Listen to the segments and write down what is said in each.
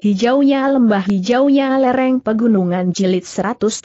Hijaunya lembah hijaunya lereng pegunungan jilid 113.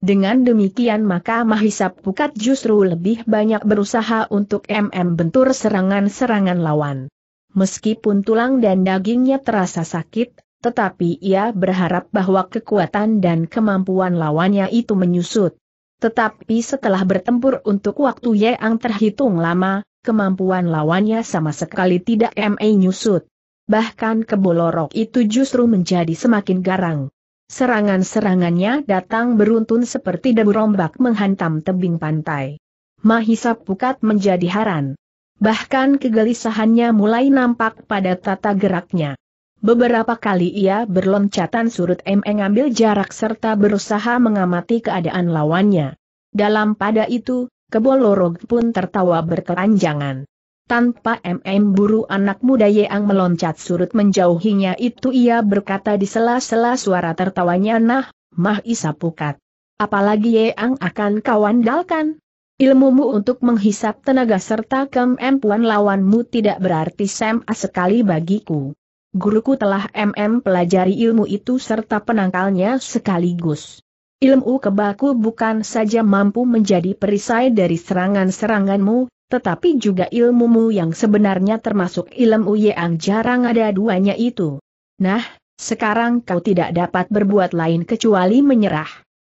Dengan demikian maka Mahisap Pukat justru lebih banyak berusaha untuk MM bentur serangan-serangan lawan. Meskipun tulang dan dagingnya terasa sakit, tetapi ia berharap bahwa kekuatan dan kemampuan lawannya itu menyusut. Tetapi setelah bertempur untuk waktu yang terhitung lama, kemampuan lawannya sama sekali tidak ma nyusut bahkan kebolorok itu justru menjadi semakin garang. Serangan-serangannya datang beruntun seperti debu rombak menghantam tebing pantai. Mahisa Pukat menjadi haran. Bahkan kegelisahannya mulai nampak pada tata geraknya. Beberapa kali ia berloncatan surut emeng jarak serta berusaha mengamati keadaan lawannya. Dalam pada itu, Kebolorog pun tertawa berkelanjangan. Tanpa MM buru anak muda Yang meloncat surut menjauhinya itu ia berkata di sela-sela suara tertawanya nah, mah Isa isapukat. Apalagi Yang akan kau andalkan? Ilmumu untuk menghisap tenaga serta kemampuan lawanmu tidak berarti sama sekali bagiku. Guruku telah MM pelajari ilmu itu serta penangkalnya sekaligus. Ilmu kebaku bukan saja mampu menjadi perisai dari serangan-seranganmu, tetapi juga ilmumu yang sebenarnya termasuk ilmu yang jarang ada duanya itu. Nah, sekarang kau tidak dapat berbuat lain kecuali menyerah.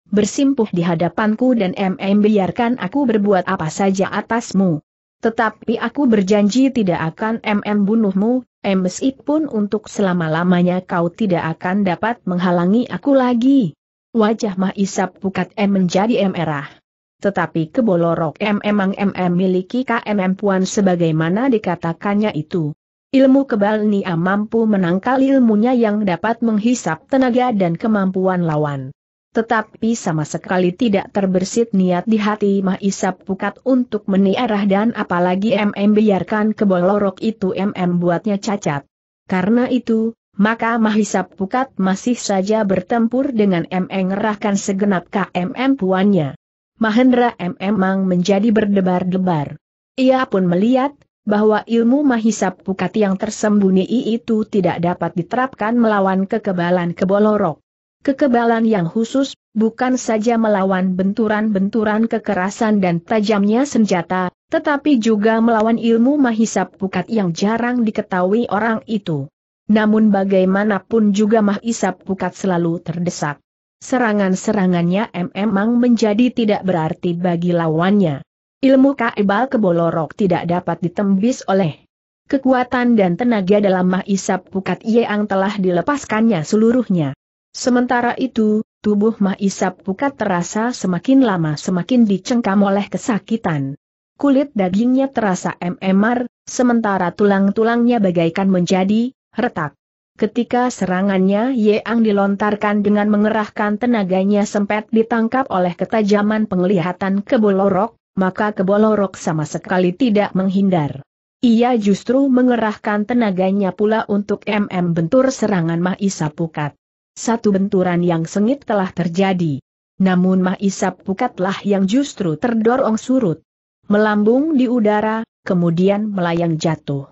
Bersimpuh di hadapanku dan MM biarkan aku berbuat apa saja atasmu. Tetapi aku berjanji tidak akan MM bunuhmu, meskipun untuk selama-lamanya kau tidak akan dapat menghalangi aku lagi. Wajah Mahisap Pukat M menjadi merah. Tetapi kebolorok M memang MM miliki KMM Puan sebagaimana dikatakannya itu. Ilmu kebal Nia mampu menangkal ilmunya yang dapat menghisap tenaga dan kemampuan lawan. Tetapi sama sekali tidak terbersit niat di hati Mahisap Pukat untuk meniarah dan apalagi MM biarkan kebolorok itu MM buatnya cacat. Karena itu, maka Mahisap Pukat masih saja bertempur dengan MM ngerahkan segenap KMM puannya. Mahendra memang menjadi berdebar-debar. Ia pun melihat, bahwa ilmu mahisap pukat yang tersembunyi itu tidak dapat diterapkan melawan kekebalan kebolorok. Kekebalan yang khusus, bukan saja melawan benturan-benturan kekerasan dan tajamnya senjata, tetapi juga melawan ilmu mahisap pukat yang jarang diketahui orang itu. Namun bagaimanapun juga mahisap pukat selalu terdesak. Serangan-serangannya memang menjadi tidak berarti bagi lawannya. Ilmu Kaibal Kebolorok tidak dapat ditembus oleh kekuatan dan tenaga dalam Mahisap Pukat Yeang telah dilepaskannya seluruhnya. Sementara itu, tubuh Mahisap Pukat terasa semakin lama semakin dicengkam oleh kesakitan. Kulit dagingnya terasa MMR, sementara tulang-tulangnya bagaikan menjadi retak. Ketika serangannya Yeang dilontarkan dengan mengerahkan tenaganya sempat ditangkap oleh ketajaman penglihatan kebolorok, maka kebolorok sama sekali tidak menghindar. Ia justru mengerahkan tenaganya pula untuk MM bentur serangan Mahisa Pukat. Satu benturan yang sengit telah terjadi. Namun Mahisa Pukatlah yang justru terdorong surut. Melambung di udara, kemudian melayang jatuh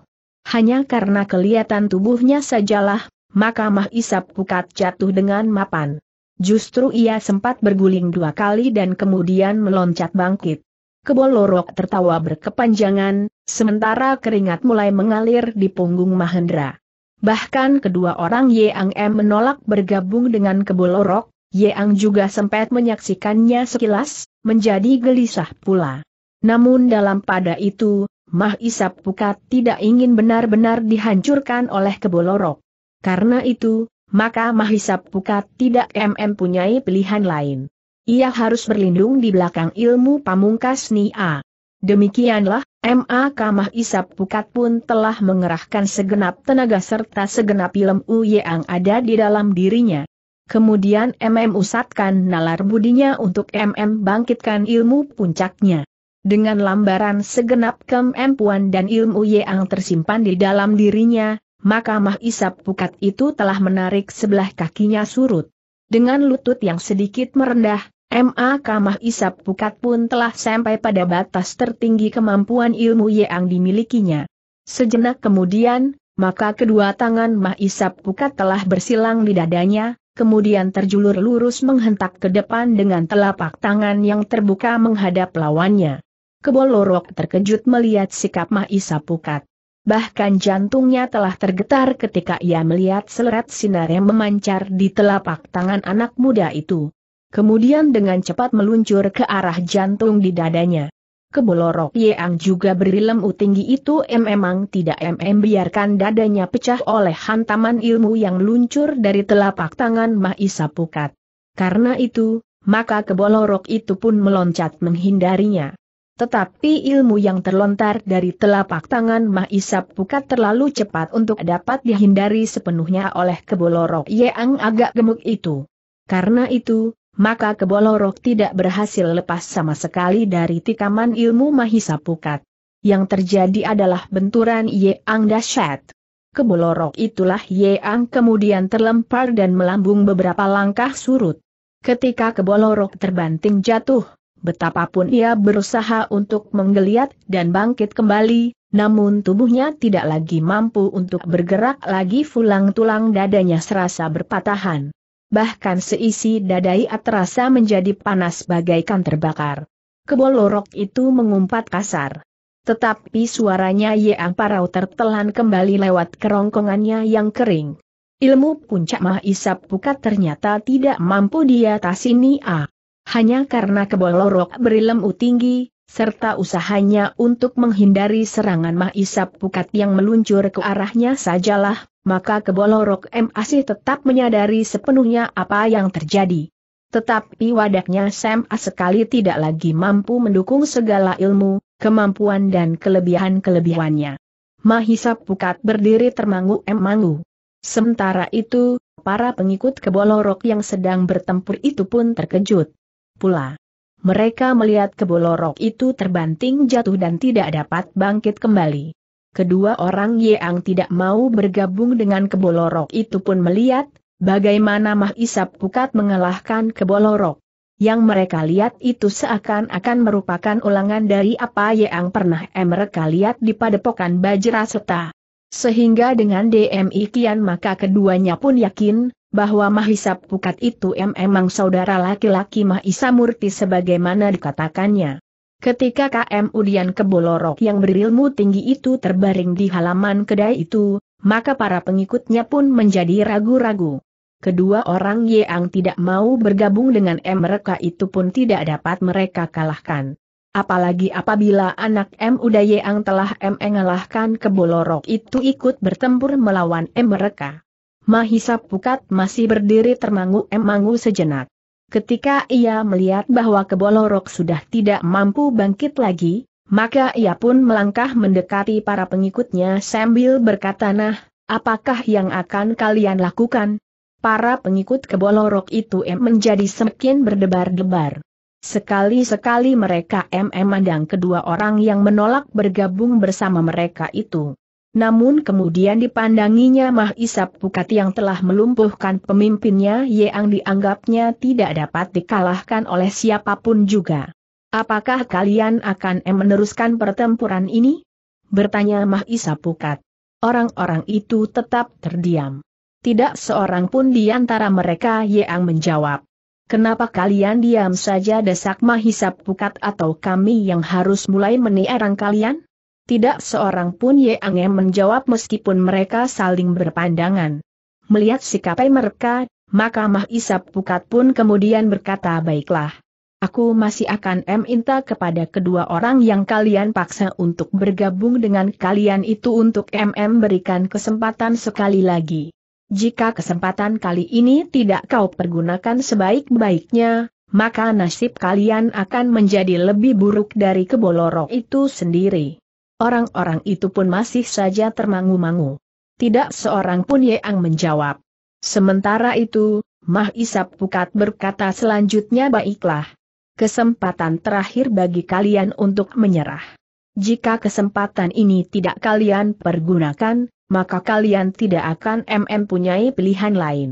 hanya karena kelihatan tubuhnya sajalah, maka Mah Isap Pukat jatuh dengan mapan. Justru ia sempat berguling dua kali dan kemudian meloncat bangkit. Kebolorok tertawa berkepanjangan, sementara keringat mulai mengalir di punggung Mahendra. Bahkan kedua orang Yang M menolak bergabung dengan Kebolorok, Yang juga sempat menyaksikannya sekilas, menjadi gelisah pula. Namun dalam pada itu, Mah Isap Pukat tidak ingin benar-benar dihancurkan oleh Kebolorok. Karena itu, maka Mahisap Pukat tidak MM punyai pilihan lain. Ia harus berlindung di belakang ilmu pamungkas Nia. Demikianlah, M.A. Mah Isap Pukat pun telah mengerahkan segenap tenaga serta segenap ilmu yang ada di dalam dirinya. Kemudian MM usatkan nalar budinya untuk MM bangkitkan ilmu puncaknya. Dengan lambaran segenap kemampuan dan ilmu yang tersimpan di dalam dirinya, maka Mah Isap Pukat itu telah menarik sebelah kakinya surut. Dengan lutut yang sedikit merendah, MA Kamah Isap Pukat pun telah sampai pada batas tertinggi kemampuan ilmu yang dimilikinya. Sejenak kemudian, maka kedua tangan Mah Isap Pukat telah bersilang di dadanya, kemudian terjulur lurus menghentak ke depan dengan telapak tangan yang terbuka menghadap lawannya. Kebolorok terkejut melihat sikap Mahisa Pukat. Bahkan jantungnya telah tergetar ketika ia melihat selerat sinar yang memancar di telapak tangan anak muda itu. Kemudian dengan cepat meluncur ke arah jantung di dadanya. Kebolorok Yeang juga berilmu tinggi itu memang tidak mm biarkan dadanya pecah oleh hantaman ilmu yang luncur dari telapak tangan Mahisa Pukat. Karena itu, maka kebolorok itu pun meloncat menghindarinya. Tetapi ilmu yang terlontar dari telapak tangan Mahisap Pukat terlalu cepat untuk dapat dihindari sepenuhnya oleh Kebolorok yang agak gemuk itu. Karena itu, maka Kebolorok tidak berhasil lepas sama sekali dari tikaman ilmu Mahisap Pukat. Yang terjadi adalah benturan yang dahsyat. Kebolorok itulah yang kemudian terlempar dan melambung beberapa langkah surut. Ketika Kebolorok terbanting jatuh, betapapun ia berusaha untuk menggeliat dan bangkit kembali, namun tubuhnya tidak lagi mampu untuk bergerak lagi fulang tulang dadanya serasa berpatahan. Bahkan seisi dadai terasa menjadi panas bagaikan terbakar. Kebolorok itu mengumpat kasar. Tetapi suaranya Yang Parau tertelan kembali lewat kerongkongannya yang kering. Ilmu puncak Mahisap Pukat ternyata tidak mampu diatasi Ah hanya karena kebolorok berilmu tinggi, serta usahanya untuk menghindari serangan Mahisap Pukat yang meluncur ke arahnya sajalah, maka kebolorok M.A.C. tetap menyadari sepenuhnya apa yang terjadi. Tetapi wadaknya Sam sekali tidak lagi mampu mendukung segala ilmu, kemampuan dan kelebihan-kelebihannya. Mahisap Pukat berdiri termangu-emangu. Sementara itu, para pengikut kebolorok yang sedang bertempur itu pun terkejut pula. Mereka melihat kebolorok itu terbanting jatuh dan tidak dapat bangkit kembali. Kedua orang Yeang tidak mau bergabung dengan kebolorok itu pun melihat, bagaimana Mahisap Pukat mengalahkan kebolorok. Yang mereka lihat itu seakan-akan merupakan ulangan dari apa Yeang pernah mereka lihat di padepokan Bajra Seta. Sehingga dengan DMI kian maka keduanya pun yakin, bahwa Mahisa Pukat itu memang saudara laki-laki Mahisa Murti sebagaimana dikatakannya. Ketika KM Udian Kebolorok yang berilmu tinggi itu terbaring di halaman kedai itu, maka para pengikutnya pun menjadi ragu-ragu. Kedua orang yang tidak mau bergabung dengan M mereka itu pun tidak dapat mereka kalahkan. Apalagi apabila anak M Uda yang telah M mengalahkan Kebolorok itu ikut bertempur melawan M mereka. Mahisa Pukat masih berdiri termangu-emangu sejenak. Ketika ia melihat bahwa Kebolorok sudah tidak mampu bangkit lagi, maka ia pun melangkah mendekati para pengikutnya sambil berkata nah, apakah yang akan kalian lakukan? Para pengikut Kebolorok itu menjadi semakin berdebar-debar. Sekali-sekali mereka memandang kedua orang yang menolak bergabung bersama mereka itu. Namun kemudian dipandanginya Mah Isap Pukat yang telah melumpuhkan pemimpinnya Yeang dianggapnya tidak dapat dikalahkan oleh siapapun juga. Apakah kalian akan meneruskan pertempuran ini? Bertanya Mah Isap Pukat. Orang-orang itu tetap terdiam. Tidak seorang pun di antara mereka Yeang menjawab. Kenapa kalian diam saja desak Mahisap Pukat atau kami yang harus mulai meniarang kalian? Tidak seorang pun Yang Em menjawab meskipun mereka saling berpandangan. Melihat sikap mereka, maka Mah Isap Pukat pun kemudian berkata baiklah. Aku masih akan minta kepada kedua orang yang kalian paksa untuk bergabung dengan kalian itu untuk MM berikan kesempatan sekali lagi. Jika kesempatan kali ini tidak kau pergunakan sebaik-baiknya, maka nasib kalian akan menjadi lebih buruk dari kebolorok itu sendiri. Orang-orang itu pun masih saja termangu-mangu. Tidak seorang pun yang menjawab. Sementara itu, Mah Isap Pukat berkata selanjutnya baiklah. Kesempatan terakhir bagi kalian untuk menyerah. Jika kesempatan ini tidak kalian pergunakan, maka kalian tidak akan mm punyai pilihan lain.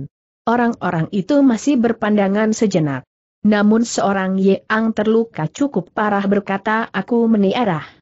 Orang-orang itu masih berpandangan sejenak. Namun seorang Yang terluka cukup parah berkata aku meniarah.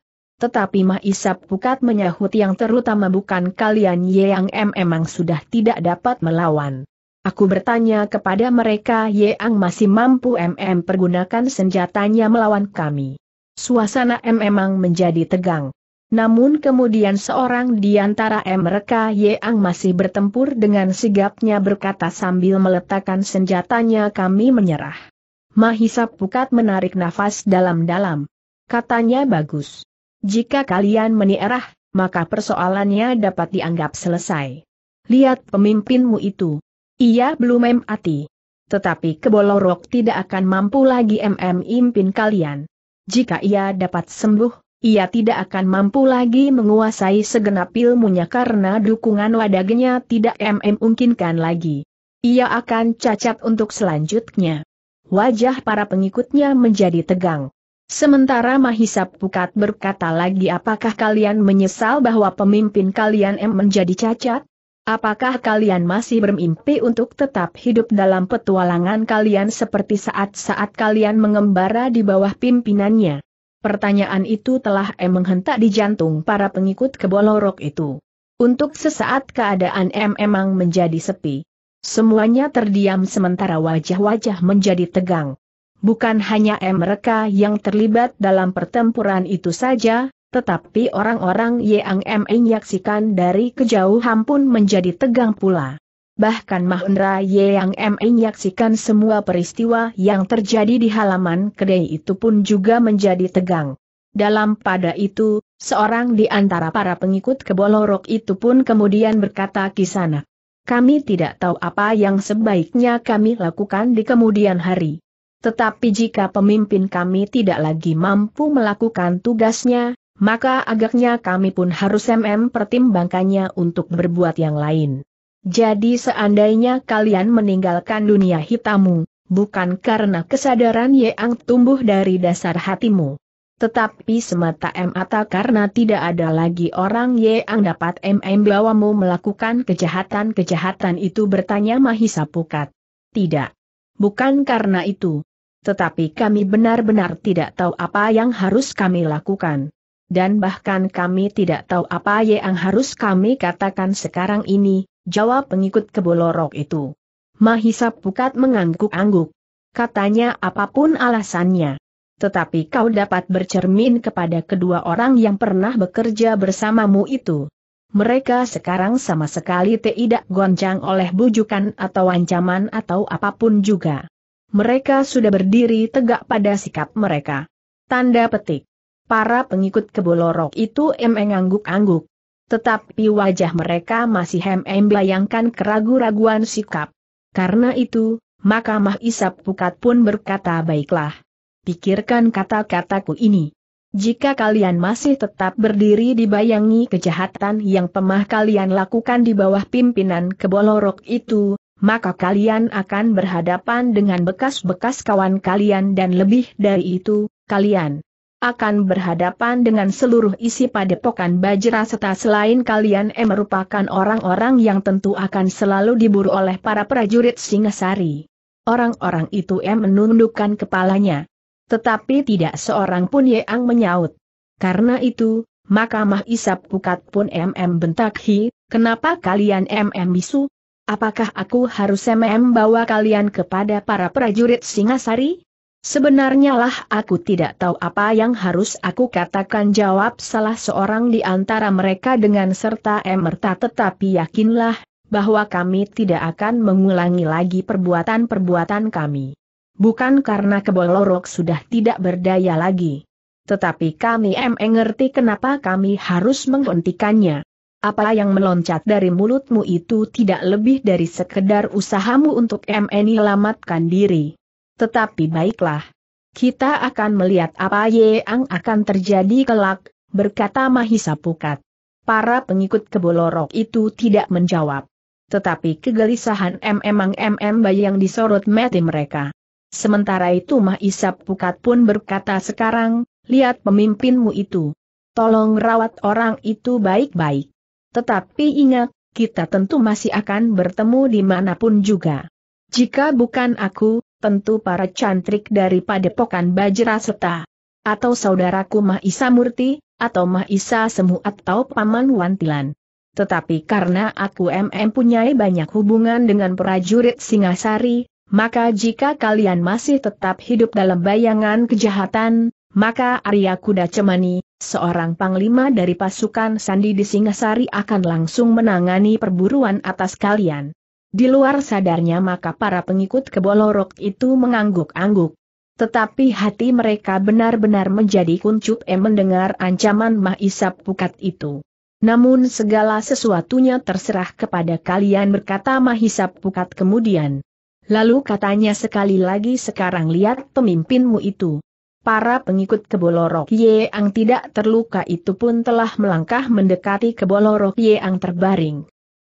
Tetapi Mahisap Pukat menyahut yang terutama bukan kalian yang M memang sudah tidak dapat melawan. Aku bertanya kepada mereka yang masih mampu MM pergunakan senjatanya melawan kami. Suasana M memang menjadi tegang. Namun kemudian seorang di antara mereka yang masih bertempur dengan sigapnya berkata sambil meletakkan senjatanya kami menyerah. Mahisap Pukat menarik nafas dalam-dalam. Katanya bagus. Jika kalian menierah, maka persoalannya dapat dianggap selesai. Lihat pemimpinmu itu. Ia belum mati. Tetapi kebolorok tidak akan mampu lagi MM impin kalian. Jika ia dapat sembuh, ia tidak akan mampu lagi menguasai segenap ilmunya karena dukungan wadagnya tidak memungkinkan lagi. Ia akan cacat untuk selanjutnya. Wajah para pengikutnya menjadi tegang. Sementara Mahisa Pukat berkata lagi apakah kalian menyesal bahwa pemimpin kalian M menjadi cacat? Apakah kalian masih bermimpi untuk tetap hidup dalam petualangan kalian seperti saat-saat kalian mengembara di bawah pimpinannya? Pertanyaan itu telah M menghentak di jantung para pengikut kebolorok itu. Untuk sesaat keadaan M memang menjadi sepi. Semuanya terdiam sementara wajah-wajah menjadi tegang bukan hanya mereka yang terlibat dalam pertempuran itu saja, tetapi orang-orang yang menyaksikan dari kejauhan pun menjadi tegang pula. Bahkan Mahendra yang menyaksikan semua peristiwa yang terjadi di halaman kedai itu pun juga menjadi tegang. Dalam pada itu, seorang di antara para pengikut kebolorok itu pun kemudian berkata kisana. Kami tidak tahu apa yang sebaiknya kami lakukan di kemudian hari. Tetapi jika pemimpin kami tidak lagi mampu melakukan tugasnya, maka agaknya kami pun harus MM pertimbangkannya untuk berbuat yang lain. Jadi seandainya kalian meninggalkan dunia hitammu, bukan karena kesadaran yang tumbuh dari dasar hatimu. Tetapi semata m mata karena tidak ada lagi orang yang dapat MM bawamu melakukan kejahatan-kejahatan itu bertanya Mahisa Pukat. Tidak. Bukan karena itu, tetapi kami benar-benar tidak tahu apa yang harus kami lakukan. Dan bahkan kami tidak tahu apa yang harus kami katakan sekarang ini, jawab pengikut kebolorok itu. Mahisa Pukat mengangguk-angguk. Katanya apapun alasannya. Tetapi kau dapat bercermin kepada kedua orang yang pernah bekerja bersamamu itu. Mereka sekarang sama sekali tidak goncang oleh bujukan atau ancaman atau apapun juga mereka sudah berdiri tegak pada sikap mereka. Tanda petik. Para pengikut kebolorok itu emeng angguk-angguk. Tetapi wajah mereka masih hem bayangkan keraguan raguan sikap. Karena itu, maka Mahisap Pukat pun berkata baiklah. Pikirkan kata-kataku ini. Jika kalian masih tetap berdiri dibayangi kejahatan yang pemah kalian lakukan di bawah pimpinan kebolorok itu, maka kalian akan berhadapan dengan bekas-bekas kawan kalian dan lebih dari itu, kalian akan berhadapan dengan seluruh isi padepokan Bajra serta selain kalian eh merupakan orang-orang yang tentu akan selalu diburu oleh para prajurit Singasari. Orang-orang itu eh menundukkan kepalanya. Tetapi tidak seorang pun yang menyaut. Karena itu, maka Mah Isap Pukat pun MM bentak hi, kenapa kalian MM bisu, apakah aku harus membawa kalian kepada para prajurit Singasari? Sebenarnya lah aku tidak tahu apa yang harus aku katakan jawab salah seorang di antara mereka dengan serta emerta tetapi yakinlah, bahwa kami tidak akan mengulangi lagi perbuatan-perbuatan kami. Bukan karena kebolorok sudah tidak berdaya lagi. Tetapi kami mengerti kenapa kami harus menghentikannya. Apa yang meloncat dari mulutmu itu tidak lebih dari sekedar usahamu untuk MNI lamatkan diri. Tetapi baiklah. Kita akan melihat apa yang akan terjadi kelak, berkata Mahisa Pukat. Para pengikut kebolorok itu tidak menjawab. Tetapi kegelisahan memang MM bayang disorot mati mereka. Sementara itu Mahisa Pukat pun berkata sekarang, lihat pemimpinmu itu. Tolong rawat orang itu baik-baik. Tetapi ingat, kita tentu masih akan bertemu dimanapun juga. Jika bukan aku, tentu para cantrik dari Padepokan Bajraseta. Atau saudaraku Mahisa Murti, atau Mahisa Semu atau Paman Wantilan. Tetapi karena aku MM punya banyak hubungan dengan prajurit Singasari, maka jika kalian masih tetap hidup dalam bayangan kejahatan, maka Arya Kuda Cemani, seorang panglima dari pasukan Sandi di Singasari akan langsung menangani perburuan atas kalian. Di luar sadarnya maka para pengikut kebolorok itu mengangguk-angguk. Tetapi hati mereka benar-benar menjadi kuncup e mendengar ancaman Mahisap Pukat itu. Namun segala sesuatunya terserah kepada kalian berkata Mahisap Pukat kemudian. Lalu katanya sekali lagi sekarang lihat pemimpinmu itu. Para pengikut Kebolorok Yeang tidak terluka itu pun telah melangkah mendekati Kebolorok Yeang terbaring.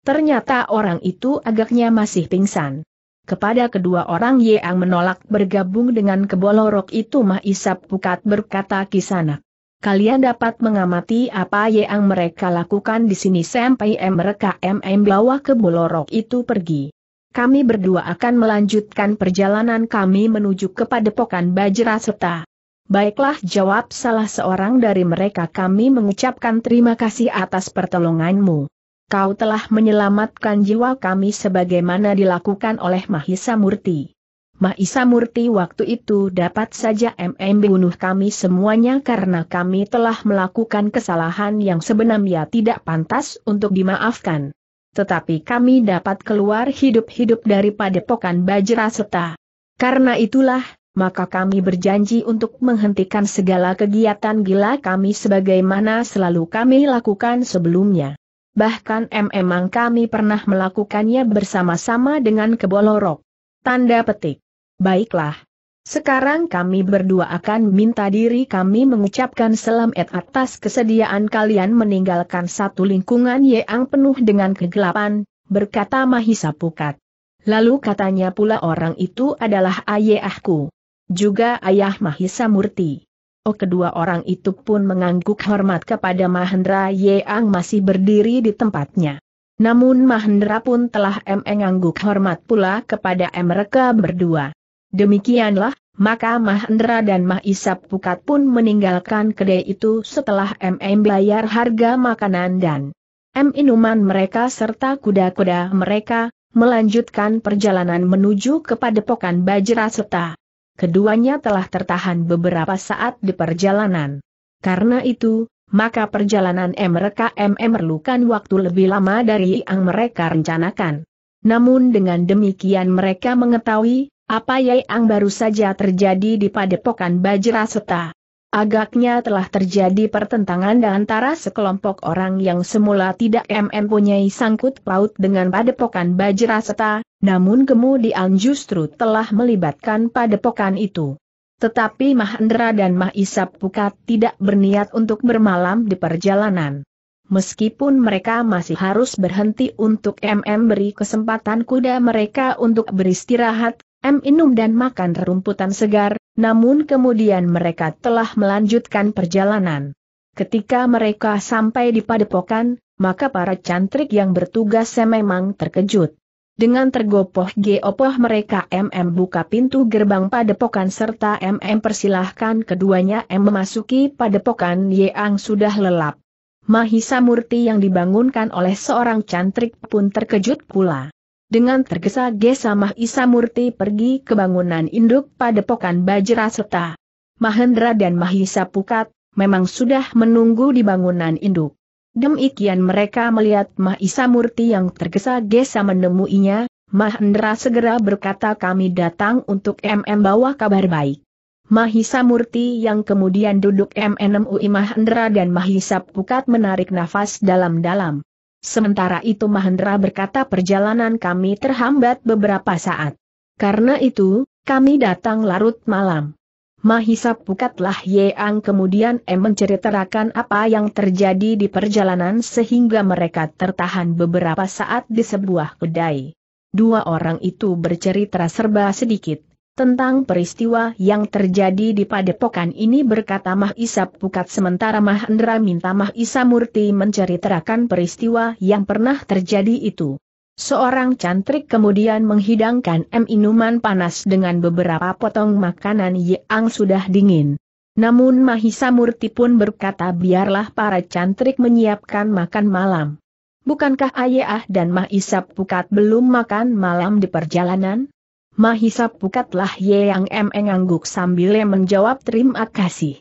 Ternyata orang itu agaknya masih pingsan. Kepada kedua orang Yeang menolak bergabung dengan Kebolorok itu Mah Isap Pukat berkata kisana. Kalian dapat mengamati apa yang mereka lakukan di sini sampai mereka MM bawa ke itu pergi kami berdua akan melanjutkan perjalanan kami menuju ke Padepokan Bajra Seta. Baiklah jawab salah seorang dari mereka kami mengucapkan terima kasih atas pertolonganmu. Kau telah menyelamatkan jiwa kami sebagaimana dilakukan oleh Mahisa Murti. Mahisa Murti waktu itu dapat saja MM bunuh kami semuanya karena kami telah melakukan kesalahan yang sebenarnya tidak pantas untuk dimaafkan. Tetapi kami dapat keluar hidup-hidup daripada padepokan Bajra Seta. Karena itulah, maka kami berjanji untuk menghentikan segala kegiatan gila kami sebagaimana selalu kami lakukan sebelumnya. Bahkan memang kami pernah melakukannya bersama-sama dengan kebolorok. Tanda petik. Baiklah. Sekarang kami berdua akan minta diri kami mengucapkan selamat atas kesediaan kalian meninggalkan satu lingkungan yang penuh dengan kegelapan, berkata Mahisa Pukat. Lalu katanya pula orang itu adalah ayahku juga ayah Mahisa Murti. Oh kedua orang itu pun mengangguk hormat kepada Mahendra Yeang masih berdiri di tempatnya. Namun Mahendra pun telah mengangguk hormat pula kepada mereka berdua. Demikianlah, maka Mahendra dan Mahisa Pukat pun meninggalkan kedai itu setelah MM bayar harga makanan dan M minuman mereka serta kuda-kuda mereka, melanjutkan perjalanan menuju ke Padepokan Bajra keduanya telah tertahan beberapa saat di perjalanan. Karena itu, maka perjalanan mereka memerlukan waktu lebih lama dari yang mereka rencanakan. Namun dengan demikian mereka mengetahui, apa yang baru saja terjadi di padepokan Bajra Setah. Agaknya telah terjadi pertentangan antara sekelompok orang yang semula tidak punya sangkut paut dengan padepokan Bajraseta, namun kemudian justru telah melibatkan padepokan itu. Tetapi Mahendra dan Mahisa Pukat tidak berniat untuk bermalam di perjalanan. Meskipun mereka masih harus berhenti untuk MM beri kesempatan kuda mereka untuk beristirahat, M minum dan makan rerumputan segar, namun kemudian mereka telah melanjutkan perjalanan. Ketika mereka sampai di padepokan, maka para cantrik yang bertugas memang terkejut. Dengan tergopoh geopoh mereka MM buka pintu gerbang padepokan serta MM persilahkan keduanya M memasuki padepokan yang sudah lelap. Mahisa Murti yang dibangunkan oleh seorang cantrik pun terkejut pula. Dengan tergesa-gesa Mahisa Murti pergi ke bangunan induk padepokan Bajra Seta. Mahendra dan Mahisa Pukat, memang sudah menunggu di bangunan induk. Demikian mereka melihat Mahisa Murti yang tergesa-gesa menemuinya, Mahendra segera berkata kami datang untuk MM bawa kabar baik. Mahisa Murti yang kemudian duduk MM Mahendra dan Mahisa Pukat menarik nafas dalam-dalam. Sementara itu Mahendra berkata perjalanan kami terhambat beberapa saat. Karena itu, kami datang larut malam. Mahisa Pukatlah Yeang kemudian M menceritakan apa yang terjadi di perjalanan sehingga mereka tertahan beberapa saat di sebuah kedai. Dua orang itu bercerita serba sedikit. Tentang peristiwa yang terjadi di padepokan ini berkata Mah Isa Pukat sementara Mahendra minta Mah Isa Murti menceritakan peristiwa yang pernah terjadi itu. Seorang cantrik kemudian menghidangkan M minuman panas dengan beberapa potong makanan yang sudah dingin. Namun Mahisa Murti pun berkata biarlah para cantrik menyiapkan makan malam. Bukankah Ayah dan Mahisa Pukat belum makan malam di perjalanan? Mahisa Pukatlah ye Yang Meng sambil menjawab terima kasih.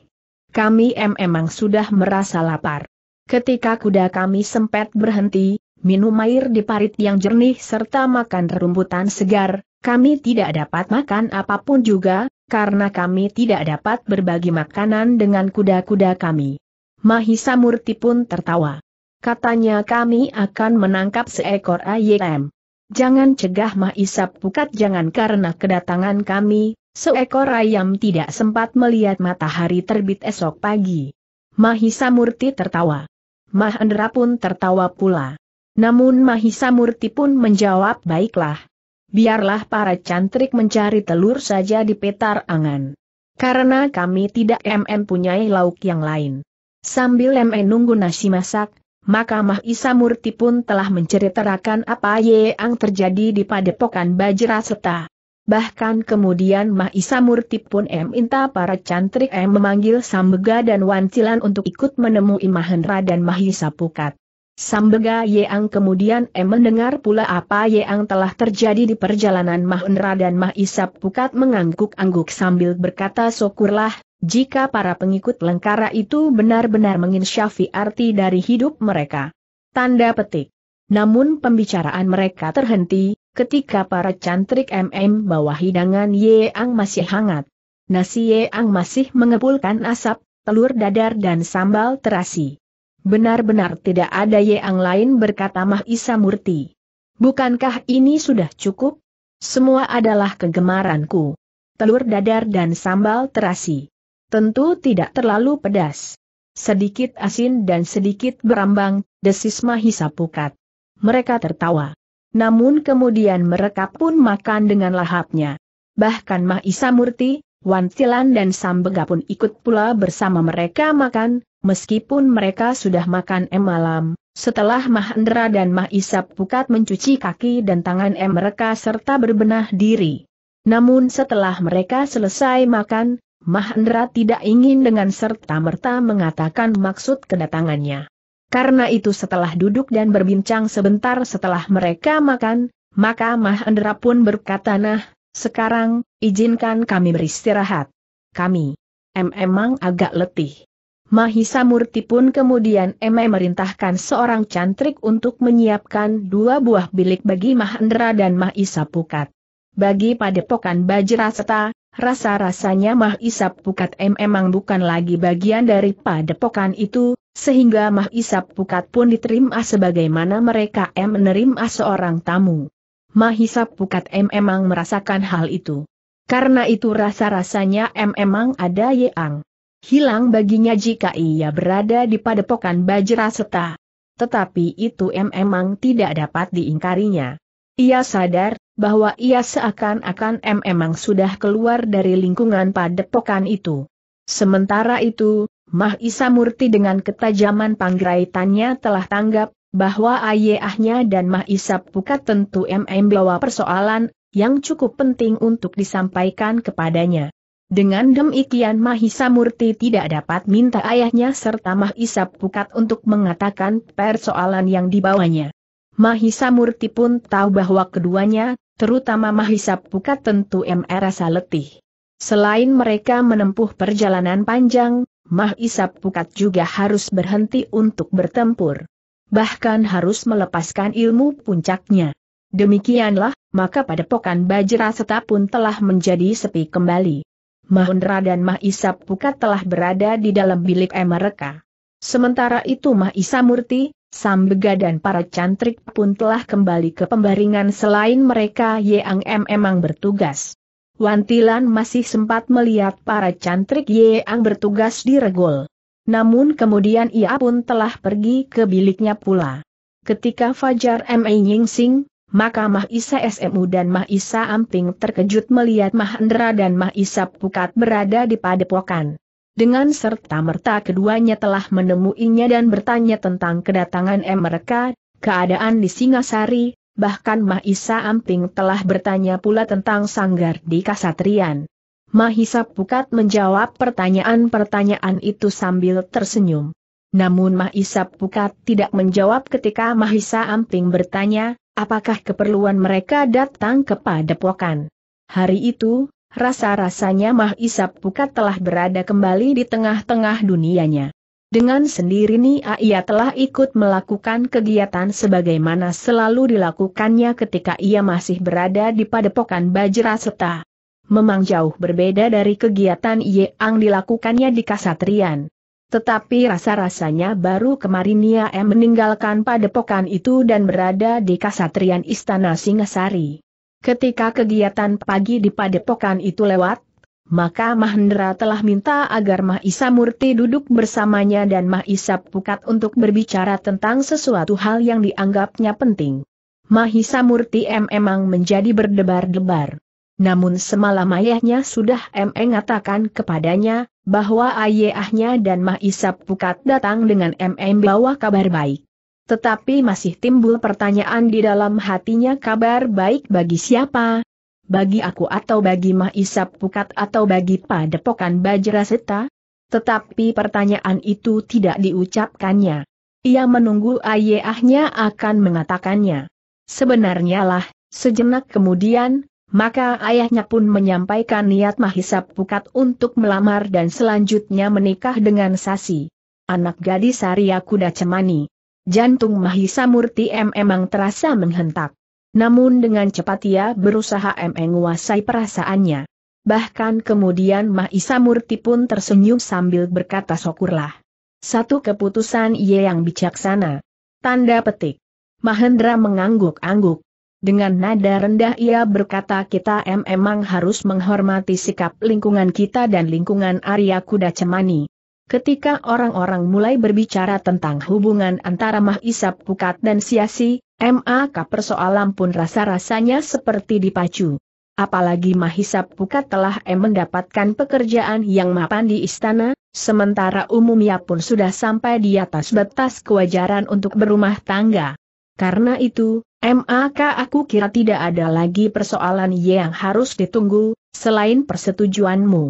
Kami emang sudah merasa lapar. Ketika kuda kami sempat berhenti, minum air di parit yang jernih serta makan rerumputan segar, kami tidak dapat makan apapun juga, karena kami tidak dapat berbagi makanan dengan kuda-kuda kami. Mahisa Murti pun tertawa. Katanya kami akan menangkap seekor ayam. Jangan cegah Mahisa Pukat jangan karena kedatangan kami, seekor ayam tidak sempat melihat matahari terbit esok pagi. Mahisa Murti tertawa. Mahendra pun tertawa pula. Namun Mahisa Murti pun menjawab baiklah. Biarlah para cantrik mencari telur saja di petar angan. Karena kami tidak MM punyai lauk yang lain. Sambil MM nunggu nasi masak, maka Mahisa Murti pun telah menceritakan apa yang terjadi di padepokan Bajraseta. Bahkan kemudian Mahisa Murti pun minta para cantrik M memanggil Sambega dan Wancilan untuk ikut menemui Mahendra dan Mahisa Pukat. Sambega Yang kemudian M mendengar pula apa yang telah terjadi di perjalanan Mahendra dan Mahisa Pukat mengangguk-angguk sambil berkata syukurlah, jika para pengikut lengkara itu benar-benar menginsyafi arti dari hidup mereka. Tanda petik. Namun pembicaraan mereka terhenti, ketika para cantrik MM bawa hidangan ang masih hangat. Nasi ang masih mengepulkan asap, telur dadar dan sambal terasi. Benar-benar tidak ada ang lain berkata Mah Isa Murti. Bukankah ini sudah cukup? Semua adalah kegemaranku. Telur dadar dan sambal terasi. Tentu tidak terlalu pedas. Sedikit asin dan sedikit berambang, desis Mahisa Pukat. Mereka tertawa. Namun kemudian mereka pun makan dengan lahapnya. Bahkan Mahisa Murti, Wantilan dan Sambega pun ikut pula bersama mereka makan, meskipun mereka sudah makan em malam. Setelah Mahendra dan Mahisa Pukat mencuci kaki dan tangan em mereka serta berbenah diri. Namun setelah mereka selesai makan, Mahendra tidak ingin dengan serta-merta mengatakan maksud kedatangannya. Karena itu setelah duduk dan berbincang sebentar setelah mereka makan, maka Mahendra pun berkata nah, sekarang, izinkan kami beristirahat. Kami. M emang agak letih. Mahisa Murti pun kemudian M merintahkan seorang cantrik untuk menyiapkan dua buah bilik bagi Mahendra dan Mahisa Pukat. Bagi padepokan Bajraseta, Rasa-rasanya Mah Isap Pukat M memang bukan lagi bagian dari padepokan itu, sehingga Mah Isap Pukat pun diterima sebagaimana mereka M menerima seorang tamu. Mah Isap Pukat M memang merasakan hal itu. Karena itu rasa-rasanya M memang ada yang hilang baginya jika ia berada di padepokan Bajra Seta. Tetapi itu M memang tidak dapat diingkarinya. Ia sadar bahwa ia seakan-akan memang sudah keluar dari lingkungan padepokan itu. Sementara itu, Mah Isa Murti dengan ketajaman panggraitannya telah tanggap, bahwa ayahnya dan Mah Isa Pukat tentu MM bawa persoalan, yang cukup penting untuk disampaikan kepadanya. Dengan demikian Mahisa Murti tidak dapat minta ayahnya serta Mahisa Pukat untuk mengatakan persoalan yang dibawanya. Mahisa Murti pun tahu bahwa keduanya, terutama Mahisa Pukat tentu merasa letih. Selain mereka menempuh perjalanan panjang, Mahisa Pukat juga harus berhenti untuk bertempur. Bahkan harus melepaskan ilmu puncaknya. Demikianlah, maka pada Bajra Seta pun telah menjadi sepi kembali. Mahendra dan Mahisa Pukat telah berada di dalam bilik mereka. Sementara itu Mahisa Murti, Sambega dan para cantrik pun telah kembali ke pembaringan selain mereka Yang M memang bertugas. Wantilan masih sempat melihat para cantrik Yang bertugas di regol. Namun kemudian ia pun telah pergi ke biliknya pula. Ketika Fajar M.A. Nyingsing, maka Mah Isa SMU dan Mah Isa Amping terkejut melihat Mahendra dan Mah Isa Pukat berada di padepokan. Dengan serta-merta keduanya telah menemuinya dan bertanya tentang kedatangan mereka, keadaan di Singasari, bahkan Mahisa Amping telah bertanya pula tentang sanggar di Kasatrian. Mahisa Pukat menjawab pertanyaan-pertanyaan itu sambil tersenyum. Namun Mahisa Pukat tidak menjawab ketika Mahisa Amping bertanya, apakah keperluan mereka datang kepada Pokan. Hari itu, rasa-rasanya Mah Isap Pukat telah berada kembali di tengah-tengah dunianya. Dengan sendirinya ah, ia telah ikut melakukan kegiatan sebagaimana selalu dilakukannya ketika ia masih berada di padepokan Seta. Memang jauh berbeda dari kegiatan yang dilakukannya di Kasatrian. Tetapi rasa-rasanya baru kemarin ia M meninggalkan padepokan itu dan berada di kasatrian Istana Singasari. Ketika kegiatan pagi di padepokan itu lewat, maka Mahendra telah minta agar Mahisa Murti duduk bersamanya dan Mahisa Pukat untuk berbicara tentang sesuatu hal yang dianggapnya penting. Mahisa Murti M memang menjadi berdebar-debar. Namun semalam ayahnya sudah M mengatakan kepadanya, bahwa ayahnya dan Mahisa Pukat datang dengan MM bawa kabar baik. Tetapi masih timbul pertanyaan di dalam hatinya kabar baik bagi siapa? Bagi aku atau bagi Mahisap Pukat atau bagi Padepokan Bajraseta? Tetapi pertanyaan itu tidak diucapkannya. Ia menunggu ayahnya akan mengatakannya. Sebenarnya lah, sejenak kemudian, maka ayahnya pun menyampaikan niat Mahisap Pukat untuk melamar dan selanjutnya menikah dengan Sasi. Anak gadis Arya Kuda Cemani. Jantung Mahisa Murti M emang terasa menghentak. Namun dengan cepat ia berusaha M menguasai perasaannya. Bahkan kemudian Mahisa Murti pun tersenyum sambil berkata syukurlah. Satu keputusan ia yang bijaksana. Tanda petik. Mahendra mengangguk-angguk. Dengan nada rendah ia berkata kita M emang harus menghormati sikap lingkungan kita dan lingkungan Arya Kuda Cemani. Ketika orang-orang mulai berbicara tentang hubungan antara Mahisa Pukat dan Siasi, MAK persoalan pun rasa-rasanya seperti dipacu. Apalagi Mahisap Pukat telah M mendapatkan pekerjaan yang mapan di istana, sementara umumnya pun sudah sampai di atas batas kewajaran untuk berumah tangga. Karena itu, MAK aku kira tidak ada lagi persoalan yang harus ditunggu, selain persetujuanmu.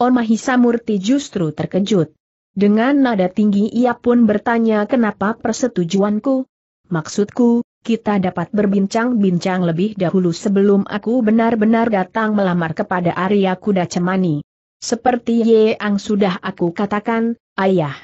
Oh Mahisa Murti justru terkejut. Dengan nada tinggi ia pun bertanya kenapa persetujuanku. Maksudku, kita dapat berbincang-bincang lebih dahulu sebelum aku benar-benar datang melamar kepada Arya Kuda Cemani. Seperti yang sudah aku katakan, ayah.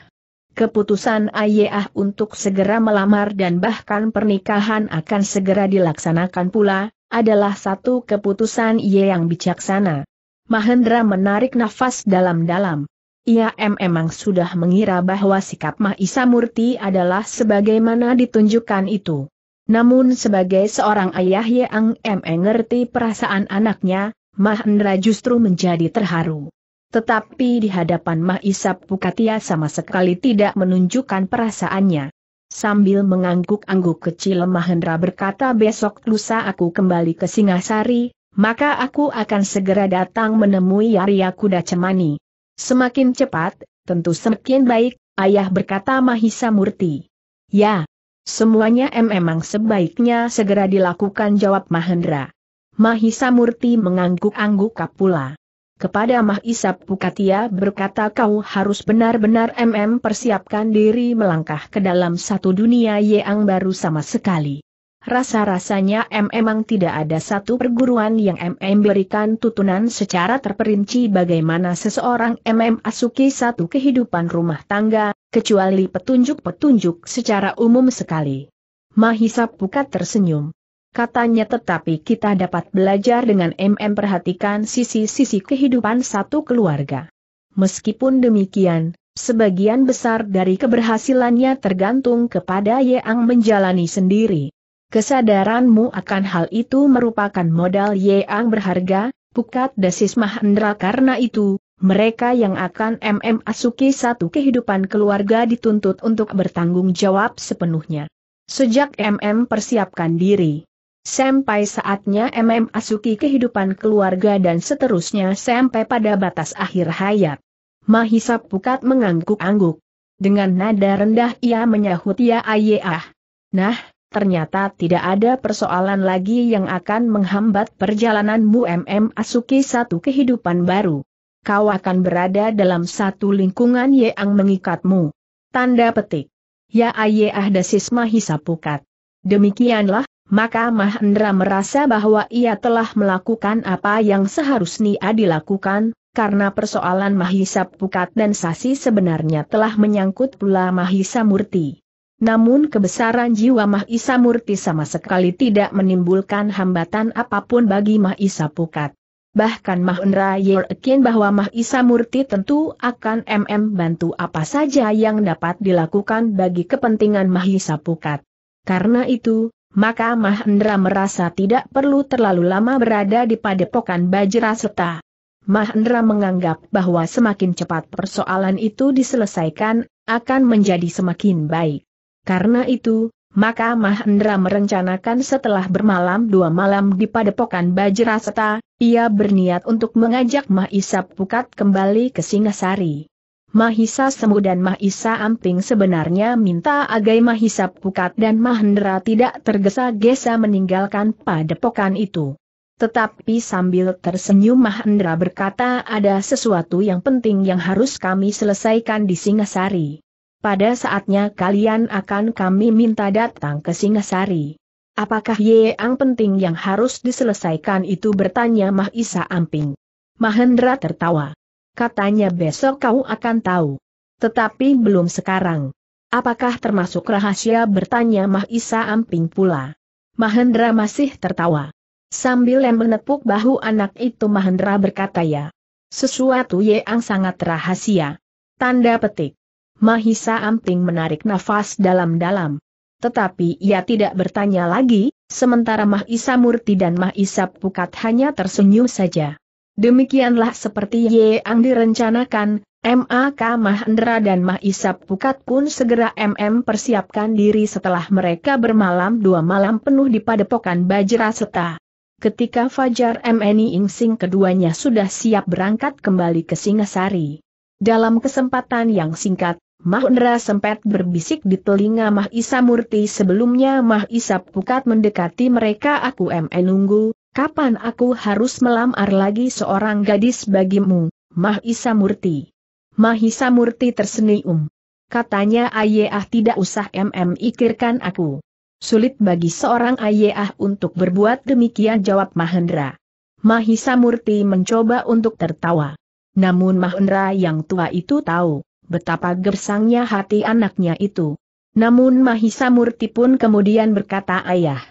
Keputusan ayah untuk segera melamar dan bahkan pernikahan akan segera dilaksanakan pula, adalah satu keputusan yang bijaksana. Mahendra menarik nafas dalam-dalam. Ia memang sudah mengira bahwa sikap Mahisa Murti adalah sebagaimana ditunjukkan itu. Namun sebagai seorang ayah yang mengerti perasaan anaknya, Mahendra justru menjadi terharu. Tetapi di hadapan Mahisa Pukatia sama sekali tidak menunjukkan perasaannya. Sambil mengangguk-angguk kecil Mahendra berkata besok lusa aku kembali ke Singasari, maka aku akan segera datang menemui Arya Kuda Cemani. Semakin cepat, tentu semakin baik, ayah berkata Mahisa Murti. Ya, semuanya em emang sebaiknya segera dilakukan jawab Mahendra. Mahisa Murti mengangguk-angguk kapula. Kepada Mahisa Pukatia berkata kau harus benar-benar MM persiapkan diri melangkah ke dalam satu dunia yang baru sama sekali. Rasa-rasanya M memang tidak ada satu perguruan yang MM berikan tutunan secara terperinci bagaimana seseorang MM asuki satu kehidupan rumah tangga, kecuali petunjuk-petunjuk secara umum sekali. Mahisa Pukat tersenyum. Katanya tetapi kita dapat belajar dengan MM perhatikan sisi-sisi kehidupan satu keluarga. Meskipun demikian, sebagian besar dari keberhasilannya tergantung kepada Yang menjalani sendiri. Kesadaranmu akan hal itu merupakan modal yang berharga, pukat desis Mahendra karena itu, mereka yang akan MM Asuki satu kehidupan keluarga dituntut untuk bertanggung jawab sepenuhnya. Sejak MM persiapkan diri. Sampai saatnya MM Asuki kehidupan keluarga dan seterusnya sampai pada batas akhir hayat. Mahisa Pukat mengangguk-angguk. Dengan nada rendah ia menyahut ya ayah. Nah, ternyata tidak ada persoalan lagi yang akan menghambat perjalananmu MM Asuki satu kehidupan baru. Kau akan berada dalam satu lingkungan yang mengikatmu. Tanda petik. Ya Aye ayah dasisma hisapukat. Demikianlah, maka Mahendra merasa bahwa ia telah melakukan apa yang seharusnya dilakukan, karena persoalan Mahisa Pukat dan Sasi sebenarnya telah menyangkut pula Mahisa Murti. Namun kebesaran jiwa Mahisa Murti sama sekali tidak menimbulkan hambatan apapun bagi Mahisa Pukat. Bahkan Mahendra yakin bahwa Mahisa Murti tentu akan MM bantu apa saja yang dapat dilakukan bagi kepentingan Mahisa Pukat. Karena itu, maka Mahendra merasa tidak perlu terlalu lama berada di padepokan Bajra Bajraseta. Mahendra menganggap bahwa semakin cepat persoalan itu diselesaikan, akan menjadi semakin baik. Karena itu, maka Mahendra merencanakan setelah bermalam dua malam di padepokan Bajrasata, ia berniat untuk mengajak Mahisa Pukat kembali ke Singasari. Mahisa Semu dan Mahisa Amping sebenarnya minta agai Mahisa Pukat dan Mahendra tidak tergesa-gesa meninggalkan padepokan itu. Tetapi sambil tersenyum Mahendra berkata ada sesuatu yang penting yang harus kami selesaikan di Singasari. Pada saatnya kalian akan kami minta datang ke Singasari. Apakah yang penting yang harus diselesaikan itu bertanya Mahisa Amping. Mahendra tertawa. Katanya besok kau akan tahu. Tetapi belum sekarang. Apakah termasuk rahasia bertanya Mahisa Amping pula. Mahendra masih tertawa. Sambil menepuk bahu anak itu Mahendra berkata ya. Sesuatu yang sangat rahasia. Tanda petik. Mahisa Amping menarik nafas dalam-dalam. Tetapi ia tidak bertanya lagi, sementara Mahisa Murti dan Mahisa Pukat hanya tersenyum saja. Demikianlah seperti yang direncanakan, MAK Mahendra dan Mahisa Pukat pun segera MM persiapkan diri setelah mereka bermalam dua malam penuh di padepokan Bajra Seta. Ketika Fajar MNI Ingsing keduanya sudah siap berangkat kembali ke Singasari. Dalam kesempatan yang singkat, Mahendra sempat berbisik di telinga Mah Isa Murti sebelumnya Mah Isa Pukat mendekati mereka aku MN eh, nunggu, kapan aku harus melamar lagi seorang gadis bagimu, Mah Isa Murti. Mah Isa Murti tersenyum. Katanya Ayah ah, tidak usah MM ikirkan aku. Sulit bagi seorang Ayah ah, untuk berbuat demikian jawab Mahendra. Mahisa Murti mencoba untuk tertawa. Namun Mahendra yang tua itu tahu betapa gersangnya hati anaknya itu. Namun Mahisa Murti pun kemudian berkata ayah.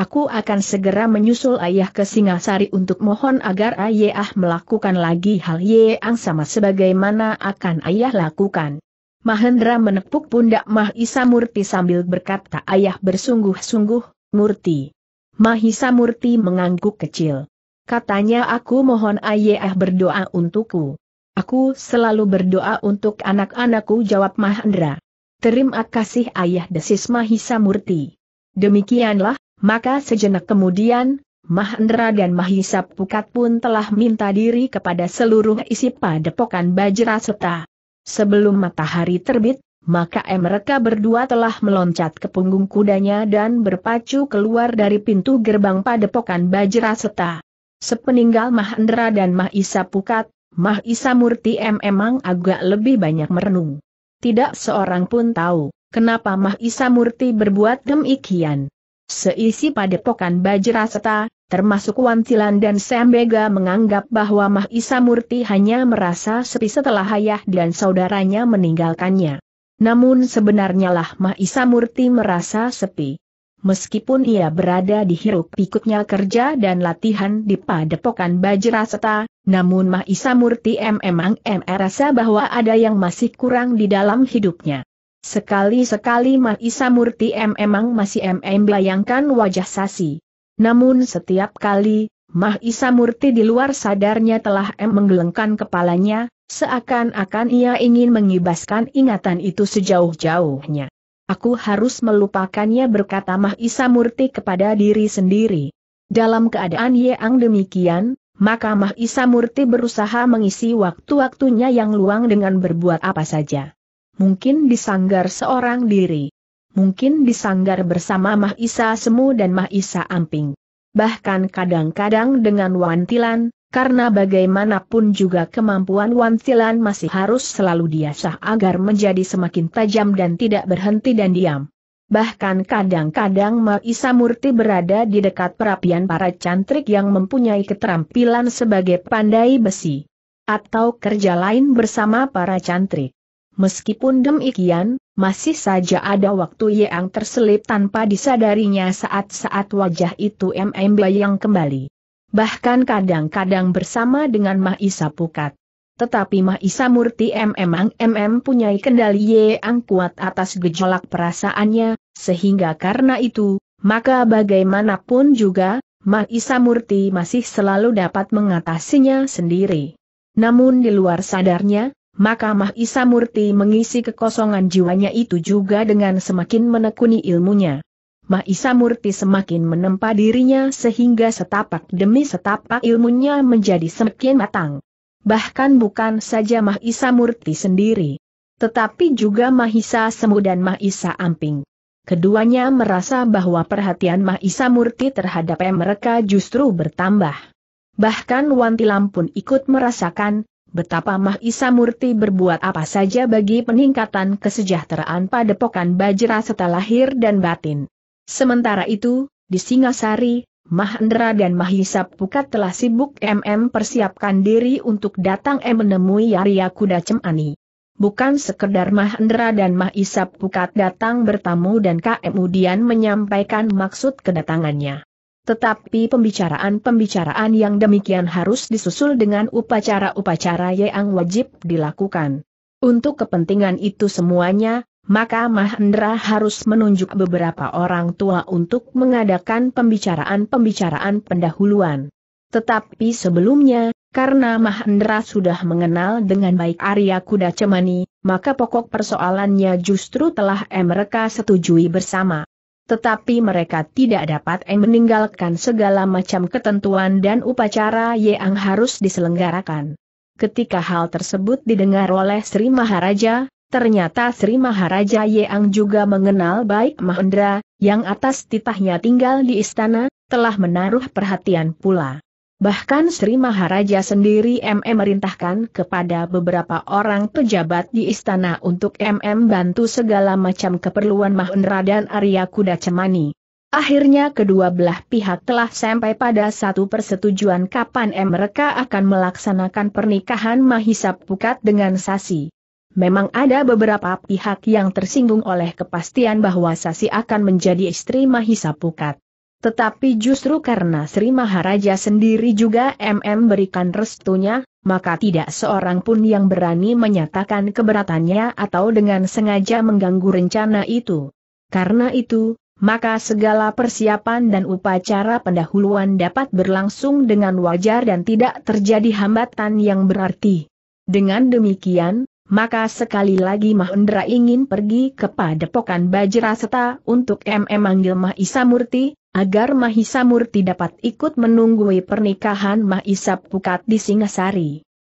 Aku akan segera menyusul ayah ke Singasari untuk mohon agar ayah melakukan lagi hal yang sama sebagaimana akan ayah lakukan. Mahendra menepuk pundak Mahisa Murti sambil berkata ayah bersungguh-sungguh, Murti. Mahisa Murti mengangguk kecil. Katanya aku mohon ayah berdoa untukku. Aku selalu berdoa untuk anak-anakku jawab Mahendra. Terima kasih ayah desis Mahisa Murti. Demikianlah, maka sejenak kemudian, Mahendra dan Mahisa Pukat pun telah minta diri kepada seluruh isi padepokan Bajra Seta. Sebelum matahari terbit, maka mereka berdua telah meloncat ke punggung kudanya dan berpacu keluar dari pintu gerbang padepokan Bajra Seta. Sepeninggal Mahendra dan Mahisa Pukat, Mah Isa Murti M emang agak lebih banyak merenung. Tidak seorang pun tahu, kenapa Mah Isa Murti berbuat demikian. Seisi padepokan Bajraseta, termasuk Wancilan dan Sembega menganggap bahwa Mah Isa Murti hanya merasa sepi setelah ayah dan saudaranya meninggalkannya. Namun sebenarnya lah Mah Isa Murti merasa sepi, Meskipun ia berada di hiruk pikuknya kerja dan latihan di padepokan Bajraseta, namun Mahisa Murti M memang M rasa bahwa ada yang masih kurang di dalam hidupnya. Sekali-sekali Mahisa Murti M memang masih M bayangkan wajah Sasi. Namun setiap kali, Mahisa Murti di luar sadarnya telah M menggelengkan kepalanya, seakan-akan ia ingin mengibaskan ingatan itu sejauh-jauhnya aku harus melupakannya berkata Mahisa Murti kepada diri sendiri. Dalam keadaan yang demikian, maka Mahisa Murti berusaha mengisi waktu-waktunya yang luang dengan berbuat apa saja. Mungkin disanggar seorang diri. Mungkin disanggar bersama Mahisa Semu dan Mahisa Amping. Bahkan kadang-kadang dengan wantilan, karena bagaimanapun juga kemampuan Wansilan masih harus selalu diasah agar menjadi semakin tajam dan tidak berhenti dan diam. Bahkan kadang-kadang Maisa Murti berada di dekat perapian para cantrik yang mempunyai keterampilan sebagai pandai besi. Atau kerja lain bersama para cantrik. Meskipun demikian, masih saja ada waktu yang terselip tanpa disadarinya saat-saat wajah itu MMB yang kembali bahkan kadang-kadang bersama dengan Mahisa Pukat. Tetapi Mahisa Murti memang MM punyai kendali yang kuat atas gejolak perasaannya, sehingga karena itu, maka bagaimanapun juga, Mahisa Murti masih selalu dapat mengatasinya sendiri. Namun di luar sadarnya, maka Mahisa Murti mengisi kekosongan jiwanya itu juga dengan semakin menekuni ilmunya. Mahisa Murti semakin menempa dirinya sehingga setapak demi setapak ilmunya menjadi semakin matang. Bahkan bukan saja Mahisa Murti sendiri. Tetapi juga Mahisa Semu dan Mahisa Amping. Keduanya merasa bahwa perhatian Mahisa Murti terhadap mereka justru bertambah. Bahkan Wantilam pun ikut merasakan, betapa Mahisa Murti berbuat apa saja bagi peningkatan kesejahteraan padepokan Bajra setelah lahir dan batin. Sementara itu, di Singasari, Mahendra dan Mahisa Pukat telah sibuk MM persiapkan diri untuk datang M e menemui Arya Kuda Cemani. Bukan sekedar Mahendra dan Mahisa Pukat datang bertamu dan kemudian menyampaikan maksud kedatangannya. Tetapi pembicaraan-pembicaraan yang demikian harus disusul dengan upacara-upacara yang wajib dilakukan. Untuk kepentingan itu semuanya, maka Mahendra harus menunjuk beberapa orang tua untuk mengadakan pembicaraan-pembicaraan pendahuluan. Tetapi sebelumnya, karena Mahendra sudah mengenal dengan baik Arya Kuda Cemani, maka pokok persoalannya justru telah mereka setujui bersama. Tetapi mereka tidak dapat meninggalkan segala macam ketentuan dan upacara yang harus diselenggarakan. Ketika hal tersebut didengar oleh Sri Maharaja, Ternyata Sri Maharaja Yeang juga mengenal baik Mahendra, yang atas titahnya tinggal di istana, telah menaruh perhatian pula. Bahkan Sri Maharaja sendiri MM merintahkan kepada beberapa orang pejabat di istana untuk MM bantu segala macam keperluan Mahendra dan Arya Kuda Cemani. Akhirnya kedua belah pihak telah sampai pada satu persetujuan kapan mereka akan melaksanakan pernikahan Mahisa Pukat dengan Sasi. Memang ada beberapa pihak yang tersinggung oleh kepastian bahwa Sasi akan menjadi istri Mahisa Pukat. Tetapi justru karena Sri Maharaja sendiri juga MM berikan restunya, maka tidak seorang pun yang berani menyatakan keberatannya atau dengan sengaja mengganggu rencana itu. Karena itu, maka segala persiapan dan upacara pendahuluan dapat berlangsung dengan wajar dan tidak terjadi hambatan yang berarti. Dengan demikian, maka sekali lagi Mahendra ingin pergi kepada padepokan Bajraseta untuk MM manggil Mahisa Murti, agar Mahisa Murti dapat ikut menunggui pernikahan Mahisa Pukat di Singasari.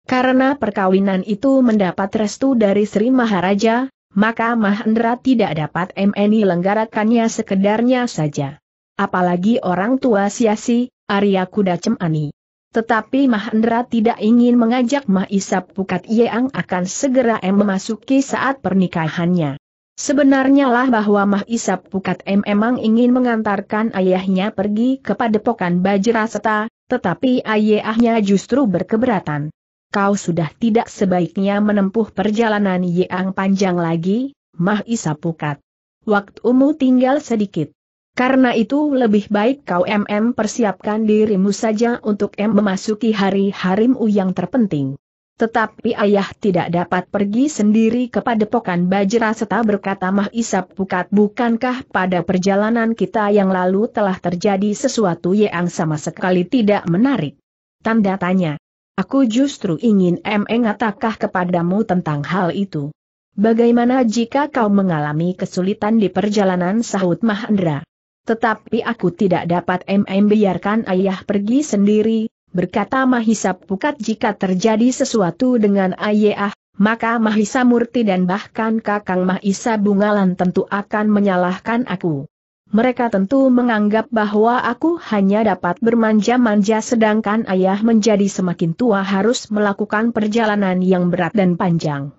Karena perkawinan itu mendapat restu dari Sri Maharaja, maka Mahendra tidak dapat MNI lenggarakannya sekedarnya saja. Apalagi orang tua siasi, Arya Kuda Cemani. Tetapi Mahendra tidak ingin mengajak Mahisa Pukat Yeang akan segera M memasuki saat pernikahannya. Sebenarnya lah bahwa Mahisa Pukat M memang ingin mengantarkan ayahnya pergi ke padepokan Bajraseta, tetapi ayahnya justru berkeberatan. Kau sudah tidak sebaiknya menempuh perjalanan Yeang panjang lagi, Mahisa Pukat. Waktumu tinggal sedikit. Karena itu lebih baik kau MM persiapkan dirimu saja untuk M memasuki hari harimu yang terpenting. Tetapi ayah tidak dapat pergi sendiri kepada pokan Bajra serta berkata Mah Isap Pukat bukankah pada perjalanan kita yang lalu telah terjadi sesuatu yang sama sekali tidak menarik? Tanda tanya. Aku justru ingin M mengatakah kepadamu tentang hal itu. Bagaimana jika kau mengalami kesulitan di perjalanan sahut Mahendra? Tetapi aku tidak dapat MM biarkan ayah pergi sendiri, berkata Mahisa Pukat jika terjadi sesuatu dengan ayah, maka Mahisa Murti dan bahkan kakang Mahisa Bungalan tentu akan menyalahkan aku. Mereka tentu menganggap bahwa aku hanya dapat bermanja-manja sedangkan ayah menjadi semakin tua harus melakukan perjalanan yang berat dan panjang.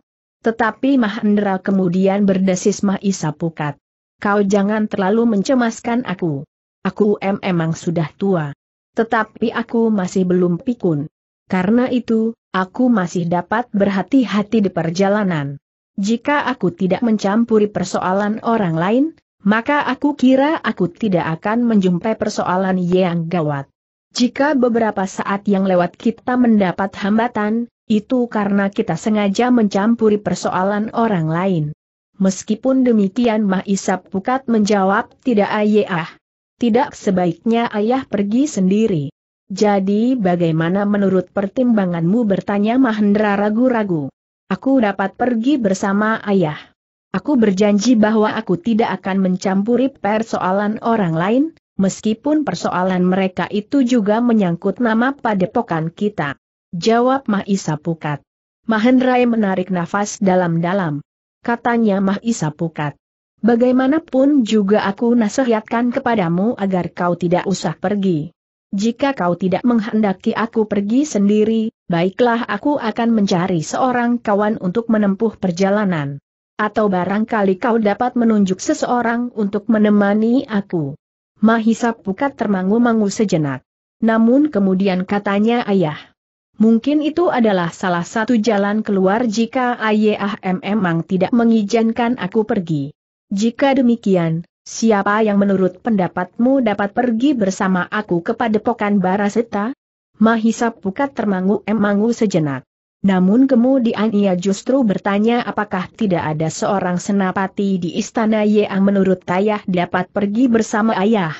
Tetapi Mahendra kemudian berdesis Mahisa Pukat kau jangan terlalu mencemaskan aku. Aku em emang sudah tua. Tetapi aku masih belum pikun. Karena itu, aku masih dapat berhati-hati di perjalanan. Jika aku tidak mencampuri persoalan orang lain, maka aku kira aku tidak akan menjumpai persoalan yang gawat. Jika beberapa saat yang lewat kita mendapat hambatan, itu karena kita sengaja mencampuri persoalan orang lain. Meskipun demikian Mahisap Pukat menjawab tidak ayah. Ah. Tidak sebaiknya ayah pergi sendiri. Jadi bagaimana menurut pertimbanganmu bertanya Mahendra ragu-ragu. Aku dapat pergi bersama ayah. Aku berjanji bahwa aku tidak akan mencampuri persoalan orang lain, meskipun persoalan mereka itu juga menyangkut nama padepokan kita. Jawab Mahisa Pukat. Mahendrai menarik nafas dalam-dalam katanya Mahisa Pukat. Bagaimanapun juga aku nasihatkan kepadamu agar kau tidak usah pergi. Jika kau tidak menghendaki aku pergi sendiri, baiklah aku akan mencari seorang kawan untuk menempuh perjalanan. Atau barangkali kau dapat menunjuk seseorang untuk menemani aku. Mahisa Pukat termangu-mangu sejenak. Namun kemudian katanya ayah, Mungkin itu adalah salah satu jalan keluar jika Ayah memang tidak mengizinkan aku pergi. Jika demikian, siapa yang menurut pendapatmu dapat pergi bersama aku kepada padepokan Baraseta? Mahisa Pukat termangu-emangu sejenak. Namun kemudian ia justru bertanya apakah tidak ada seorang senapati di istana yang menurut Tayah dapat pergi bersama ayah.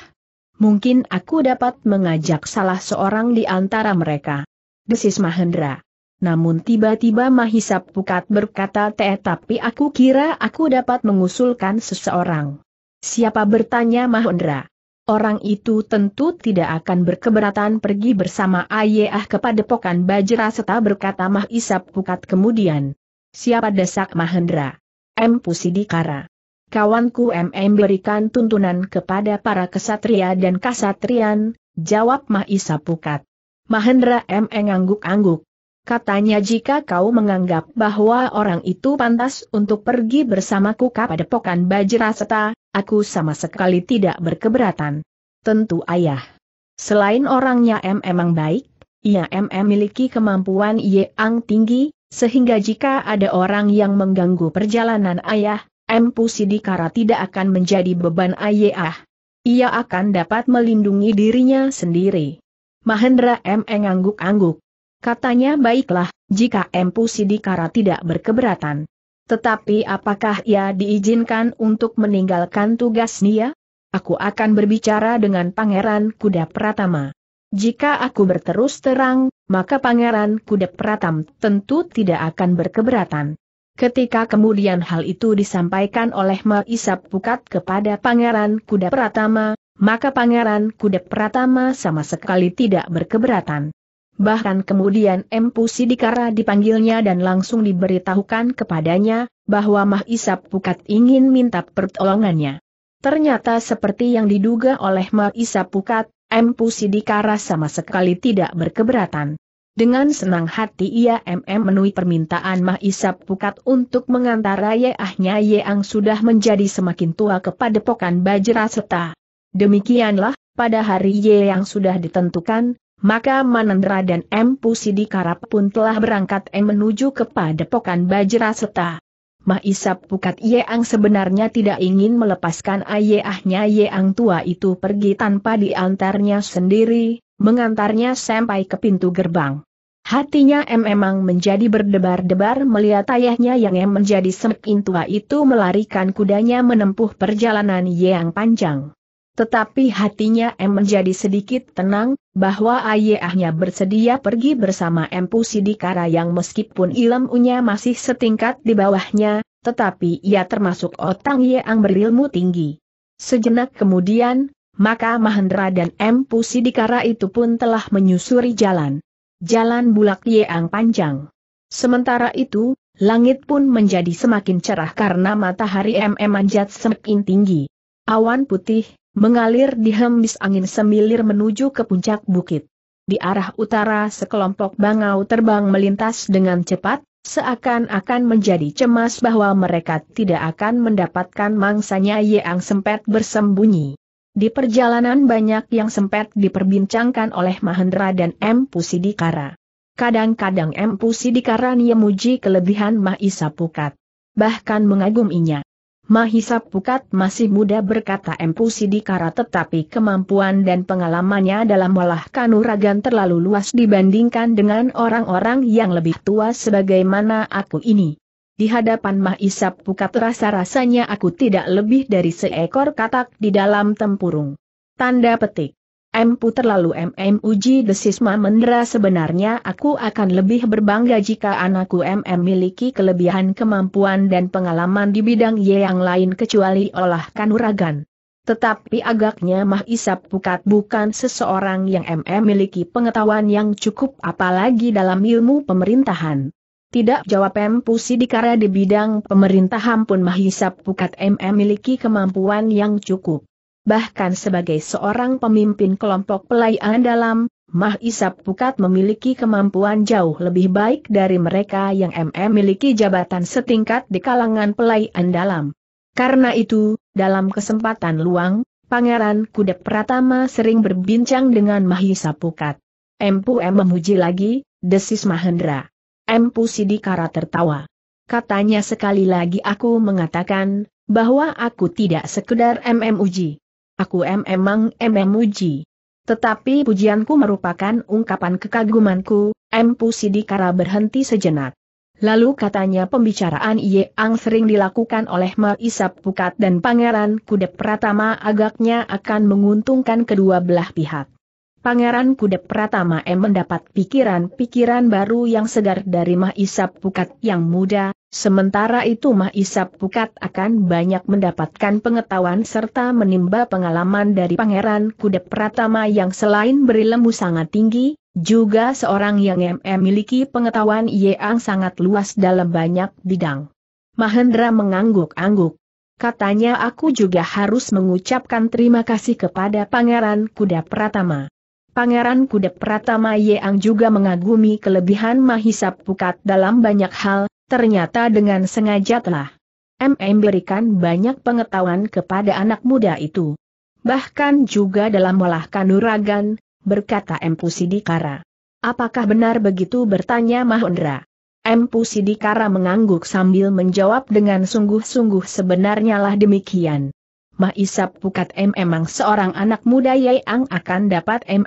Mungkin aku dapat mengajak salah seorang di antara mereka desis Mahendra. Namun tiba-tiba Mahisa Pukat berkata teh tapi aku kira aku dapat mengusulkan seseorang. Siapa bertanya Mahendra? Orang itu tentu tidak akan berkeberatan pergi bersama Ayah kepada pokan Bajra serta berkata Mahisa Pukat kemudian. Siapa desak Mahendra? M. Pusidikara. Kawanku MM berikan tuntunan kepada para kesatria dan kasatrian, jawab Mahisa Pukat. Mahendra M mengangguk angguk Katanya jika kau menganggap bahwa orang itu pantas untuk pergi bersamaku ke padepokan Bajraseta, aku sama sekali tidak berkeberatan. Tentu ayah. Selain orangnya M emang baik, ia M memiliki kemampuan yang tinggi, sehingga jika ada orang yang mengganggu perjalanan ayah, M Pusidikara tidak akan menjadi beban ayah. Ia akan dapat melindungi dirinya sendiri. Mahendra M. angguk angguk Katanya baiklah, jika Empu Sidikara tidak berkeberatan. Tetapi apakah ia diizinkan untuk meninggalkan tugasnya? Aku akan berbicara dengan Pangeran Kuda Pratama. Jika aku berterus terang, maka Pangeran Kuda Pratam tentu tidak akan berkeberatan. Ketika kemudian hal itu disampaikan oleh Maisap Pukat kepada Pangeran Kuda Pratama, maka Pangeran Kuda Pratama sama sekali tidak berkeberatan. Bahkan kemudian Empu Sidikara dipanggilnya dan langsung diberitahukan kepadanya, bahwa Mahisa Pukat ingin minta pertolongannya. Ternyata seperti yang diduga oleh Mahisa Pukat, Empu Sidikara sama sekali tidak berkeberatan. Dengan senang hati ia MM menui permintaan Mahisa Pukat untuk mengantar Yeahnya Yeang sudah menjadi semakin tua kepada Pokan Bajra serta Demikianlah, pada hari Y yang sudah ditentukan, maka Manendra dan M. Pusidi pun telah berangkat M menuju ke padepokan Bajra Seta. Mahisap Pukat Yeang sebenarnya tidak ingin melepaskan ayahnya Yeang tua itu pergi tanpa diantarnya sendiri, mengantarnya sampai ke pintu gerbang. Hatinya M memang menjadi berdebar-debar melihat ayahnya yang M menjadi semakin tua itu melarikan kudanya menempuh perjalanan yang panjang. Tetapi hatinya M menjadi sedikit tenang, bahwa ayahnya bersedia pergi bersama M Pusidikara yang meskipun ilmunya masih setingkat di bawahnya, tetapi ia termasuk otang yang berilmu tinggi. Sejenak kemudian, maka Mahendra dan M Pusidikara itu pun telah menyusuri jalan. Jalan bulak yang panjang. Sementara itu, langit pun menjadi semakin cerah karena matahari M manjat semakin tinggi. Awan putih, mengalir di dihembis angin semilir menuju ke puncak bukit. Di arah utara sekelompok bangau terbang melintas dengan cepat, seakan-akan menjadi cemas bahwa mereka tidak akan mendapatkan mangsanya yang sempet bersembunyi. Di perjalanan banyak yang sempet diperbincangkan oleh Mahendra dan M. Pusidikara. Kadang-kadang M. Pusidikara memuji kelebihan Mahisa Pukat. Bahkan mengaguminya. Mahisa Pukat masih muda berkata Empu Sidikara tetapi kemampuan dan pengalamannya dalam olah kanuragan terlalu luas dibandingkan dengan orang-orang yang lebih tua sebagaimana aku ini. Di hadapan Mahisa Pukat rasa-rasanya aku tidak lebih dari seekor katak di dalam tempurung. Tanda petik. Empu terlalu MM uji desisma mendera sebenarnya aku akan lebih berbangga jika anakku MM miliki kelebihan kemampuan dan pengalaman di bidang Y yang lain kecuali olah kanuragan. Tetapi agaknya Mah Isap Pukat bukan seseorang yang MM miliki pengetahuan yang cukup apalagi dalam ilmu pemerintahan. Tidak jawab Empu Sidikara di bidang pemerintahan pun Mahisap Pukat MM miliki kemampuan yang cukup bahkan sebagai seorang pemimpin kelompok pelayan dalam, Mah Isap Pukat memiliki kemampuan jauh lebih baik dari mereka yang MM miliki jabatan setingkat di kalangan pelayan dalam. Karena itu, dalam kesempatan luang, Pangeran Kudep Pratama sering berbincang dengan Mahisa Pukat. Empu M memuji lagi, desis Mahendra. Empu Sidikara tertawa. Katanya sekali lagi aku mengatakan, bahwa aku tidak sekedar MM uji aku memang muji. Tetapi pujianku merupakan ungkapan kekagumanku, M. Pusidikara berhenti sejenak. Lalu katanya pembicaraan ang sering dilakukan oleh Maisap Pukat dan Pangeran Kudep Pratama agaknya akan menguntungkan kedua belah pihak. Pangeran Kuda Pratama M mendapat pikiran-pikiran baru yang segar dari Mah Isap Pukat yang muda, sementara itu Mah Isap Pukat akan banyak mendapatkan pengetahuan serta menimba pengalaman dari Pangeran Kuda Pratama yang selain berilmu sangat tinggi, juga seorang yang memiliki pengetahuan yang sangat luas dalam banyak bidang. Mahendra mengangguk-angguk. Katanya aku juga harus mengucapkan terima kasih kepada Pangeran Kuda Pratama. Pangeran Kuda Pratama Yeang juga mengagumi kelebihan Mahisa Pukat dalam banyak hal, ternyata dengan sengaja telah MM berikan banyak pengetahuan kepada anak muda itu. Bahkan juga dalam olah kanuragan, berkata Empu Sidikara. Apakah benar begitu bertanya Mahondra? Empu Sidikara mengangguk sambil menjawab dengan sungguh-sungguh sebenarnya lah demikian. Mah Isap Pukat M memang seorang anak muda yang akan dapat M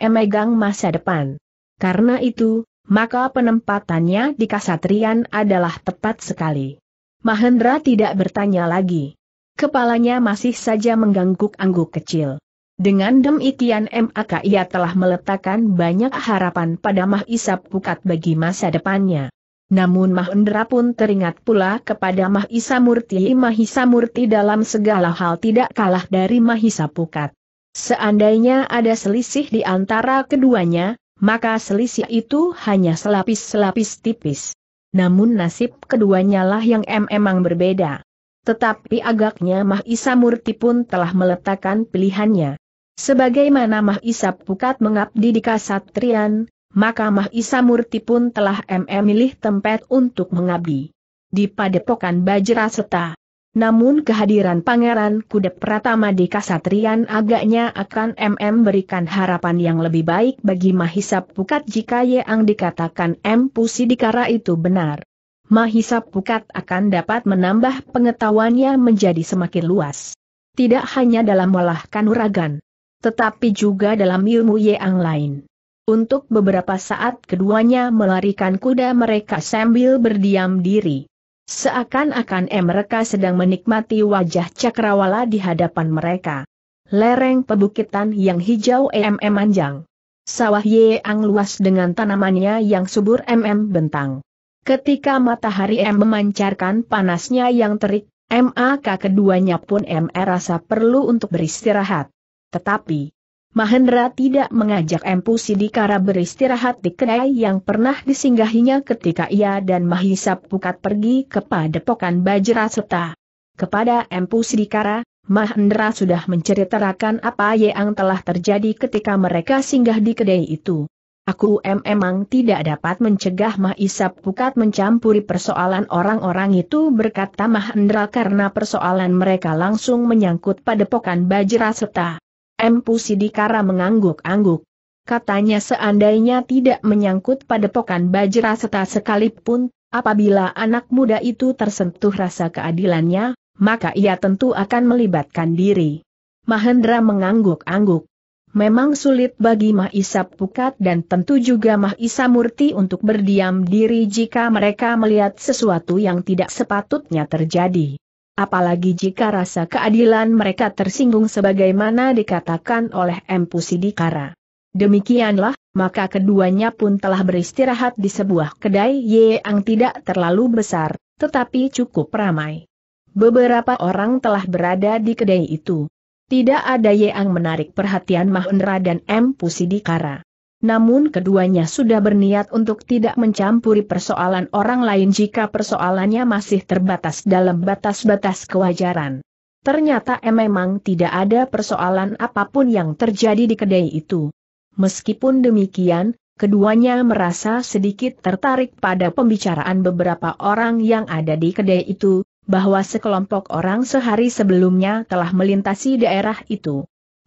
masa depan. Karena itu, maka penempatannya di Kasatrian adalah tepat sekali. Mahendra tidak bertanya lagi. Kepalanya masih saja mengangguk-angguk kecil. Dengan demikian MAK ia telah meletakkan banyak harapan pada Mah Isap Pukat bagi masa depannya. Namun Mahendra pun teringat pula kepada Mahisa Murti. Mahisa Murti dalam segala hal tidak kalah dari Mahisa Pukat. Seandainya ada selisih di antara keduanya, maka selisih itu hanya selapis-selapis tipis. Namun nasib keduanya lah yang em emang berbeda. Tetapi agaknya Mahisa Murti pun telah meletakkan pilihannya. Sebagaimana Mahisa Pukat mengabdi di Kasatrian, maka Mahisa Murti pun telah memilih tempat untuk mengabdi. Di padepokan Bajra Seta. Namun kehadiran Pangeran Kudep Pratama di Kasatrian agaknya akan MM berikan harapan yang lebih baik bagi Mahisap Pukat jika yang dikatakan M Pusidikara itu benar. Mahisap Pukat akan dapat menambah pengetahuannya menjadi semakin luas. Tidak hanya dalam olah kanuragan, tetapi juga dalam ilmu yang lain. Untuk beberapa saat keduanya melarikan kuda mereka sambil berdiam diri. Seakan-akan mereka sedang menikmati wajah cakrawala di hadapan mereka. Lereng pebukitan yang hijau MM manjang. Sawah Yeang luas dengan tanamannya yang subur MM bentang. Ketika matahari M memancarkan panasnya yang terik, MAK keduanya pun M rasa perlu untuk beristirahat. Tetapi, Mahendra tidak mengajak Empu Sidikara beristirahat di kedai yang pernah disinggahinya ketika ia dan Mahisa Pukat pergi ke padepokan Bajraseta. Kepada Empu Sidikara, Mahendra sudah menceritakan apa yang telah terjadi ketika mereka singgah di kedai itu. Aku memang emang tidak dapat mencegah Mahisa Pukat mencampuri persoalan orang-orang itu berkata Mahendra karena persoalan mereka langsung menyangkut padepokan Bajraseta. M. Sidikara mengangguk-angguk. Katanya seandainya tidak menyangkut pada pokan Bajra seta sekalipun, apabila anak muda itu tersentuh rasa keadilannya, maka ia tentu akan melibatkan diri. Mahendra mengangguk-angguk. Memang sulit bagi Mahisa Pukat dan tentu juga Mahisa Murti untuk berdiam diri jika mereka melihat sesuatu yang tidak sepatutnya terjadi. Apalagi jika rasa keadilan mereka tersinggung sebagaimana dikatakan oleh Empu Sidikara. Demikianlah, maka keduanya pun telah beristirahat di sebuah kedai yang tidak terlalu besar, tetapi cukup ramai. Beberapa orang telah berada di kedai itu. Tidak ada yang menarik perhatian Mahendra dan Empu Sidikara namun keduanya sudah berniat untuk tidak mencampuri persoalan orang lain jika persoalannya masih terbatas dalam batas-batas kewajaran. Ternyata eh, memang tidak ada persoalan apapun yang terjadi di kedai itu. Meskipun demikian, keduanya merasa sedikit tertarik pada pembicaraan beberapa orang yang ada di kedai itu, bahwa sekelompok orang sehari sebelumnya telah melintasi daerah itu.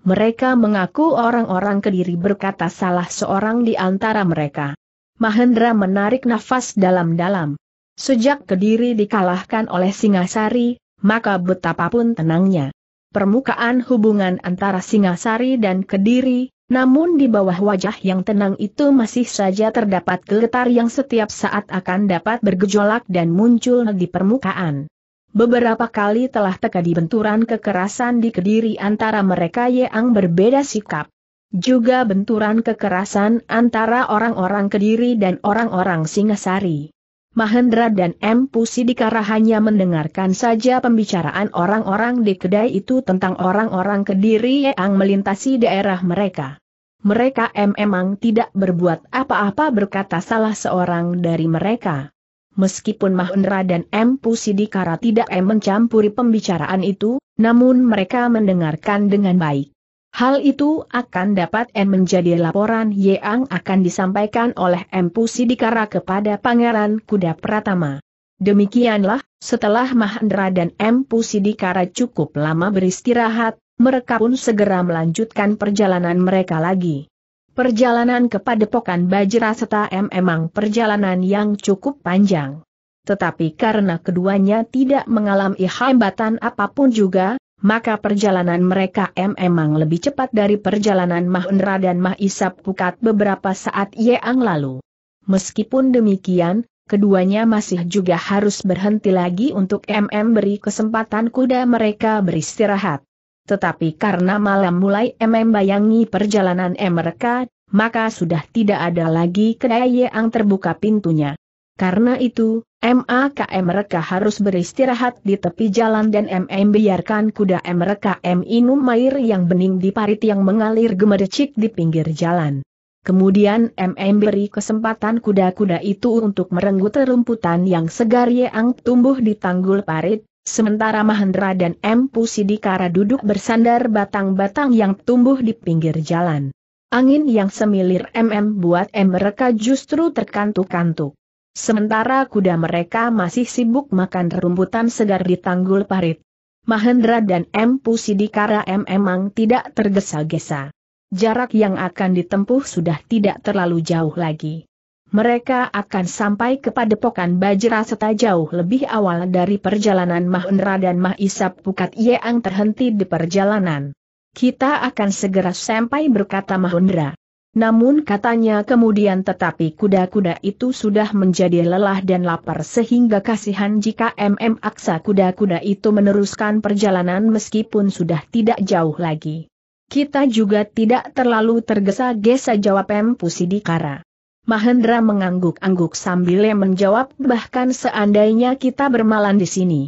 Mereka mengaku orang-orang kediri berkata salah seorang di antara mereka. Mahendra menarik nafas dalam-dalam. Sejak kediri dikalahkan oleh Singasari, maka betapapun tenangnya. Permukaan hubungan antara Singasari dan kediri, namun di bawah wajah yang tenang itu masih saja terdapat geletar yang setiap saat akan dapat bergejolak dan muncul di permukaan. Beberapa kali telah terjadi benturan kekerasan di Kediri antara mereka yang berbeda sikap. Juga benturan kekerasan antara orang-orang Kediri dan orang-orang Singasari. Mahendra dan M. pusi Pusidikara hanya mendengarkan saja pembicaraan orang-orang di kedai itu tentang orang-orang Kediri yang melintasi daerah mereka. Mereka M memang tidak berbuat apa-apa berkata salah seorang dari mereka meskipun Mahendra dan M. Pusidikara tidak M mencampuri pembicaraan itu, namun mereka mendengarkan dengan baik. Hal itu akan dapat M menjadi laporan yang akan disampaikan oleh M. Pusidikara kepada Pangeran Kuda Pratama. Demikianlah, setelah Mahendra dan M. Pusidikara cukup lama beristirahat, mereka pun segera melanjutkan perjalanan mereka lagi. Perjalanan ke Padepokan Bajraseta M memang perjalanan yang cukup panjang. Tetapi karena keduanya tidak mengalami hambatan apapun juga, maka perjalanan mereka M memang lebih cepat dari perjalanan Mahendra dan Mahisap Pukat beberapa saat yang lalu. Meskipun demikian, keduanya masih juga harus berhenti lagi untuk MM beri kesempatan kuda mereka beristirahat. Tetapi karena malam mulai bayangi perjalanan mereka, maka sudah tidak ada lagi kedai yang terbuka pintunya. Karena itu, MAKM mereka harus beristirahat di tepi jalan dan MM biarkan kuda mereka M minum air yang bening di parit yang mengalir gemericik di pinggir jalan. Kemudian MM beri kesempatan kuda-kuda itu untuk merenggut rumputan yang segar yang tumbuh di tanggul parit, Sementara Mahendra dan M. Pusidikara duduk bersandar batang-batang yang tumbuh di pinggir jalan. Angin yang semilir MM buat M mereka justru terkantuk-kantuk. Sementara kuda mereka masih sibuk makan rumputan segar di tanggul parit. Mahendra dan M. Pusidikara M emang tidak tergesa-gesa. Jarak yang akan ditempuh sudah tidak terlalu jauh lagi mereka akan sampai kepada pokan Bajra seta jauh lebih awal dari perjalanan Mahendra dan Mahisap Pukat Yeang terhenti di perjalanan. Kita akan segera sampai berkata Mahendra. Namun katanya kemudian tetapi kuda-kuda itu sudah menjadi lelah dan lapar sehingga kasihan jika MM Aksa kuda-kuda itu meneruskan perjalanan meskipun sudah tidak jauh lagi. Kita juga tidak terlalu tergesa-gesa jawab M. Pusidikara. Mahendra mengangguk-angguk sambil menjawab bahkan seandainya kita bermalam di sini.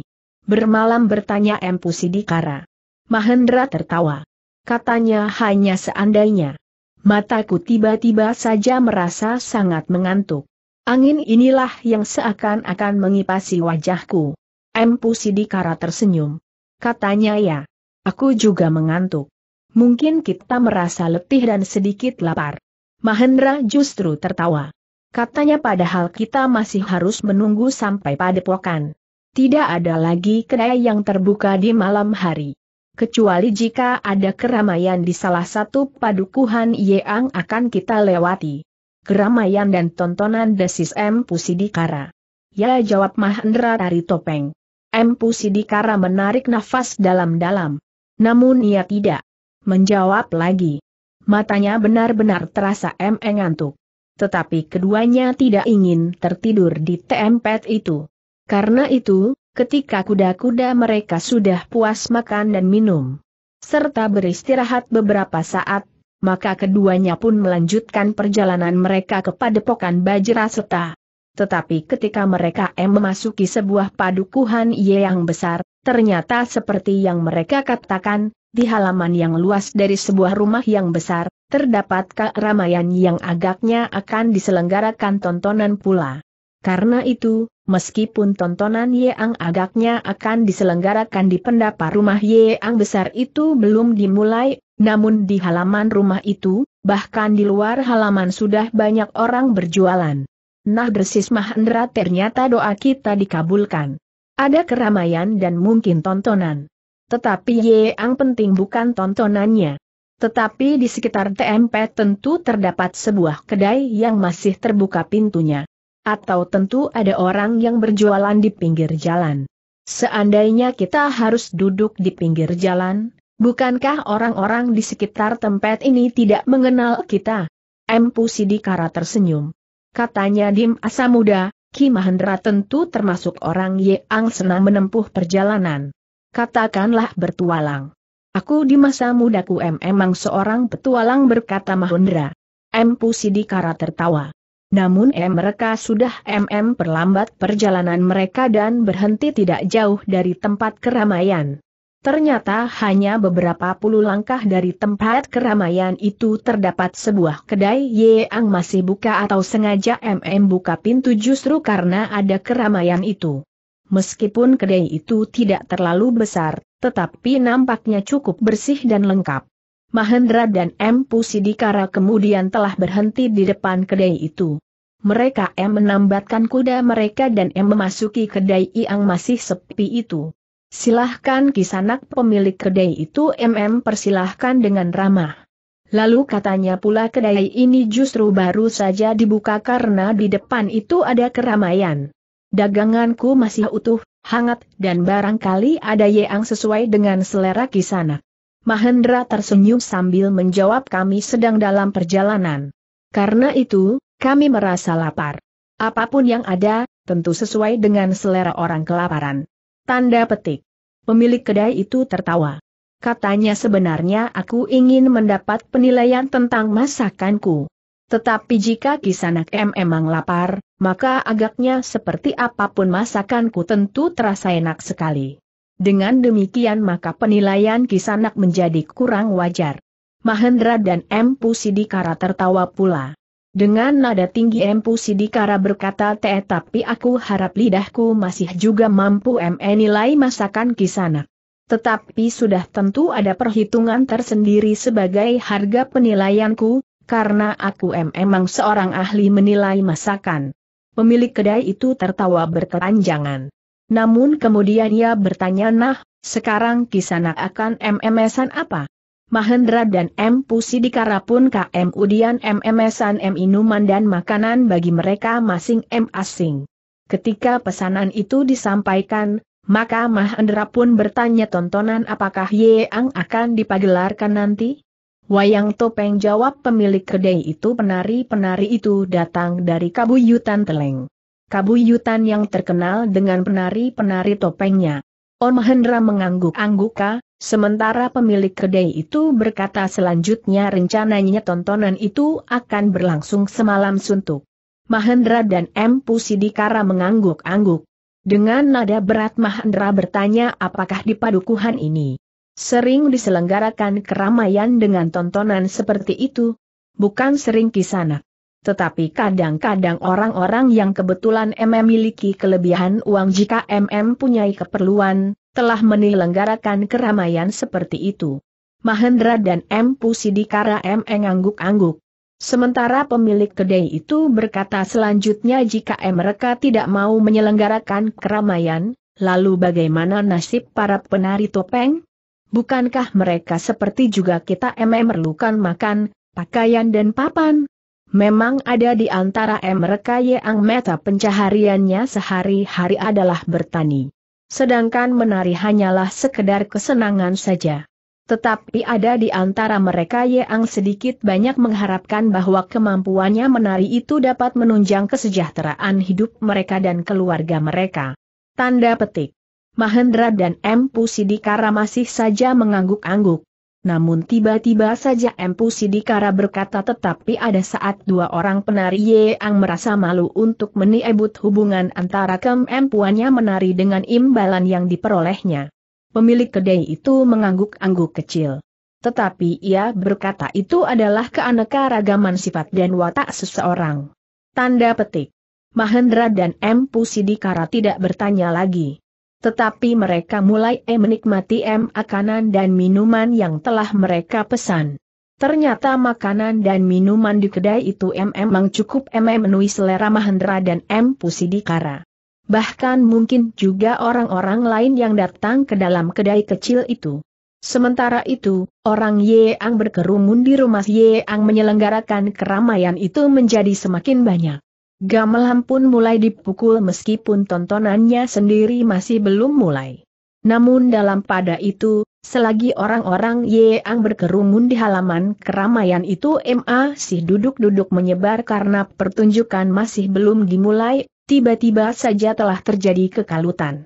Bermalam bertanya Empu Sidikara. Mahendra tertawa. Katanya hanya seandainya. Mataku tiba-tiba saja merasa sangat mengantuk. Angin inilah yang seakan-akan mengipasi wajahku. Empu Sidikara tersenyum. Katanya ya. Aku juga mengantuk. Mungkin kita merasa letih dan sedikit lapar. Mahendra justru tertawa. Katanya padahal kita masih harus menunggu sampai padepokan. Tidak ada lagi kedai yang terbuka di malam hari. Kecuali jika ada keramaian di salah satu padukuhan yang akan kita lewati. Keramaian dan tontonan desis M. Pusidikara. Ya jawab Mahendra dari topeng. M. Pusidikara menarik nafas dalam-dalam. Namun ia tidak menjawab lagi. Matanya benar-benar terasa emeng ngantuk. Tetapi keduanya tidak ingin tertidur di tempat itu. Karena itu, ketika kuda-kuda mereka sudah puas makan dan minum, serta beristirahat beberapa saat, maka keduanya pun melanjutkan perjalanan mereka ke padepokan Seta. Tetapi ketika mereka M e memasuki sebuah padukuhan yang besar, ternyata seperti yang mereka katakan, di halaman yang luas dari sebuah rumah yang besar, terdapat keramaian yang agaknya akan diselenggarakan tontonan pula. Karena itu, meskipun tontonan Yeang agaknya akan diselenggarakan di pendapa rumah Yeang besar itu belum dimulai, namun di halaman rumah itu, bahkan di luar halaman sudah banyak orang berjualan. Nah bersis Mahendra ternyata doa kita dikabulkan. Ada keramaian dan mungkin tontonan. Tetapi ye ang penting bukan tontonannya. Tetapi di sekitar TMP tentu terdapat sebuah kedai yang masih terbuka pintunya. Atau tentu ada orang yang berjualan di pinggir jalan. Seandainya kita harus duduk di pinggir jalan, bukankah orang-orang di sekitar tempat ini tidak mengenal kita? Empu Sidikara tersenyum. Katanya Dim Asamuda, Ki Mahendra tentu termasuk orang yang senang menempuh perjalanan katakanlah bertualang. Aku di masa mudaku memang seorang petualang berkata Mahendra. M. Pusidikara tertawa. Namun M. mereka sudah MM perlambat perjalanan mereka dan berhenti tidak jauh dari tempat keramaian. Ternyata hanya beberapa puluh langkah dari tempat keramaian itu terdapat sebuah kedai yang masih buka atau sengaja MM buka pintu justru karena ada keramaian itu meskipun kedai itu tidak terlalu besar, tetapi nampaknya cukup bersih dan lengkap. Mahendra dan M. Pusidikara kemudian telah berhenti di depan kedai itu. Mereka M. menambatkan kuda mereka dan M. memasuki kedai yang masih sepi itu. Silahkan kisanak pemilik kedai itu M M persilahkan dengan ramah. Lalu katanya pula kedai ini justru baru saja dibuka karena di depan itu ada keramaian. Daganganku masih utuh, hangat, dan barangkali ada yang sesuai dengan selera kisana. Mahendra tersenyum sambil menjawab kami sedang dalam perjalanan. Karena itu, kami merasa lapar. Apapun yang ada, tentu sesuai dengan selera orang kelaparan. Tanda petik. Pemilik kedai itu tertawa. Katanya sebenarnya aku ingin mendapat penilaian tentang masakanku. Tetapi jika kisanak M memang lapar, maka agaknya seperti apapun masakanku tentu terasa enak sekali. Dengan demikian maka penilaian kisanak menjadi kurang wajar. Mahendra dan Empu Sidikara tertawa pula. Dengan nada tinggi Empu Sidikara berkata "Tetapi aku harap lidahku masih juga mampu menilai masakan kisanak. Tetapi sudah tentu ada perhitungan tersendiri sebagai harga penilaianku, karena aku memang seorang ahli menilai masakan. Pemilik kedai itu tertawa berkepanjangan. Namun kemudian ia bertanya nah, sekarang nak akan MMSan apa? Mahendra dan M. Pusidikara pun KM Udian MMSan M Inuman dan makanan bagi mereka masing M asing. Ketika pesanan itu disampaikan, maka Mahendra pun bertanya tontonan apakah Yeang akan dipagelarkan nanti? Wayang topeng jawab pemilik kedai itu penari-penari itu datang dari Kabuyutan Teleng. Kabuyutan yang terkenal dengan penari-penari topengnya. Om Mahendra mengangguk angguk sementara pemilik kedai itu berkata selanjutnya rencananya tontonan itu akan berlangsung semalam suntuk. Mahendra dan M. Pusidikara mengangguk-angguk. Dengan nada berat Mahendra bertanya apakah di padukuhan ini Sering diselenggarakan keramaian dengan tontonan seperti itu, bukan sering kisana. Tetapi kadang-kadang orang-orang yang kebetulan MM miliki kelebihan uang jika MM punya keperluan, telah menyelenggarakan keramaian seperti itu. Mahendra dan M. Pusidikara M. ngangguk-angguk. Sementara pemilik kedai itu berkata selanjutnya jika M. mereka tidak mau menyelenggarakan keramaian, lalu bagaimana nasib para penari topeng? Bukankah mereka seperti juga kita memerlukan makan, pakaian dan papan? Memang ada di antara mereka yang meta pencahariannya sehari-hari adalah bertani. Sedangkan menari hanyalah sekedar kesenangan saja. Tetapi ada di antara mereka yang sedikit banyak mengharapkan bahwa kemampuannya menari itu dapat menunjang kesejahteraan hidup mereka dan keluarga mereka. Tanda petik. Mahendra dan M. Pusidikara masih saja mengangguk-angguk. Namun tiba-tiba saja M. Pusidikara berkata tetapi ada saat dua orang penari yang merasa malu untuk meniebut hubungan antara kemampuannya menari dengan imbalan yang diperolehnya. Pemilik kedai itu mengangguk-angguk kecil. Tetapi ia berkata itu adalah keanekaragaman sifat dan watak seseorang. Tanda petik. Mahendra dan M. Pusidikara tidak bertanya lagi. Tetapi mereka mulai eh, menikmati makanan dan minuman yang telah mereka pesan. Ternyata makanan dan minuman di kedai itu memang cukup memenuhi selera Mahendra dan M. Pusidikara. Bahkan mungkin juga orang-orang lain yang datang ke dalam kedai kecil itu. Sementara itu, orang ang berkerumun di rumah ang menyelenggarakan keramaian itu menjadi semakin banyak. Gamelan pun mulai dipukul meskipun tontonannya sendiri masih belum mulai. Namun dalam pada itu, selagi orang-orang Yeang berkerumun di halaman keramaian itu MA masih duduk-duduk menyebar karena pertunjukan masih belum dimulai, tiba-tiba saja telah terjadi kekalutan.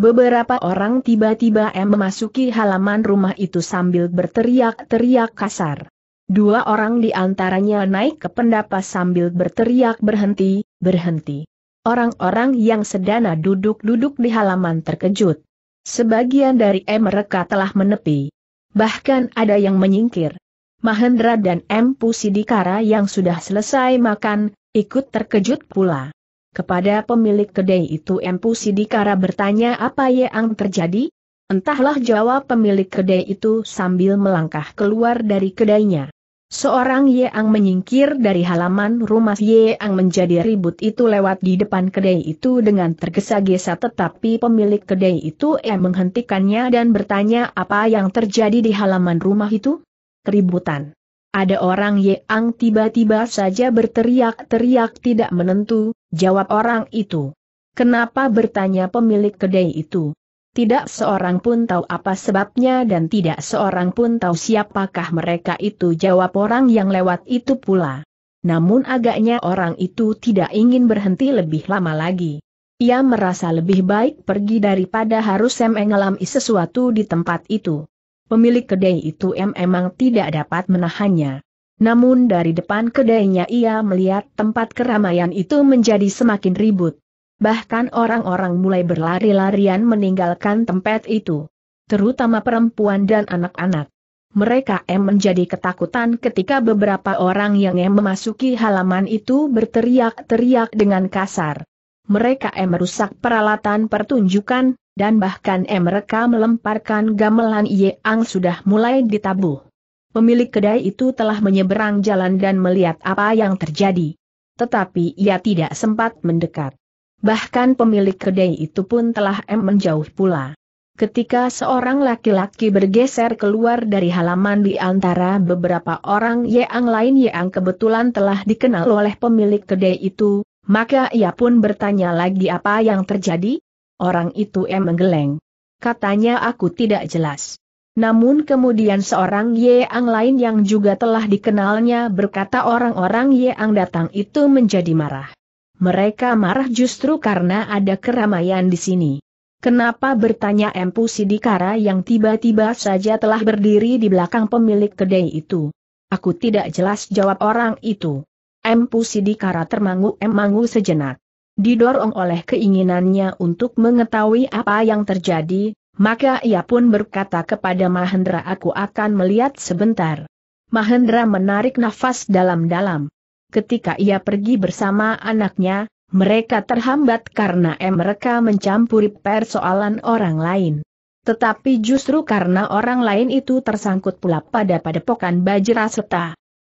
Beberapa orang tiba-tiba memasuki halaman rumah itu sambil berteriak-teriak kasar. Dua orang di antaranya naik ke pendapa sambil berteriak berhenti, berhenti. Orang-orang yang sedana duduk-duduk di halaman terkejut. Sebagian dari M mereka telah menepi. Bahkan ada yang menyingkir. Mahendra dan M Pusidikara yang sudah selesai makan, ikut terkejut pula. Kepada pemilik kedai itu M Pusidikara bertanya apa yang terjadi, Entahlah jawab pemilik kedai itu sambil melangkah keluar dari kedainya. Seorang Ye Ang menyingkir dari halaman rumah Ye Ang menjadi ribut itu lewat di depan kedai itu dengan tergesa-gesa tetapi pemilik kedai itu eh menghentikannya dan bertanya apa yang terjadi di halaman rumah itu? Keributan. Ada orang Ye Ang tiba-tiba saja berteriak-teriak tidak menentu, jawab orang itu. Kenapa bertanya pemilik kedai itu? Tidak seorang pun tahu apa sebabnya dan tidak seorang pun tahu siapakah mereka itu jawab orang yang lewat itu pula. Namun agaknya orang itu tidak ingin berhenti lebih lama lagi. Ia merasa lebih baik pergi daripada harus mengalami sesuatu di tempat itu. Pemilik kedai itu emang tidak dapat menahannya. Namun dari depan kedainya ia melihat tempat keramaian itu menjadi semakin ribut bahkan orang-orang mulai berlari-larian meninggalkan tempat itu. Terutama perempuan dan anak-anak. Mereka M menjadi ketakutan ketika beberapa orang yang M memasuki halaman itu berteriak-teriak dengan kasar. Mereka M merusak peralatan pertunjukan, dan bahkan M mereka melemparkan gamelan yang sudah mulai ditabuh. Pemilik kedai itu telah menyeberang jalan dan melihat apa yang terjadi. Tetapi ia tidak sempat mendekat. Bahkan pemilik kedai itu pun telah M menjauh pula. Ketika seorang laki-laki bergeser keluar dari halaman di antara beberapa orang yang lain yang kebetulan telah dikenal oleh pemilik kedai itu, maka ia pun bertanya lagi apa yang terjadi? Orang itu M menggeleng. Katanya aku tidak jelas. Namun kemudian seorang Yang lain yang juga telah dikenalnya berkata orang-orang Yang datang itu menjadi marah mereka marah justru karena ada keramaian di sini. Kenapa bertanya Empu Sidikara yang tiba-tiba saja telah berdiri di belakang pemilik kedai itu? Aku tidak jelas jawab orang itu. Empu Sidikara termangu-emangu sejenak. Didorong oleh keinginannya untuk mengetahui apa yang terjadi, maka ia pun berkata kepada Mahendra aku akan melihat sebentar. Mahendra menarik nafas dalam-dalam ketika ia pergi bersama anaknya, mereka terhambat karena mereka mencampuri persoalan orang lain. Tetapi justru karena orang lain itu tersangkut pula pada padepokan Bajra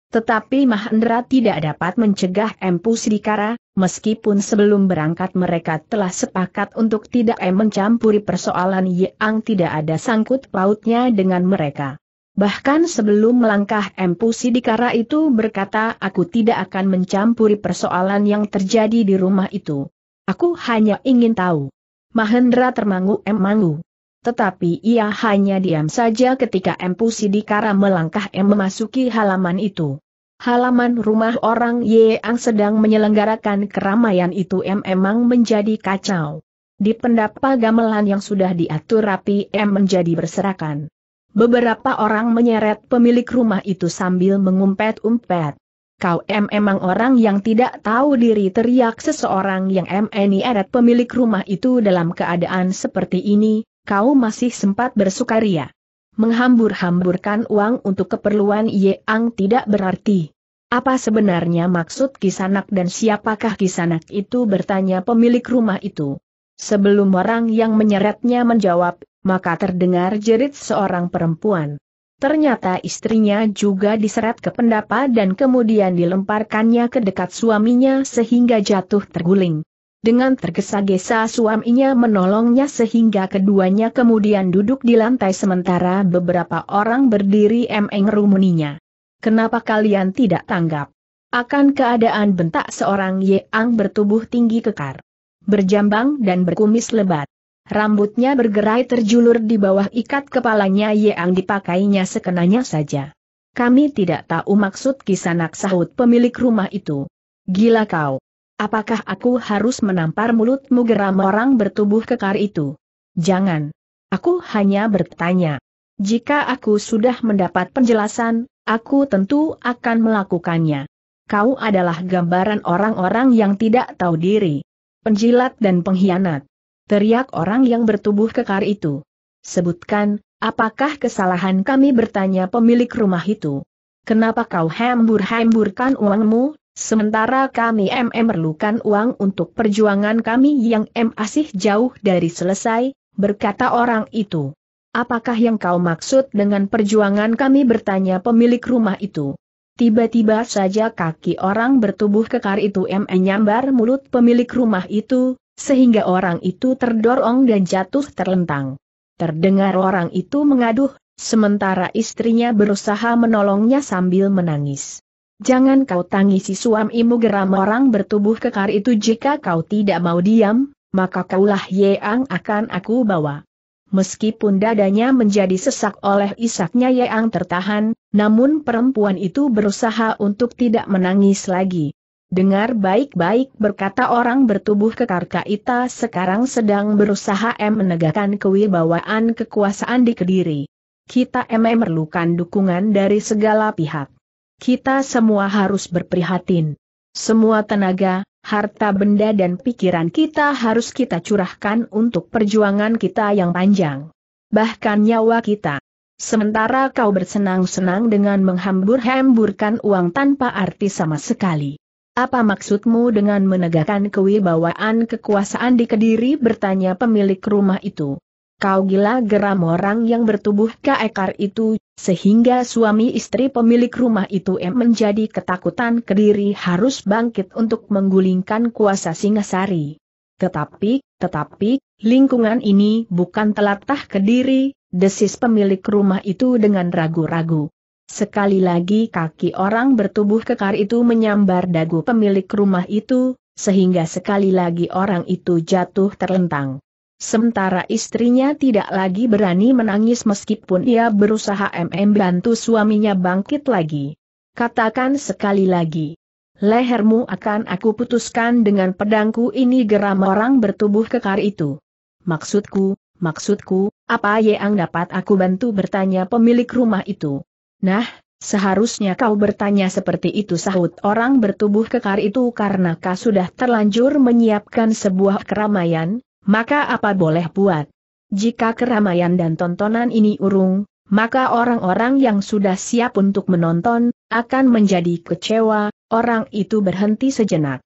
Tetapi Mahendra tidak dapat mencegah Empu Sidikara, meskipun sebelum berangkat mereka telah sepakat untuk tidak mencampuri persoalan yang tidak ada sangkut pautnya dengan mereka. Bahkan sebelum melangkah Empu Sidikara itu berkata aku tidak akan mencampuri persoalan yang terjadi di rumah itu. Aku hanya ingin tahu. Mahendra termangu-emangu. Tetapi ia hanya diam saja ketika Empu Sidikara melangkah em memasuki halaman itu. Halaman rumah orang yang sedang menyelenggarakan keramaian itu em emang menjadi kacau. Di pendapa gamelan yang sudah diatur rapi em menjadi berserakan. Beberapa orang menyeret pemilik rumah itu sambil mengumpet-umpet. Kau em emang orang yang tidak tahu diri teriak seseorang yang MNI eret pemilik rumah itu dalam keadaan seperti ini, kau masih sempat bersukaria. Menghambur-hamburkan uang untuk keperluan ye ang tidak berarti. Apa sebenarnya maksud kisanak dan siapakah kisanak itu bertanya pemilik rumah itu. Sebelum orang yang menyeretnya menjawab, maka terdengar jerit seorang perempuan. Ternyata istrinya juga diseret ke pendapa dan kemudian dilemparkannya ke dekat suaminya sehingga jatuh terguling. Dengan tergesa-gesa suaminya menolongnya sehingga keduanya kemudian duduk di lantai sementara beberapa orang berdiri emeng rumuninya. Kenapa kalian tidak tanggap? Akan keadaan bentak seorang Yeang bertubuh tinggi kekar, berjambang dan berkumis lebat. Rambutnya bergerai terjulur di bawah ikat kepalanya yang dipakainya sekenanya saja. Kami tidak tahu maksud kisanak sahut pemilik rumah itu. Gila kau. Apakah aku harus menampar mulutmu geram orang bertubuh kekar itu? Jangan. Aku hanya bertanya. Jika aku sudah mendapat penjelasan, aku tentu akan melakukannya. Kau adalah gambaran orang-orang yang tidak tahu diri. Penjilat dan pengkhianat teriak orang yang bertubuh kekar itu. Sebutkan, apakah kesalahan kami bertanya pemilik rumah itu? Kenapa kau hembur-hemburkan uangmu, sementara kami MM memerlukan uang untuk perjuangan kami yang masih jauh dari selesai, berkata orang itu. Apakah yang kau maksud dengan perjuangan kami bertanya pemilik rumah itu? Tiba-tiba saja kaki orang bertubuh kekar itu menyambar mulut pemilik rumah itu, sehingga orang itu terdorong dan jatuh terlentang. Terdengar orang itu mengaduh, sementara istrinya berusaha menolongnya sambil menangis. Jangan kau tangisi suamimu geram orang bertubuh kekar itu jika kau tidak mau diam, maka kaulah Yeang akan aku bawa. Meskipun dadanya menjadi sesak oleh isaknya Yeang tertahan, namun perempuan itu berusaha untuk tidak menangis lagi. Dengar baik-baik berkata orang bertubuh kekar Kaita sekarang sedang berusaha M menegakkan kewibawaan kekuasaan di Kediri. Kita M memerlukan dukungan dari segala pihak. Kita semua harus berprihatin. Semua tenaga, harta benda dan pikiran kita harus kita curahkan untuk perjuangan kita yang panjang. Bahkan nyawa kita. Sementara kau bersenang-senang dengan menghambur-hamburkan uang tanpa arti sama sekali. Apa maksudmu dengan menegakkan kewibawaan kekuasaan di Kediri bertanya pemilik rumah itu? Kau gila geram orang yang bertubuh keekar itu, sehingga suami istri pemilik rumah itu em menjadi ketakutan Kediri harus bangkit untuk menggulingkan kuasa Singasari. Tetapi, tetapi, lingkungan ini bukan telatah Kediri, desis pemilik rumah itu dengan ragu-ragu. Sekali lagi kaki orang bertubuh kekar itu menyambar dagu pemilik rumah itu, sehingga sekali lagi orang itu jatuh terlentang. Sementara istrinya tidak lagi berani menangis meskipun ia berusaha MM bantu suaminya bangkit lagi. Katakan sekali lagi. Lehermu akan aku putuskan dengan pedangku ini geram orang bertubuh kekar itu. Maksudku, maksudku, apa yang dapat aku bantu bertanya pemilik rumah itu. Nah, seharusnya kau bertanya seperti itu sahut orang bertubuh kekar itu karena kau sudah terlanjur menyiapkan sebuah keramaian, maka apa boleh buat? Jika keramaian dan tontonan ini urung, maka orang-orang yang sudah siap untuk menonton, akan menjadi kecewa, orang itu berhenti sejenak.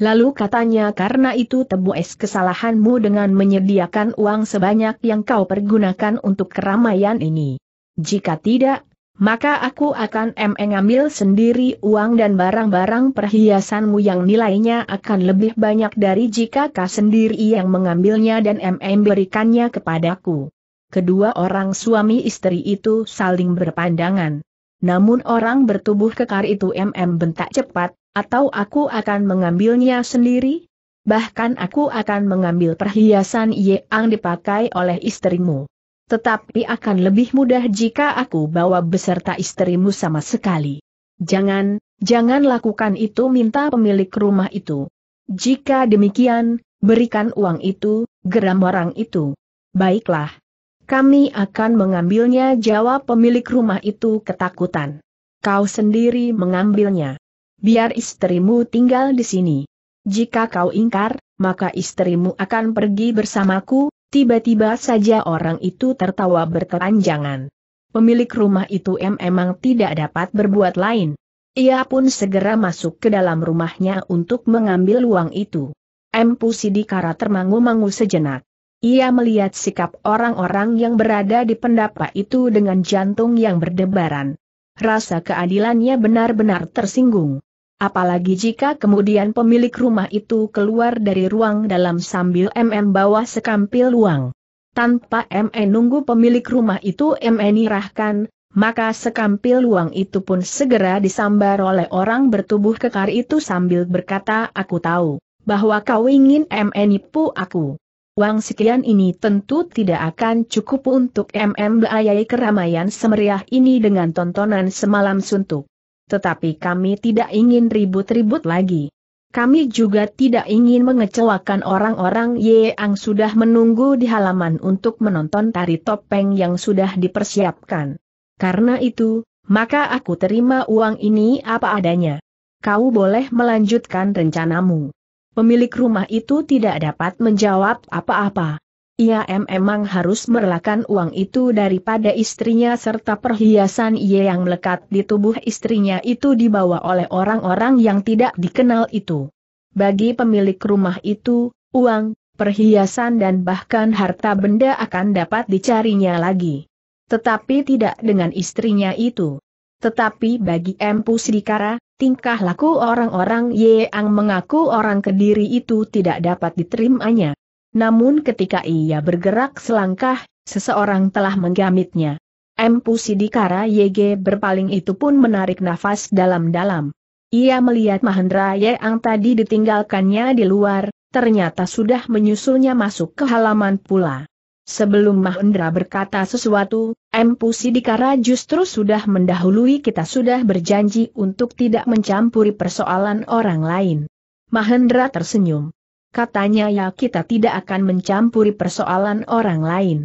Lalu katanya karena itu tebu es kesalahanmu dengan menyediakan uang sebanyak yang kau pergunakan untuk keramaian ini. Jika tidak, maka aku akan mengambil sendiri uang dan barang-barang perhiasanmu yang nilainya akan lebih banyak dari jika kau sendiri yang mengambilnya dan memberikannya kepadaku. Kedua orang suami istri itu saling berpandangan. Namun orang bertubuh kekar itu MM bentak cepat, atau aku akan mengambilnya sendiri? Bahkan aku akan mengambil perhiasan yang dipakai oleh istrimu. Tetapi akan lebih mudah jika aku bawa beserta istrimu sama sekali. Jangan, jangan lakukan itu minta pemilik rumah itu. Jika demikian, berikan uang itu, geram orang itu. Baiklah. Kami akan mengambilnya jawab pemilik rumah itu ketakutan. Kau sendiri mengambilnya. Biar istrimu tinggal di sini. Jika kau ingkar, maka istrimu akan pergi bersamaku, Tiba-tiba saja orang itu tertawa berkepanjangan. Pemilik rumah itu memang tidak dapat berbuat lain. Ia pun segera masuk ke dalam rumahnya untuk mengambil uang itu. M. Pusidikara termangu-mangu sejenak. Ia melihat sikap orang-orang yang berada di pendapa itu dengan jantung yang berdebaran. Rasa keadilannya benar-benar tersinggung. Apalagi jika kemudian pemilik rumah itu keluar dari ruang dalam sambil MM bawa sekampil uang. Tanpa MN nunggu pemilik rumah itu MN irahkan, maka sekampil uang itu pun segera disambar oleh orang bertubuh kekar itu sambil berkata aku tahu, bahwa kau ingin MN ipu aku. Uang sekian ini tentu tidak akan cukup untuk MM beayai keramaian semeriah ini dengan tontonan semalam suntuk tetapi kami tidak ingin ribut-ribut lagi. Kami juga tidak ingin mengecewakan orang-orang yang sudah menunggu di halaman untuk menonton tari topeng yang sudah dipersiapkan. Karena itu, maka aku terima uang ini apa adanya. Kau boleh melanjutkan rencanamu. Pemilik rumah itu tidak dapat menjawab apa-apa ia memang harus merelakan uang itu daripada istrinya serta perhiasan ia yang melekat di tubuh istrinya itu dibawa oleh orang-orang yang tidak dikenal itu. Bagi pemilik rumah itu, uang, perhiasan dan bahkan harta benda akan dapat dicarinya lagi. Tetapi tidak dengan istrinya itu. Tetapi bagi Empu Sidikara, tingkah laku orang-orang yang mengaku orang Kediri itu tidak dapat diterimanya. Namun ketika ia bergerak selangkah, seseorang telah menggamitnya. Empu Sidikara YG berpaling itu pun menarik nafas dalam-dalam. Ia melihat Mahendra yang tadi ditinggalkannya di luar, ternyata sudah menyusulnya masuk ke halaman pula. Sebelum Mahendra berkata sesuatu, Empu Sidikara justru sudah mendahului kita sudah berjanji untuk tidak mencampuri persoalan orang lain. Mahendra tersenyum katanya ya kita tidak akan mencampuri persoalan orang lain.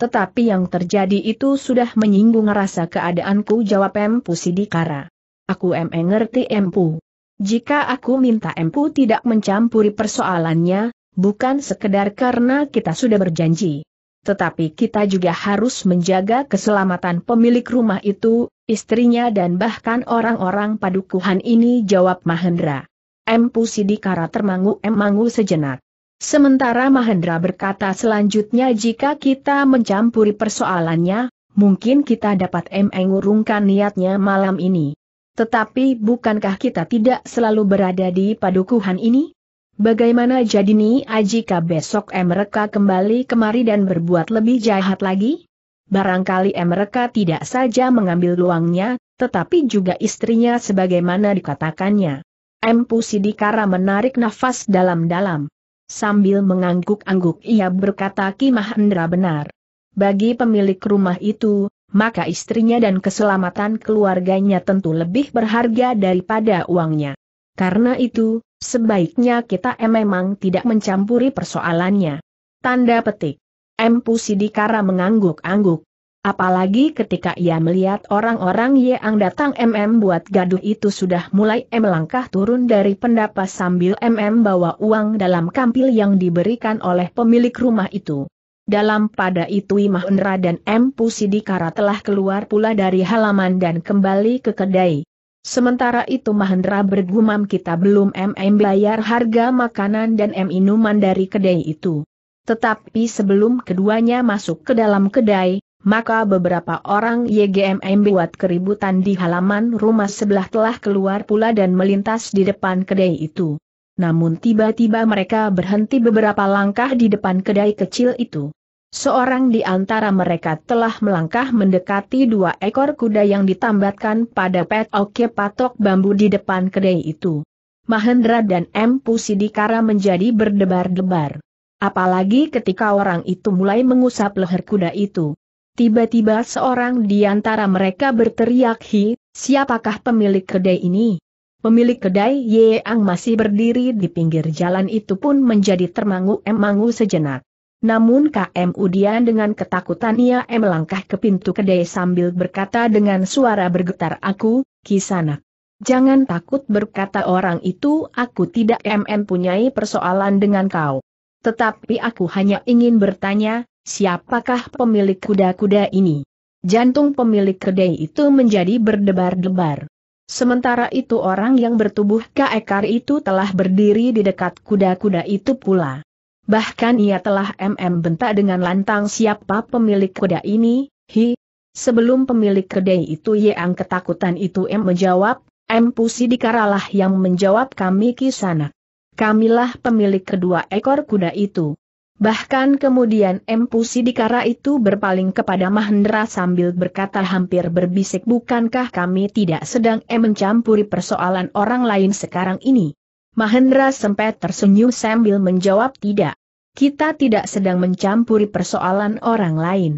Tetapi yang terjadi itu sudah menyinggung rasa keadaanku jawab Empu Sidikara. Aku eme eh, ngerti Empu. Jika aku minta Empu tidak mencampuri persoalannya, bukan sekedar karena kita sudah berjanji. Tetapi kita juga harus menjaga keselamatan pemilik rumah itu, istrinya dan bahkan orang-orang padukuhan ini jawab Mahendra. M. Pusidikara termangu-emangu sejenak. Sementara Mahendra berkata selanjutnya jika kita mencampuri persoalannya, mungkin kita dapat mengurungkan niatnya malam ini. Tetapi bukankah kita tidak selalu berada di padukuhan ini? Bagaimana jadi nih jika besok mereka kembali kemari dan berbuat lebih jahat lagi? Barangkali mereka tidak saja mengambil luangnya, tetapi juga istrinya sebagaimana dikatakannya. M. Pusidikara menarik nafas dalam-dalam. Sambil mengangguk-angguk ia berkata Ki Mahendra benar. Bagi pemilik rumah itu, maka istrinya dan keselamatan keluarganya tentu lebih berharga daripada uangnya. Karena itu, sebaiknya kita memang tidak mencampuri persoalannya. Tanda petik. M. Pusidikara mengangguk-angguk. Apalagi ketika ia melihat orang-orang yang datang MM buat gaduh itu sudah mulai melangkah turun dari pendapa sambil MM bawa uang dalam kampil yang diberikan oleh pemilik rumah itu. Dalam pada itu Imah dan M. Pusidikara telah keluar pula dari halaman dan kembali ke kedai. Sementara itu Mahendra bergumam kita belum MM bayar harga makanan dan M minuman dari kedai itu. Tetapi sebelum keduanya masuk ke dalam kedai, maka beberapa orang YGMM buat keributan di halaman rumah sebelah telah keluar pula dan melintas di depan kedai itu. Namun tiba-tiba mereka berhenti beberapa langkah di depan kedai kecil itu. Seorang di antara mereka telah melangkah mendekati dua ekor kuda yang ditambatkan pada pet oke patok bambu di depan kedai itu. Mahendra dan M. Pusidikara menjadi berdebar-debar. Apalagi ketika orang itu mulai mengusap leher kuda itu. Tiba-tiba seorang di antara mereka berteriak hi, siapakah pemilik kedai ini? Pemilik kedai Yeang masih berdiri di pinggir jalan itu pun menjadi termangu-emangu sejenak. Namun KM Udian dengan ketakutan ia melangkah ke pintu kedai sambil berkata dengan suara bergetar aku, Kisana. Jangan takut berkata orang itu aku tidak MN punyai persoalan dengan kau. Tetapi aku hanya ingin bertanya, siapakah pemilik kuda-kuda ini? Jantung pemilik kedai itu menjadi berdebar-debar. Sementara itu orang yang bertubuh keekar itu telah berdiri di dekat kuda-kuda itu pula. Bahkan ia telah MM bentak dengan lantang siapa pemilik kuda ini, hi. Sebelum pemilik kedai itu yang ketakutan itu M menjawab, M Pusi dikaralah yang menjawab kami kisana. Kamilah pemilik kedua ekor kuda itu. Bahkan kemudian Empu Sidikara itu berpaling kepada Mahendra sambil berkata hampir berbisik bukankah kami tidak sedang em mencampuri persoalan orang lain sekarang ini. Mahendra sempat tersenyum sambil menjawab tidak. Kita tidak sedang mencampuri persoalan orang lain.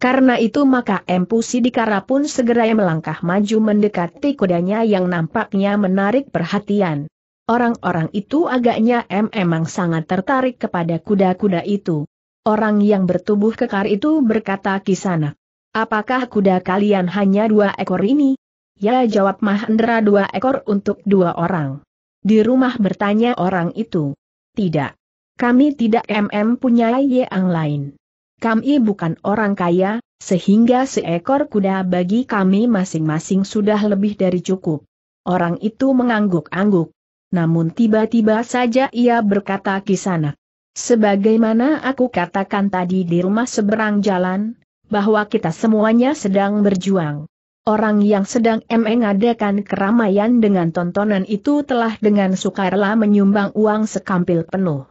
Karena itu maka Empu Sidikara pun segera melangkah maju mendekati kudanya yang nampaknya menarik perhatian. Orang-orang itu agaknya em emang sangat tertarik kepada kuda-kuda itu. Orang yang bertubuh kekar itu berkata kisana. Apakah kuda kalian hanya dua ekor ini? Ya jawab Mahendra dua ekor untuk dua orang. Di rumah bertanya orang itu. Tidak. Kami tidak MM punya yang lain. Kami bukan orang kaya, sehingga seekor kuda bagi kami masing-masing sudah lebih dari cukup. Orang itu mengangguk-angguk namun tiba-tiba saja ia berkata sana, Sebagaimana aku katakan tadi di rumah seberang jalan, bahwa kita semuanya sedang berjuang. Orang yang sedang mengadakan keramaian dengan tontonan itu telah dengan sukarela menyumbang uang sekampil penuh.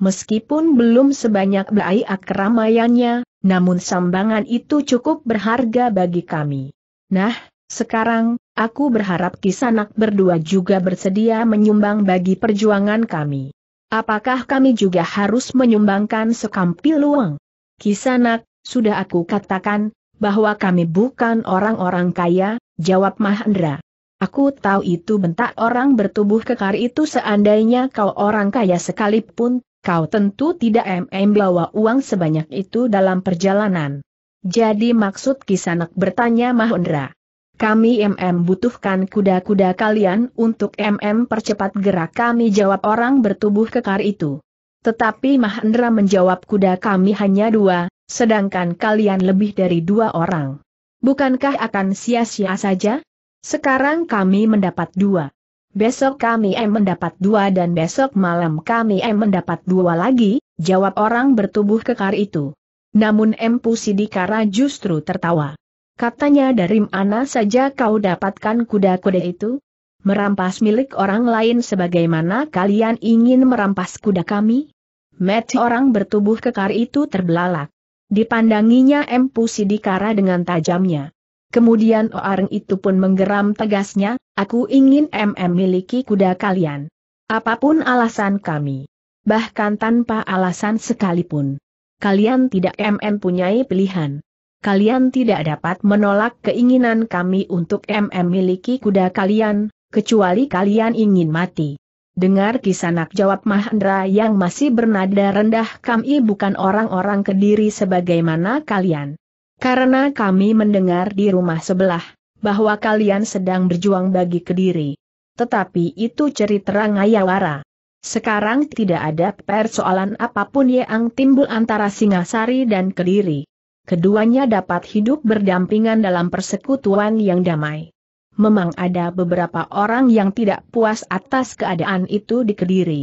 Meskipun belum sebanyak belai keramaiannya, namun sambangan itu cukup berharga bagi kami. Nah, sekarang, Aku berharap Kisanak berdua juga bersedia menyumbang bagi perjuangan kami. Apakah kami juga harus menyumbangkan sekampi luang? Kisanak, sudah aku katakan, bahwa kami bukan orang-orang kaya, jawab Mahendra. Aku tahu itu bentak orang bertubuh kekar itu seandainya kau orang kaya sekalipun, kau tentu tidak MM bawa uang sebanyak itu dalam perjalanan. Jadi maksud Kisanak bertanya Mahendra. Kami MM butuhkan kuda-kuda kalian untuk MM percepat gerak kami jawab orang bertubuh kekar itu. Tetapi Mahendra menjawab kuda kami hanya dua, sedangkan kalian lebih dari dua orang. Bukankah akan sia-sia saja? Sekarang kami mendapat dua. Besok kami M mendapat dua dan besok malam kami M mendapat dua lagi, jawab orang bertubuh kekar itu. Namun M Pusidikara justru tertawa. Katanya dari mana saja kau dapatkan kuda-kuda itu? Merampas milik orang lain sebagaimana kalian ingin merampas kuda kami? Mati orang bertubuh kekar itu terbelalak. Dipandanginya Empu Sidikara dengan tajamnya. Kemudian orang itu pun menggeram tegasnya, aku ingin MM miliki kuda kalian. Apapun alasan kami. Bahkan tanpa alasan sekalipun. Kalian tidak MM punyai pilihan kalian tidak dapat menolak keinginan kami untuk MM miliki kuda kalian, kecuali kalian ingin mati. Dengar kisanak jawab Mahendra yang masih bernada rendah kami bukan orang-orang kediri sebagaimana kalian. Karena kami mendengar di rumah sebelah, bahwa kalian sedang berjuang bagi kediri. Tetapi itu cerita Ngayawara. Sekarang tidak ada persoalan apapun yang timbul antara Singasari dan Kediri keduanya dapat hidup berdampingan dalam persekutuan yang damai. Memang ada beberapa orang yang tidak puas atas keadaan itu di Kediri.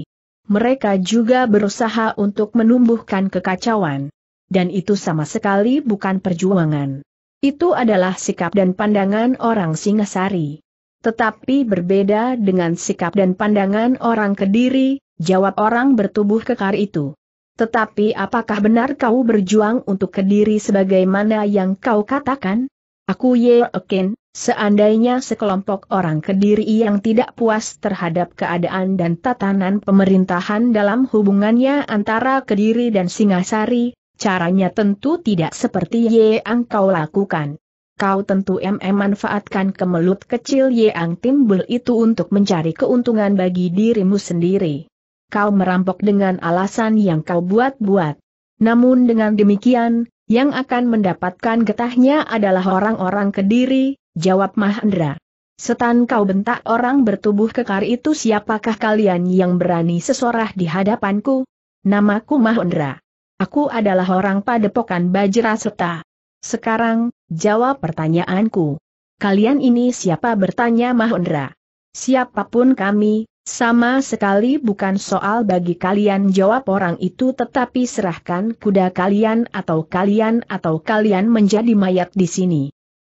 Mereka juga berusaha untuk menumbuhkan kekacauan. Dan itu sama sekali bukan perjuangan. Itu adalah sikap dan pandangan orang Singasari. Tetapi berbeda dengan sikap dan pandangan orang Kediri, jawab orang bertubuh kekar itu. Tetapi apakah benar kau berjuang untuk kediri sebagaimana yang kau katakan? Aku yakin, seandainya sekelompok orang kediri yang tidak puas terhadap keadaan dan tatanan pemerintahan dalam hubungannya antara kediri dan Singasari, caranya tentu tidak seperti yang kau lakukan. Kau tentu mm manfaatkan kemelut kecil yang timbul itu untuk mencari keuntungan bagi dirimu sendiri kau merampok dengan alasan yang kau buat-buat. Namun dengan demikian, yang akan mendapatkan getahnya adalah orang-orang kediri, jawab Mahendra. Setan kau bentak orang bertubuh kekar itu siapakah kalian yang berani sesorah di hadapanku? Namaku Mahendra. Aku adalah orang padepokan Bajra Seta. Sekarang, jawab pertanyaanku. Kalian ini siapa bertanya Mahendra? Siapapun kami, sama sekali bukan soal bagi kalian jawab orang itu tetapi serahkan kuda kalian atau kalian atau kalian menjadi mayat di sini.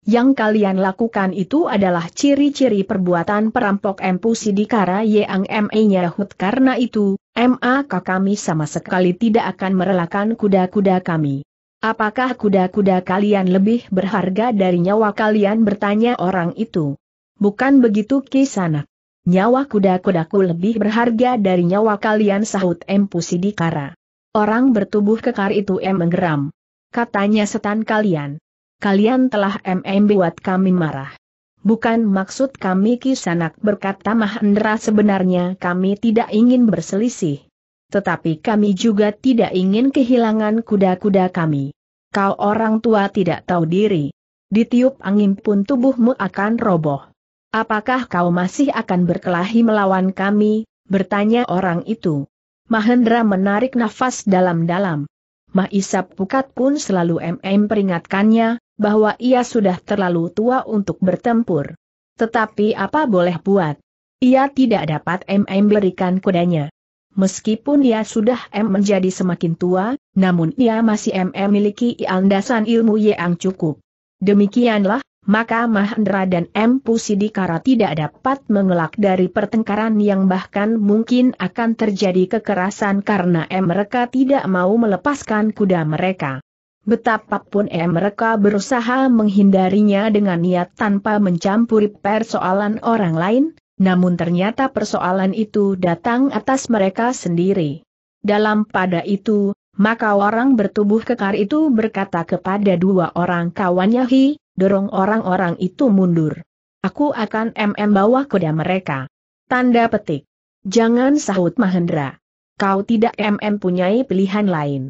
Yang kalian lakukan itu adalah ciri-ciri perbuatan perampok Empu Sidikara Yang M.E. Hut karena itu, MAK kami sama sekali tidak akan merelakan kuda-kuda kami. Apakah kuda-kuda kalian lebih berharga dari nyawa kalian bertanya orang itu? Bukan begitu Kisanak. Nyawa kuda-kudaku lebih berharga dari nyawa kalian sahut M. Pusidikara. Orang bertubuh kekar itu M. menggeram. Katanya setan kalian. Kalian telah MM buat kami marah. Bukan maksud kami kisanak berkata Mahendra sebenarnya kami tidak ingin berselisih. Tetapi kami juga tidak ingin kehilangan kuda-kuda kami. Kau orang tua tidak tahu diri. Ditiup angin pun tubuhmu akan roboh. Apakah kau masih akan berkelahi melawan kami? Bertanya orang itu. Mahendra menarik nafas dalam-dalam. Mahisap Pukat pun selalu MM peringatkannya, bahwa ia sudah terlalu tua untuk bertempur. Tetapi apa boleh buat? Ia tidak dapat MM berikan kudanya. Meskipun ia sudah M menjadi semakin tua, namun ia masih MM miliki andasan ilmu yang cukup. Demikianlah, maka Mahendra dan Empu Sidikara tidak dapat mengelak dari pertengkaran yang bahkan mungkin akan terjadi kekerasan karena M. mereka tidak mau melepaskan kuda mereka. Betapapun M. mereka berusaha menghindarinya dengan niat tanpa mencampuri persoalan orang lain, namun ternyata persoalan itu datang atas mereka sendiri. Dalam pada itu, maka orang bertubuh kekar itu berkata kepada dua orang kawannya Hi, dorong orang-orang itu mundur. Aku akan MM bawa kuda mereka. Tanda petik. Jangan sahut Mahendra. Kau tidak MM punyai pilihan lain.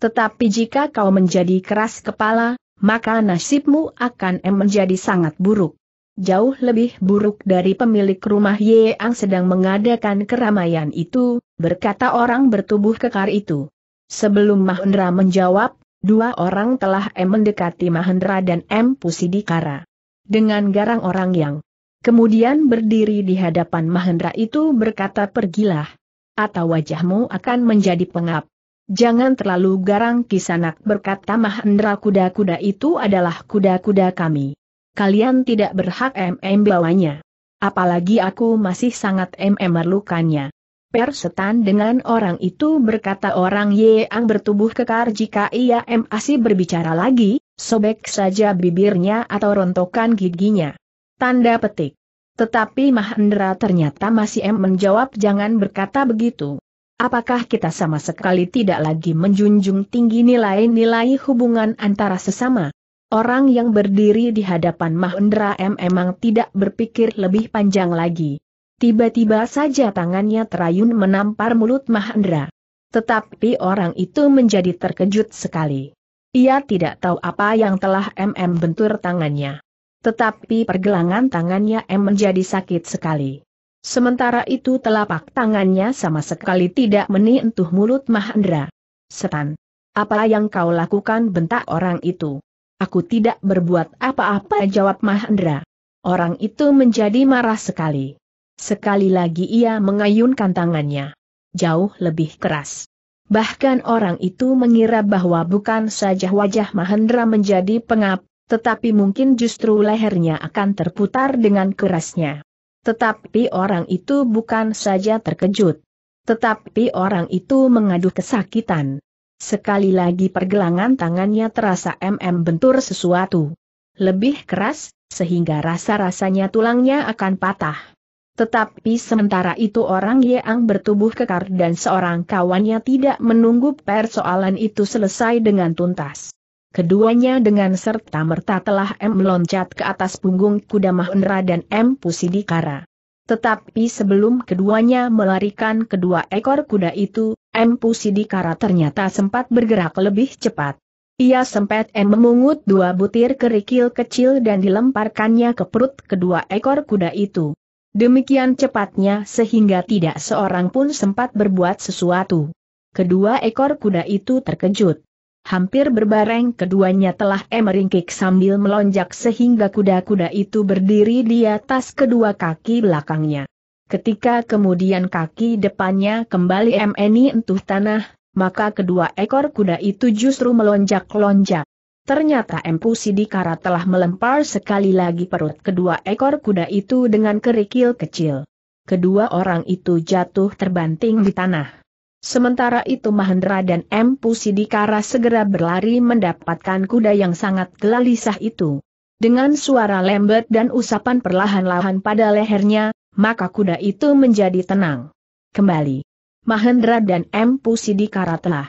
Tetapi jika kau menjadi keras kepala, maka nasibmu akan M menjadi sangat buruk. Jauh lebih buruk dari pemilik rumah Ye yang sedang mengadakan keramaian itu, berkata orang bertubuh kekar itu. Sebelum Mahendra menjawab, Dua orang telah M mendekati Mahendra dan M Pusidikara. Dengan garang orang yang kemudian berdiri di hadapan Mahendra itu berkata pergilah, atau wajahmu akan menjadi pengap. Jangan terlalu garang kisanak berkata Mahendra kuda-kuda itu adalah kuda-kuda kami. Kalian tidak berhak MM bawanya. Apalagi aku masih sangat MM merlukannya. Persetan dengan orang itu berkata orang yang bertubuh kekar jika ia masih berbicara lagi, sobek saja bibirnya atau rontokan giginya. Tanda petik. Tetapi Mahendra ternyata masih em menjawab jangan berkata begitu. Apakah kita sama sekali tidak lagi menjunjung tinggi nilai-nilai hubungan antara sesama? Orang yang berdiri di hadapan Mahendra M memang tidak berpikir lebih panjang lagi. Tiba-tiba saja tangannya terayun menampar mulut Mahendra. Tetapi orang itu menjadi terkejut sekali. Ia tidak tahu apa yang telah MM bentur tangannya. Tetapi pergelangan tangannya M menjadi sakit sekali. Sementara itu telapak tangannya sama sekali tidak menyentuh mulut Mahendra. Setan. Apa yang kau lakukan bentak orang itu? Aku tidak berbuat apa-apa jawab Mahendra. Orang itu menjadi marah sekali. Sekali lagi ia mengayunkan tangannya. Jauh lebih keras. Bahkan orang itu mengira bahwa bukan saja wajah Mahendra menjadi pengap, tetapi mungkin justru lehernya akan terputar dengan kerasnya. Tetapi orang itu bukan saja terkejut. Tetapi orang itu mengaduh kesakitan. Sekali lagi pergelangan tangannya terasa MM bentur sesuatu. Lebih keras, sehingga rasa-rasanya tulangnya akan patah. Tetapi sementara itu orang Yeang bertubuh kekar dan seorang kawannya tidak menunggu persoalan itu selesai dengan tuntas. Keduanya dengan serta merta telah M meloncat ke atas punggung kuda Mahendra dan M Pusidikara. Tetapi sebelum keduanya melarikan kedua ekor kuda itu, M Pusidikara ternyata sempat bergerak lebih cepat. Ia sempat M memungut dua butir kerikil kecil dan dilemparkannya ke perut kedua ekor kuda itu. Demikian cepatnya sehingga tidak seorang pun sempat berbuat sesuatu. Kedua ekor kuda itu terkejut. Hampir berbareng keduanya telah emeringkik sambil melonjak sehingga kuda-kuda itu berdiri di atas kedua kaki belakangnya. Ketika kemudian kaki depannya kembali MNI entuh tanah, maka kedua ekor kuda itu justru melonjak-lonjak. Ternyata Empu Sidikara telah melempar sekali lagi perut kedua ekor kuda itu dengan kerikil kecil. Kedua orang itu jatuh terbanting di tanah. Sementara itu Mahendra dan Empu Sidikara segera berlari mendapatkan kuda yang sangat gelisah itu. Dengan suara lembut dan usapan perlahan-lahan pada lehernya, maka kuda itu menjadi tenang. Kembali. Mahendra dan M. Sidikara telah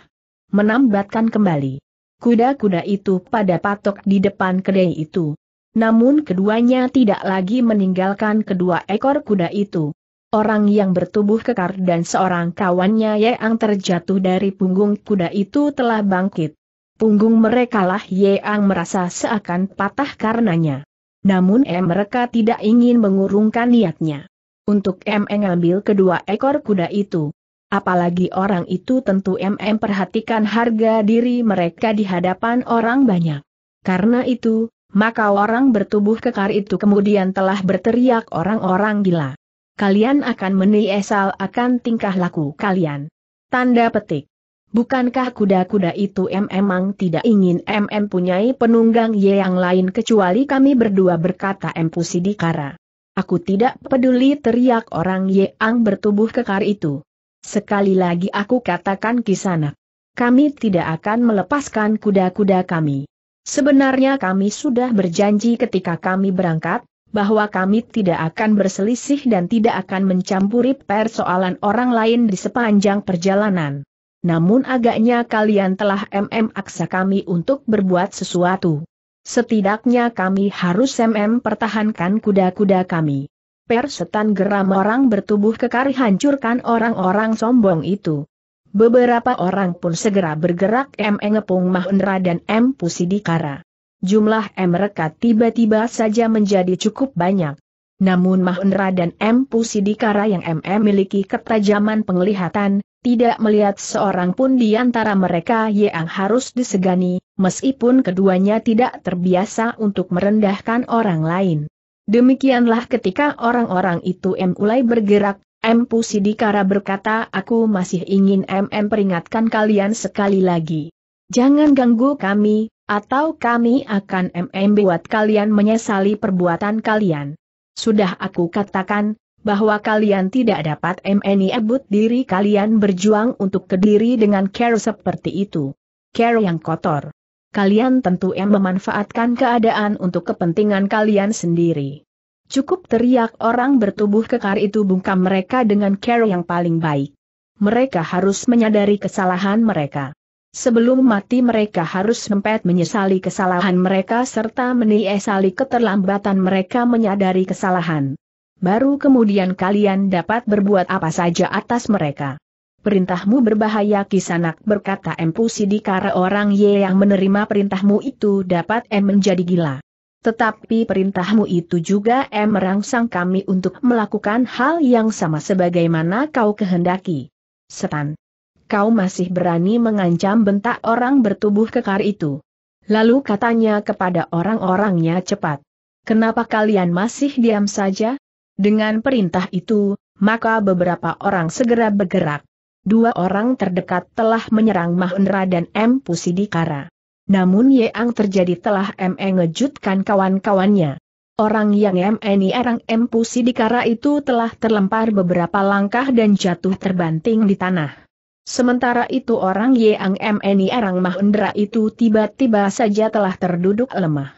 menambatkan kembali kuda-kuda itu pada patok di depan kedai itu. Namun keduanya tidak lagi meninggalkan kedua ekor kuda itu. Orang yang bertubuh kekar dan seorang kawannya yang terjatuh dari punggung kuda itu telah bangkit. Punggung mereka lah Yang merasa seakan patah karenanya. Namun eh mereka tidak ingin mengurungkan niatnya. Untuk M mengambil kedua ekor kuda itu. Apalagi orang itu tentu MM perhatikan harga diri mereka di hadapan orang banyak. Karena itu, maka orang bertubuh kekar itu kemudian telah berteriak orang-orang gila. Kalian akan meniesal akan tingkah laku kalian. Tanda petik. Bukankah kuda-kuda itu memang tidak ingin MM punyai penunggang Y yang lain kecuali kami berdua berkata Empu pusidikara. Aku tidak peduli teriak orang ang bertubuh kekar itu. Sekali lagi aku katakan kisanak. Kami tidak akan melepaskan kuda-kuda kami. Sebenarnya kami sudah berjanji ketika kami berangkat, bahwa kami tidak akan berselisih dan tidak akan mencampuri persoalan orang lain di sepanjang perjalanan. Namun agaknya kalian telah MM aksa kami untuk berbuat sesuatu. Setidaknya kami harus MM pertahankan kuda-kuda kami. Persetan geram orang bertubuh kekar hancurkan orang-orang sombong itu. Beberapa orang pun segera bergerak M. Engepung Mahendra dan M. Pusidikara. Jumlah M. Rekat tiba-tiba saja menjadi cukup banyak. Namun Mahendra dan M. Pusidikara yang MM miliki ketajaman penglihatan, tidak melihat seorang pun di antara mereka yang harus disegani, meskipun keduanya tidak terbiasa untuk merendahkan orang lain. Demikianlah ketika orang-orang itu M mulai bergerak, M Pusidikara berkata aku masih ingin MM peringatkan kalian sekali lagi. Jangan ganggu kami, atau kami akan MM buat kalian menyesali perbuatan kalian. Sudah aku katakan, bahwa kalian tidak dapat MNI ebut diri kalian berjuang untuk kediri dengan care seperti itu. Care yang kotor kalian tentu yang memanfaatkan keadaan untuk kepentingan kalian sendiri. Cukup teriak orang bertubuh kekar itu bungkam mereka dengan care yang paling baik. Mereka harus menyadari kesalahan mereka. Sebelum mati mereka harus sempat menyesali kesalahan mereka serta menyesali keterlambatan mereka menyadari kesalahan. Baru kemudian kalian dapat berbuat apa saja atas mereka. Perintahmu berbahaya kisanak berkata Empu Sidikara orang Ye yang menerima perintahmu itu dapat em menjadi gila. Tetapi perintahmu itu juga em merangsang kami untuk melakukan hal yang sama sebagaimana kau kehendaki. Setan. Kau masih berani mengancam bentak orang bertubuh kekar itu. Lalu katanya kepada orang-orangnya cepat. Kenapa kalian masih diam saja? Dengan perintah itu, maka beberapa orang segera bergerak dua orang terdekat telah menyerang Mahendra dan M. Pusidikara. Namun Yeang terjadi telah M. ngejutkan kawan-kawannya. Orang yang M ini erang M. Pusidikara itu telah terlempar beberapa langkah dan jatuh terbanting di tanah. Sementara itu orang Yang MNI Arang Mahendra itu tiba-tiba saja telah terduduk lemah.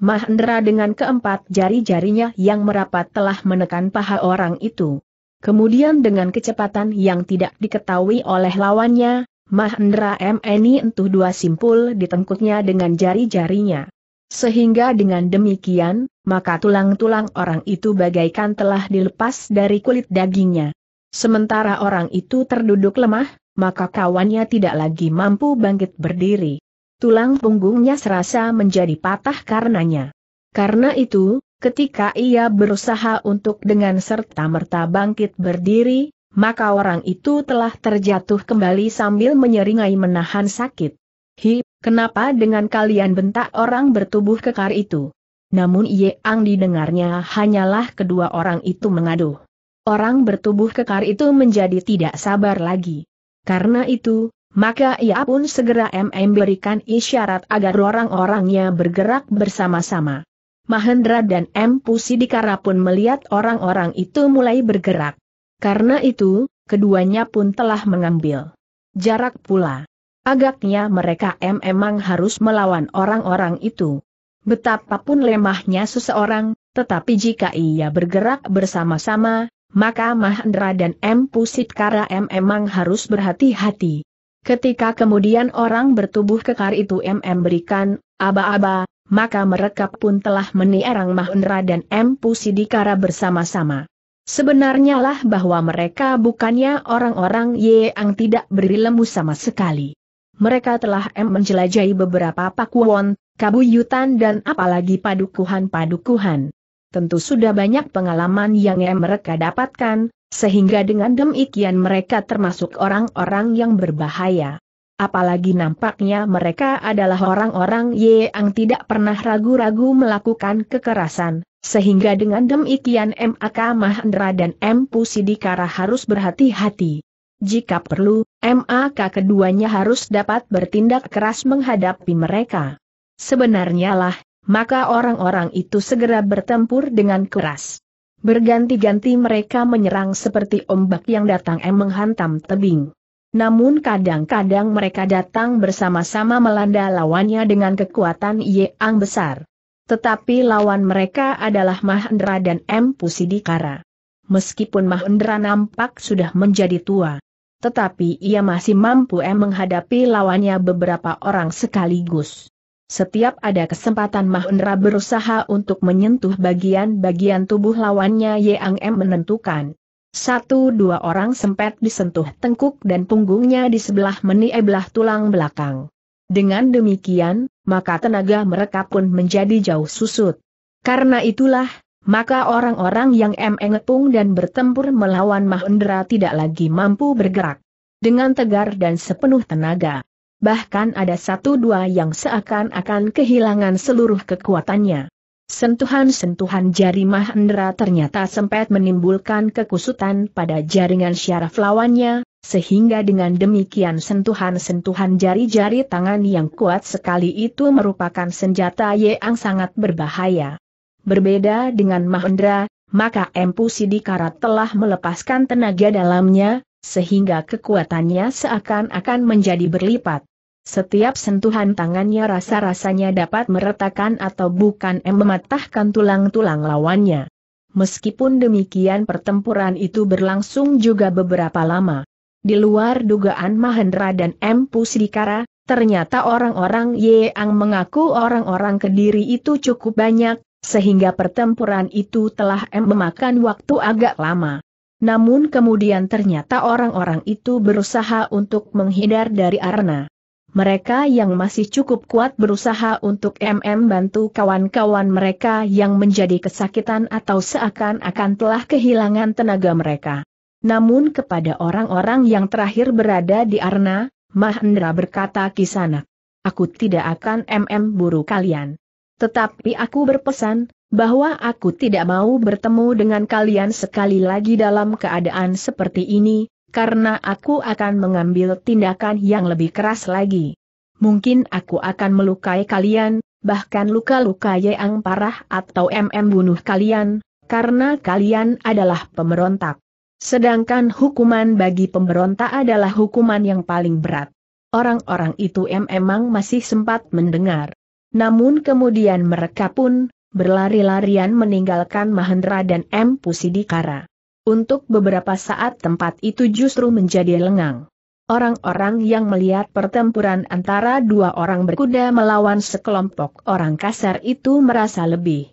Mahendra dengan keempat jari-jarinya yang merapat telah menekan paha orang itu. Kemudian dengan kecepatan yang tidak diketahui oleh lawannya, Mahendra MNI entuh dua simpul ditengkuknya dengan jari-jarinya. Sehingga dengan demikian, maka tulang-tulang orang itu bagaikan telah dilepas dari kulit dagingnya. Sementara orang itu terduduk lemah, maka kawannya tidak lagi mampu bangkit berdiri. Tulang punggungnya serasa menjadi patah karenanya. Karena itu, Ketika ia berusaha untuk dengan serta-merta bangkit berdiri, maka orang itu telah terjatuh kembali sambil menyeringai menahan sakit. Hi, kenapa dengan kalian bentak orang bertubuh kekar itu? Namun Ye ang didengarnya hanyalah kedua orang itu mengaduh. Orang bertubuh kekar itu menjadi tidak sabar lagi. Karena itu, maka ia pun segera MM berikan isyarat agar orang-orangnya bergerak bersama-sama. Mahendra dan M. Pusidikara pun melihat orang-orang itu mulai bergerak. Karena itu, keduanya pun telah mengambil jarak pula. Agaknya mereka M emang harus melawan orang-orang itu. Betapapun lemahnya seseorang, tetapi jika ia bergerak bersama-sama, maka Mahendra dan M. Pusitkara M emang harus berhati-hati. Ketika kemudian orang bertubuh kekar itu M berikan aba-aba, maka mereka pun telah meniarang Mahendra dan M. Pusidikara bersama-sama. Sebenarnya lah bahwa mereka bukannya orang-orang yang tidak berilmu sama sekali. Mereka telah M. menjelajahi beberapa pakuwon, kabuyutan dan apalagi padukuhan-padukuhan. Tentu sudah banyak pengalaman yang M. mereka dapatkan, sehingga dengan demikian mereka termasuk orang-orang yang berbahaya apalagi nampaknya mereka adalah orang-orang yang tidak pernah ragu-ragu melakukan kekerasan, sehingga dengan demikian M.A.K. Mahendra dan M. Pusidikara harus berhati-hati. Jika perlu, MAK keduanya harus dapat bertindak keras menghadapi mereka. Sebenarnya lah, maka orang-orang itu segera bertempur dengan keras. Berganti-ganti mereka menyerang seperti ombak yang datang em menghantam tebing. Namun kadang-kadang mereka datang bersama-sama melanda lawannya dengan kekuatan yang besar. Tetapi lawan mereka adalah Mahendra dan M. Pusidikara. Meskipun Mahendra nampak sudah menjadi tua, tetapi ia masih mampu M menghadapi lawannya beberapa orang sekaligus. Setiap ada kesempatan Mahendra berusaha untuk menyentuh bagian-bagian tubuh lawannya Yang M menentukan. Satu dua orang sempat disentuh tengkuk dan punggungnya di sebelah meni tulang belakang. Dengan demikian, maka tenaga mereka pun menjadi jauh susut. Karena itulah, maka orang-orang yang emengepung dan bertempur melawan Mahendra tidak lagi mampu bergerak. Dengan tegar dan sepenuh tenaga. Bahkan ada satu dua yang seakan-akan kehilangan seluruh kekuatannya. Sentuhan-sentuhan jari Mahendra ternyata sempat menimbulkan kekusutan pada jaringan syaraf lawannya, sehingga dengan demikian sentuhan-sentuhan jari-jari tangan yang kuat sekali itu merupakan senjata yang sangat berbahaya. Berbeda dengan Mahendra, maka Empu Sidikara telah melepaskan tenaga dalamnya, sehingga kekuatannya seakan-akan menjadi berlipat. Setiap sentuhan tangannya rasa-rasanya dapat meretakan atau bukan mematahkan tulang-tulang lawannya. Meskipun demikian pertempuran itu berlangsung juga beberapa lama. Di luar dugaan Mahendra dan M. Pusdikara, ternyata orang-orang Yeang mengaku orang-orang Kediri itu cukup banyak, sehingga pertempuran itu telah M. memakan waktu agak lama. Namun kemudian ternyata orang-orang itu berusaha untuk menghindar dari arena mereka yang masih cukup kuat berusaha untuk MM bantu kawan-kawan mereka yang menjadi kesakitan atau seakan-akan telah kehilangan tenaga mereka. Namun kepada orang-orang yang terakhir berada di Arna, Mahendra berkata kisana, aku tidak akan MM buru kalian. Tetapi aku berpesan, bahwa aku tidak mau bertemu dengan kalian sekali lagi dalam keadaan seperti ini, karena aku akan mengambil tindakan yang lebih keras lagi. Mungkin aku akan melukai kalian, bahkan luka-luka yang parah atau mm bunuh kalian, karena kalian adalah pemberontak. Sedangkan hukuman bagi pemberontak adalah hukuman yang paling berat. Orang-orang itu memang masih sempat mendengar. Namun kemudian mereka pun, berlari-larian meninggalkan Mahendra dan M. Pusidikara. Untuk beberapa saat tempat itu justru menjadi lengang. Orang-orang yang melihat pertempuran antara dua orang berkuda melawan sekelompok orang kasar itu merasa lebih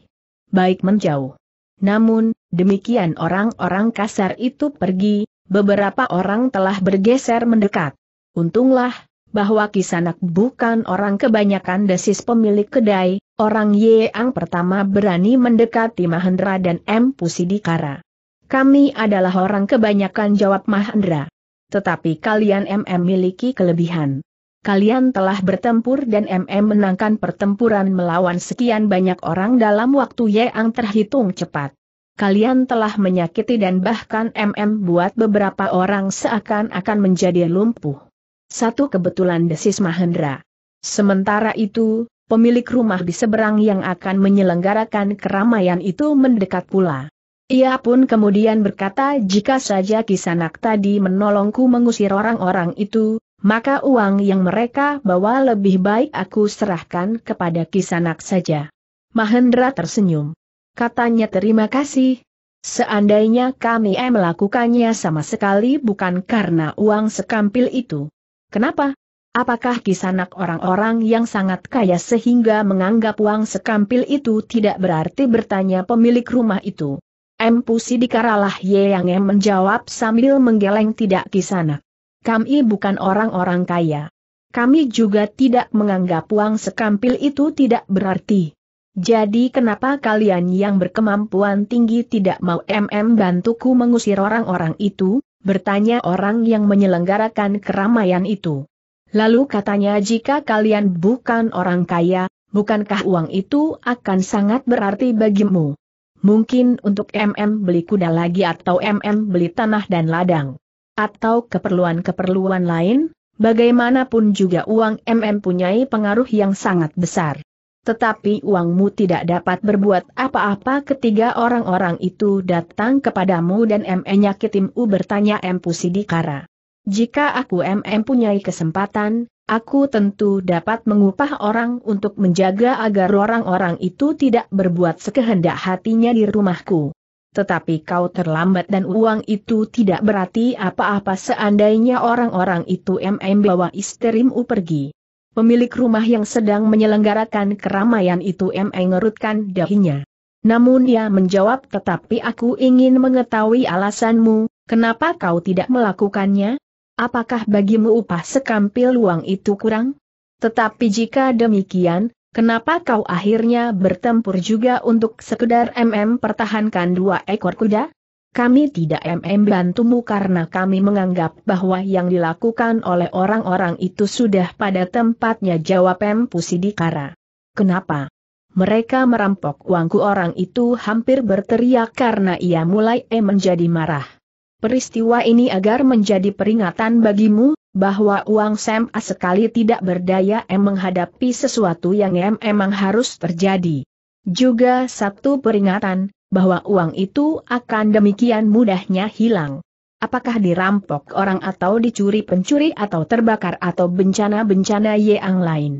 baik menjauh. Namun, demikian orang-orang kasar itu pergi, beberapa orang telah bergeser mendekat. Untunglah, bahwa Kisanak bukan orang kebanyakan desis pemilik kedai, orang Yeang pertama berani mendekati Mahendra dan M. Pusidikara. Kami adalah orang kebanyakan jawab Mahendra. Tetapi kalian MM miliki kelebihan. Kalian telah bertempur dan MM menangkan pertempuran melawan sekian banyak orang dalam waktu yang terhitung cepat. Kalian telah menyakiti dan bahkan MM buat beberapa orang seakan-akan menjadi lumpuh. Satu kebetulan desis Mahendra. Sementara itu, pemilik rumah di seberang yang akan menyelenggarakan keramaian itu mendekat pula. Ia pun kemudian berkata jika saja kisanak tadi menolongku mengusir orang-orang itu, maka uang yang mereka bawa lebih baik aku serahkan kepada kisanak saja. Mahendra tersenyum. Katanya terima kasih. Seandainya kami eh, melakukannya sama sekali bukan karena uang sekampil itu. Kenapa? Apakah kisanak orang-orang yang sangat kaya sehingga menganggap uang sekampil itu tidak berarti bertanya pemilik rumah itu? M. Sidikaralah Ye Yang menjawab sambil menggeleng tidak kisana. Kami bukan orang-orang kaya. Kami juga tidak menganggap uang sekampil itu tidak berarti. Jadi kenapa kalian yang berkemampuan tinggi tidak mau MM bantuku mengusir orang-orang itu? Bertanya orang yang menyelenggarakan keramaian itu. Lalu katanya jika kalian bukan orang kaya, bukankah uang itu akan sangat berarti bagimu? mungkin untuk MM beli kuda lagi atau MM beli tanah dan ladang. Atau keperluan-keperluan lain, bagaimanapun juga uang MM punyai pengaruh yang sangat besar. Tetapi uangmu tidak dapat berbuat apa-apa ketiga orang-orang itu datang kepadamu dan MM nyakitimu bertanya M Pusidikara. Jika aku MM punyai kesempatan, aku tentu dapat mengupah orang untuk menjaga agar orang-orang itu tidak berbuat sekehendak hatinya di rumahku. Tetapi kau terlambat dan uang itu tidak berarti apa-apa seandainya orang-orang itu MM bawa istrimu pergi. Pemilik rumah yang sedang menyelenggarakan keramaian itu MM ngerutkan dahinya. Namun dia menjawab tetapi aku ingin mengetahui alasanmu, kenapa kau tidak melakukannya? apakah bagimu upah sekampil uang itu kurang? Tetapi jika demikian, kenapa kau akhirnya bertempur juga untuk sekedar MM pertahankan dua ekor kuda? Kami tidak MM bantumu karena kami menganggap bahwa yang dilakukan oleh orang-orang itu sudah pada tempatnya jawab M. Pusidikara. Kenapa? Mereka merampok uangku orang itu hampir berteriak karena ia mulai M menjadi marah. Peristiwa ini agar menjadi peringatan bagimu, bahwa uang SMA sekali tidak berdaya em menghadapi sesuatu yang em emang harus terjadi. Juga satu peringatan, bahwa uang itu akan demikian mudahnya hilang. Apakah dirampok orang atau dicuri pencuri atau terbakar atau bencana-bencana yang lain.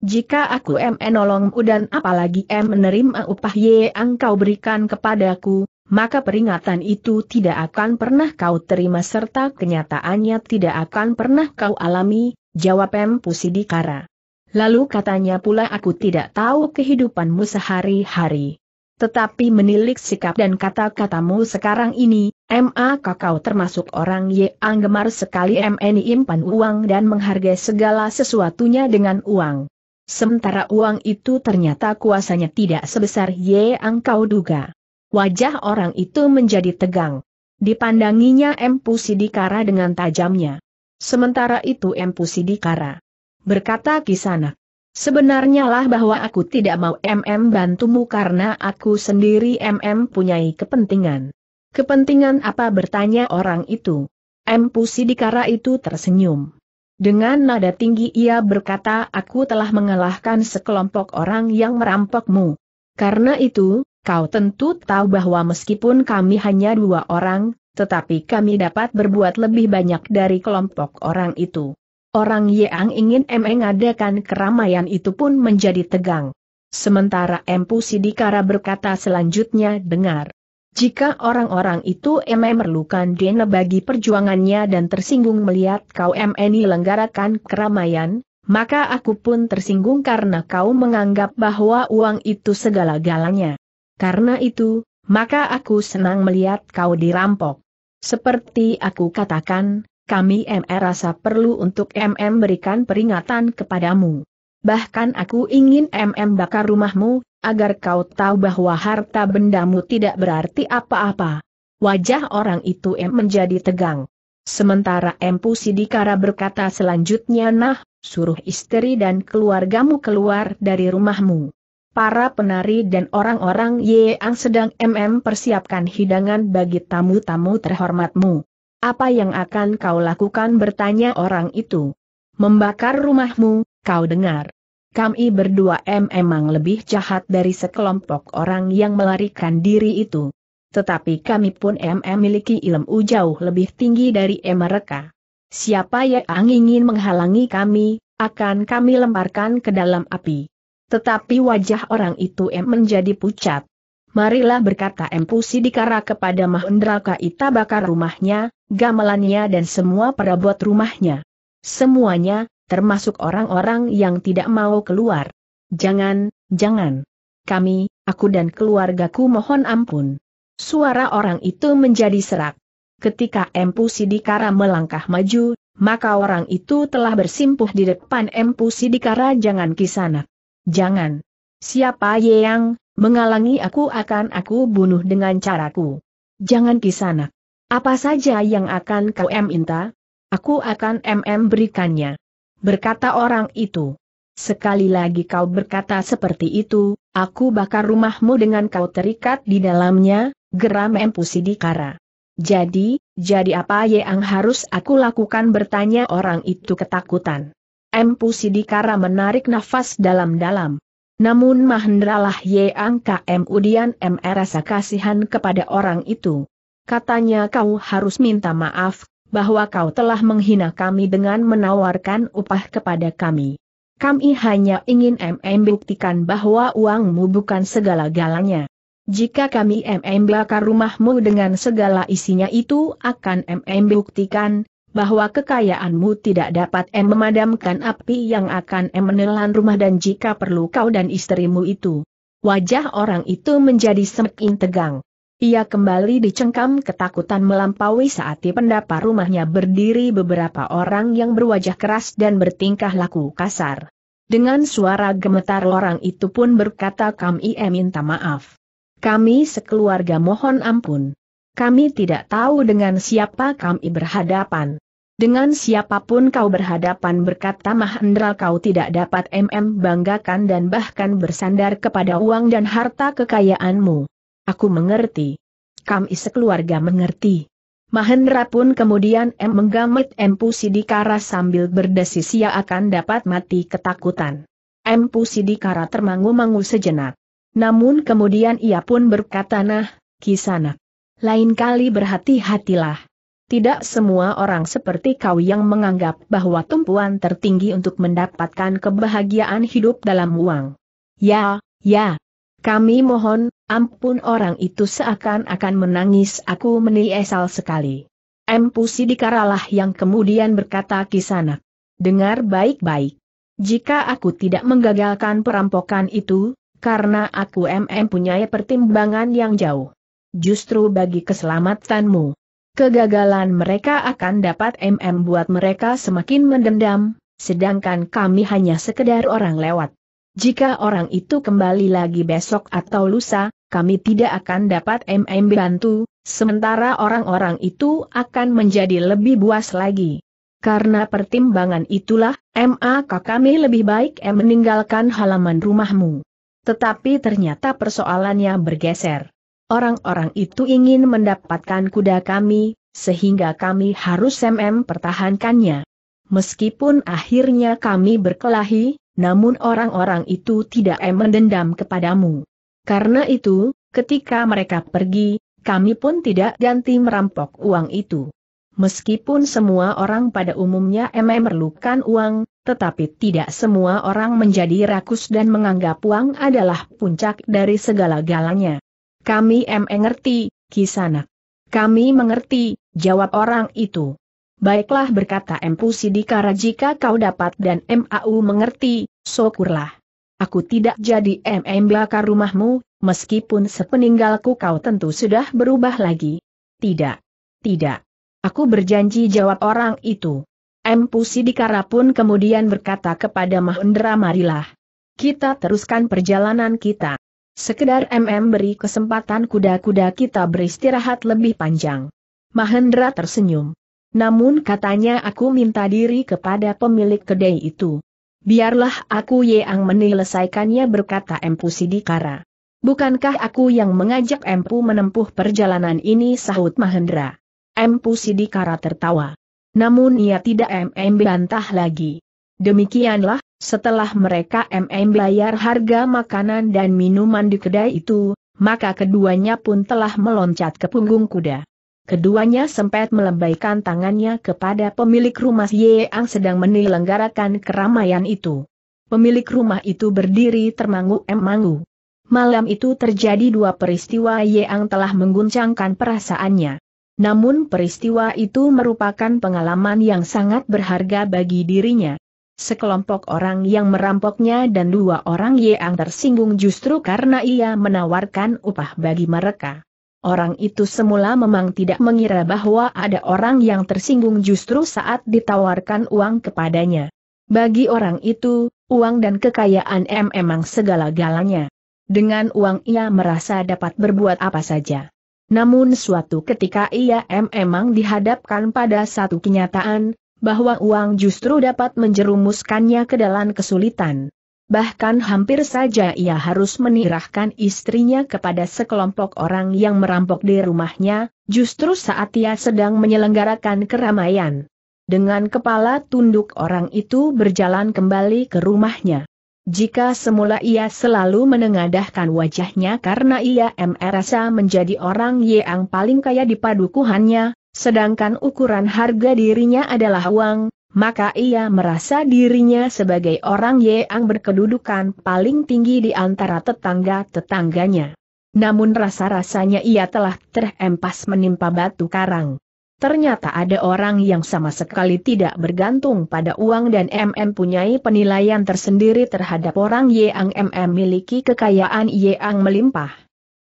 Jika aku em menolongmu dan apalagi em menerima upah yang kau berikan kepadaku, maka peringatan itu tidak akan pernah kau terima serta kenyataannya tidak akan pernah kau alami, jawab M. Pusidikara. Lalu katanya pula aku tidak tahu kehidupanmu sehari-hari. Tetapi menilik sikap dan kata-katamu sekarang ini, MA kau termasuk orang yang gemar sekali MNI impan uang dan menghargai segala sesuatunya dengan uang. Sementara uang itu ternyata kuasanya tidak sebesar yang kau duga. Wajah orang itu menjadi tegang. Dipandanginya Empu Sidikara dengan tajamnya. Sementara itu Empu Sidikara berkata Kisana, Sebenarnya lah bahwa aku tidak mau MM bantumu karena aku sendiri MM punyai kepentingan. Kepentingan apa bertanya orang itu? Empu Sidikara itu tersenyum. Dengan nada tinggi ia berkata aku telah mengalahkan sekelompok orang yang merampokmu. Karena itu, Kau tentu tahu bahwa meskipun kami hanya dua orang, tetapi kami dapat berbuat lebih banyak dari kelompok orang itu. Orang yang ingin mengadakan keramaian itu pun menjadi tegang. Sementara Empu Sidikara berkata selanjutnya dengar. Jika orang-orang itu memerlukan Dene bagi perjuangannya dan tersinggung melihat kau MNI lenggarakan keramaian, maka aku pun tersinggung karena kau menganggap bahwa uang itu segala-galanya. Karena itu, maka aku senang melihat kau dirampok. Seperti aku katakan, kami MR rasa perlu untuk MM berikan peringatan kepadamu. Bahkan aku ingin MM bakar rumahmu, agar kau tahu bahwa harta bendamu tidak berarti apa-apa. Wajah orang itu M menjadi tegang. Sementara M Pusidikara berkata selanjutnya nah, suruh istri dan keluargamu keluar dari rumahmu para penari dan orang-orang yang sedang MM persiapkan hidangan bagi tamu-tamu terhormatmu. Apa yang akan kau lakukan bertanya orang itu? Membakar rumahmu, kau dengar. Kami berdua M emang lebih jahat dari sekelompok orang yang melarikan diri itu. Tetapi kami pun M memiliki ilmu jauh lebih tinggi dari M mereka. Siapa yang ingin menghalangi kami, akan kami lemparkan ke dalam api. Tetapi wajah orang itu M menjadi pucat. Marilah berkata Empu Sidikara kepada Mahendra Kaita bakar rumahnya, gamelannya dan semua perabot rumahnya. Semuanya, termasuk orang-orang yang tidak mau keluar. Jangan, jangan. Kami, aku dan keluargaku mohon ampun. Suara orang itu menjadi serak. Ketika Empu Sidikara melangkah maju, maka orang itu telah bersimpuh di depan Empu Sidikara jangan kisanak. Jangan. Siapa yang mengalangi aku akan aku bunuh dengan caraku. Jangan kisana. Apa saja yang akan kau minta, aku akan mm berikannya. Berkata orang itu. Sekali lagi kau berkata seperti itu, aku bakar rumahmu dengan kau terikat di dalamnya, geram Empu Sidikara. Jadi, jadi apa yang harus aku lakukan bertanya orang itu ketakutan. M. Pusidikara menarik nafas dalam-dalam. Namun Mahendralah Ye KM Udian M. rasa kasihan kepada orang itu. Katanya kau harus minta maaf, bahwa kau telah menghina kami dengan menawarkan upah kepada kami. Kami hanya ingin MM buktikan bahwa uangmu bukan segala-galanya. Jika kami MM bakar rumahmu dengan segala isinya itu akan MM buktikan, bahwa kekayaanmu tidak dapat em memadamkan api yang akan em menelan rumah dan jika perlu kau dan istrimu itu. Wajah orang itu menjadi semakin tegang. Ia kembali dicengkam ketakutan melampaui saat di pendapa rumahnya berdiri beberapa orang yang berwajah keras dan bertingkah laku kasar. Dengan suara gemetar orang itu pun berkata kami minta maaf. Kami sekeluarga mohon ampun. Kami tidak tahu dengan siapa kami berhadapan. Dengan siapapun kau berhadapan berkata Mahendra kau tidak dapat MM banggakan dan bahkan bersandar kepada uang dan harta kekayaanmu. Aku mengerti. Kami sekeluarga mengerti. Mahendra pun kemudian M menggamit M Pusidikara sambil berdesis ia akan dapat mati ketakutan. M Pusidikara termangu-mangu sejenak. Namun kemudian ia pun berkata nah, kisana Lain kali berhati-hatilah. Tidak semua orang seperti kau yang menganggap bahwa tumpuan tertinggi untuk mendapatkan kebahagiaan hidup dalam uang. Ya, ya. Kami mohon, ampun orang itu seakan-akan menangis aku meniesal sekali. Empu Sidikaralah yang kemudian berkata kisanak. Dengar baik-baik. Jika aku tidak menggagalkan perampokan itu, karena aku mm punya pertimbangan yang jauh. Justru bagi keselamatanmu. Kegagalan mereka akan dapat MM buat mereka semakin mendendam, sedangkan kami hanya sekedar orang lewat. Jika orang itu kembali lagi besok atau lusa, kami tidak akan dapat MM bantu, sementara orang-orang itu akan menjadi lebih buas lagi. Karena pertimbangan itulah, MAK kami lebih baik M meninggalkan halaman rumahmu. Tetapi ternyata persoalannya bergeser. Orang-orang itu ingin mendapatkan kuda kami, sehingga kami harus MM pertahankannya. Meskipun akhirnya kami berkelahi, namun orang-orang itu tidak mendendam kepadamu. Karena itu, ketika mereka pergi, kami pun tidak ganti merampok uang itu. Meskipun semua orang pada umumnya MM memerlukan uang, tetapi tidak semua orang menjadi rakus dan menganggap uang adalah puncak dari segala galanya. Kami mengerti, Kisanak. Kami mengerti, jawab orang itu. Baiklah berkata Empu Sidikara jika kau dapat dan MAU mengerti, syukurlah. Aku tidak jadi MM belakang rumahmu, meskipun sepeninggalku kau tentu sudah berubah lagi. Tidak. Tidak. Aku berjanji jawab orang itu. Empu Sidikara pun kemudian berkata kepada Mahendra marilah. Kita teruskan perjalanan kita sekedar MM beri kesempatan kuda-kuda kita beristirahat lebih panjang. Mahendra tersenyum. Namun katanya aku minta diri kepada pemilik kedai itu. Biarlah aku yang menyelesaikannya berkata Empu Sidikara. Bukankah aku yang mengajak Empu menempuh perjalanan ini sahut Mahendra. Empu Sidikara tertawa. Namun ia tidak MM bantah lagi. Demikianlah, setelah mereka MM bayar harga makanan dan minuman di kedai itu, maka keduanya pun telah meloncat ke punggung kuda. Keduanya sempat melembaikan tangannya kepada pemilik rumah Ye yang sedang menyelenggarakan keramaian itu. Pemilik rumah itu berdiri termangu-emangu. Malam itu terjadi dua peristiwa Ye yang telah mengguncangkan perasaannya. Namun peristiwa itu merupakan pengalaman yang sangat berharga bagi dirinya Sekelompok orang yang merampoknya dan dua orang yang tersinggung justru karena ia menawarkan upah bagi mereka. Orang itu semula memang tidak mengira bahwa ada orang yang tersinggung justru saat ditawarkan uang kepadanya. Bagi orang itu, uang dan kekayaan M memang segala-galanya. Dengan uang ia merasa dapat berbuat apa saja. Namun suatu ketika ia M memang dihadapkan pada satu kenyataan, bahwa uang justru dapat menjerumuskannya ke dalam kesulitan. Bahkan hampir saja ia harus menirahkan istrinya kepada sekelompok orang yang merampok di rumahnya, justru saat ia sedang menyelenggarakan keramaian. Dengan kepala tunduk orang itu berjalan kembali ke rumahnya. Jika semula ia selalu menengadahkan wajahnya karena ia merasa menjadi orang yang paling kaya di padukuhannya, Sedangkan ukuran harga dirinya adalah uang, maka ia merasa dirinya sebagai orang yang berkedudukan paling tinggi di antara tetangga-tetangganya. Namun rasa-rasanya ia telah terhempas menimpa batu karang. Ternyata ada orang yang sama sekali tidak bergantung pada uang dan MM punyai penilaian tersendiri terhadap orang yang MM miliki kekayaan yang melimpah.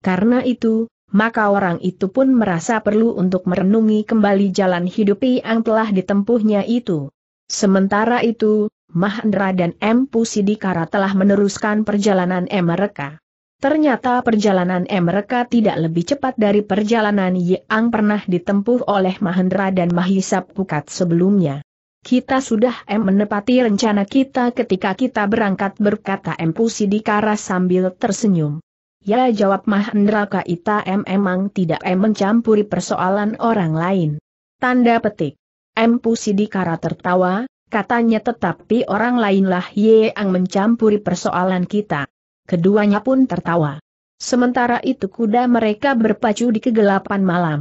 Karena itu, maka orang itu pun merasa perlu untuk merenungi kembali jalan hidup yang telah ditempuhnya itu. Sementara itu, Mahendra dan M. Pusidikara telah meneruskan perjalanan M. mereka. Ternyata perjalanan M mereka tidak lebih cepat dari perjalanan yang pernah ditempuh oleh Mahendra dan Mahisa Pukat sebelumnya. Kita sudah M menepati rencana kita ketika kita berangkat berkata M Pusidikara sambil tersenyum. Ya jawab Mahendra Kaita M emang tidak M mencampuri persoalan orang lain. Tanda petik. M Pusidikara tertawa, katanya tetapi orang lainlah Ye yang mencampuri persoalan kita. Keduanya pun tertawa. Sementara itu kuda mereka berpacu di kegelapan malam.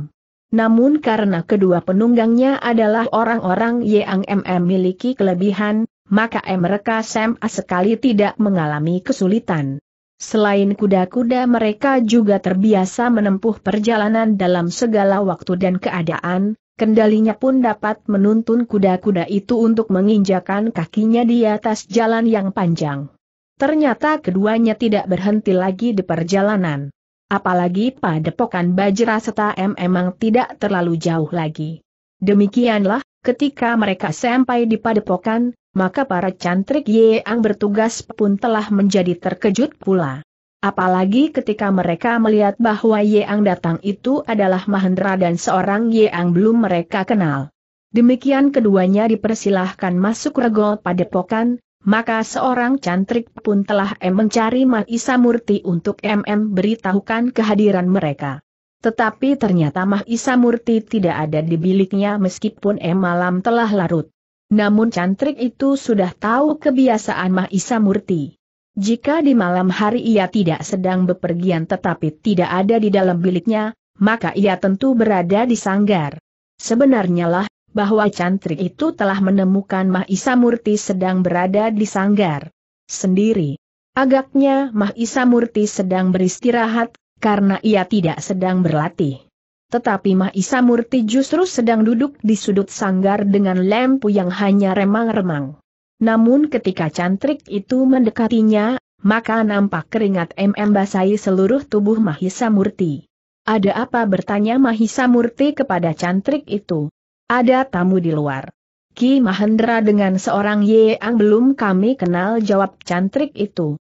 Namun karena kedua penunggangnya adalah orang-orang yang MM miliki kelebihan, maka mereka sama sekali tidak mengalami kesulitan. Selain kuda-kuda mereka juga terbiasa menempuh perjalanan dalam segala waktu dan keadaan, kendalinya pun dapat menuntun kuda-kuda itu untuk menginjakan kakinya di atas jalan yang panjang. Ternyata keduanya tidak berhenti lagi di perjalanan. Apalagi padepokan Bajra Seta M memang tidak terlalu jauh lagi. Demikianlah, ketika mereka sampai di padepokan, maka para cantrik Yeang bertugas pun telah menjadi terkejut pula. Apalagi ketika mereka melihat bahwa Yeang datang itu adalah Mahendra dan seorang Yeang belum mereka kenal. Demikian keduanya dipersilahkan masuk regol pada pokan, maka seorang cantrik pun telah M mencari Mahisa Murti untuk MM beritahukan kehadiran mereka. Tetapi ternyata Mahisa Murti tidak ada di biliknya meskipun M malam telah larut. Namun cantrik itu sudah tahu kebiasaan Mahisa Murti. Jika di malam hari ia tidak sedang bepergian tetapi tidak ada di dalam biliknya, maka ia tentu berada di sanggar. Sebenarnya lah, bahwa cantrik itu telah menemukan Mahisa Murti sedang berada di sanggar. Sendiri. Agaknya Mahisa Murti sedang beristirahat, karena ia tidak sedang berlatih tetapi Mahisa Murti justru sedang duduk di sudut sanggar dengan lampu yang hanya remang-remang. Namun ketika cantrik itu mendekatinya, maka nampak keringat MM basahi seluruh tubuh Mahisa Murti. Ada apa bertanya Mahisa Murti kepada cantrik itu? Ada tamu di luar. Ki Mahendra dengan seorang yang belum kami kenal jawab cantrik itu.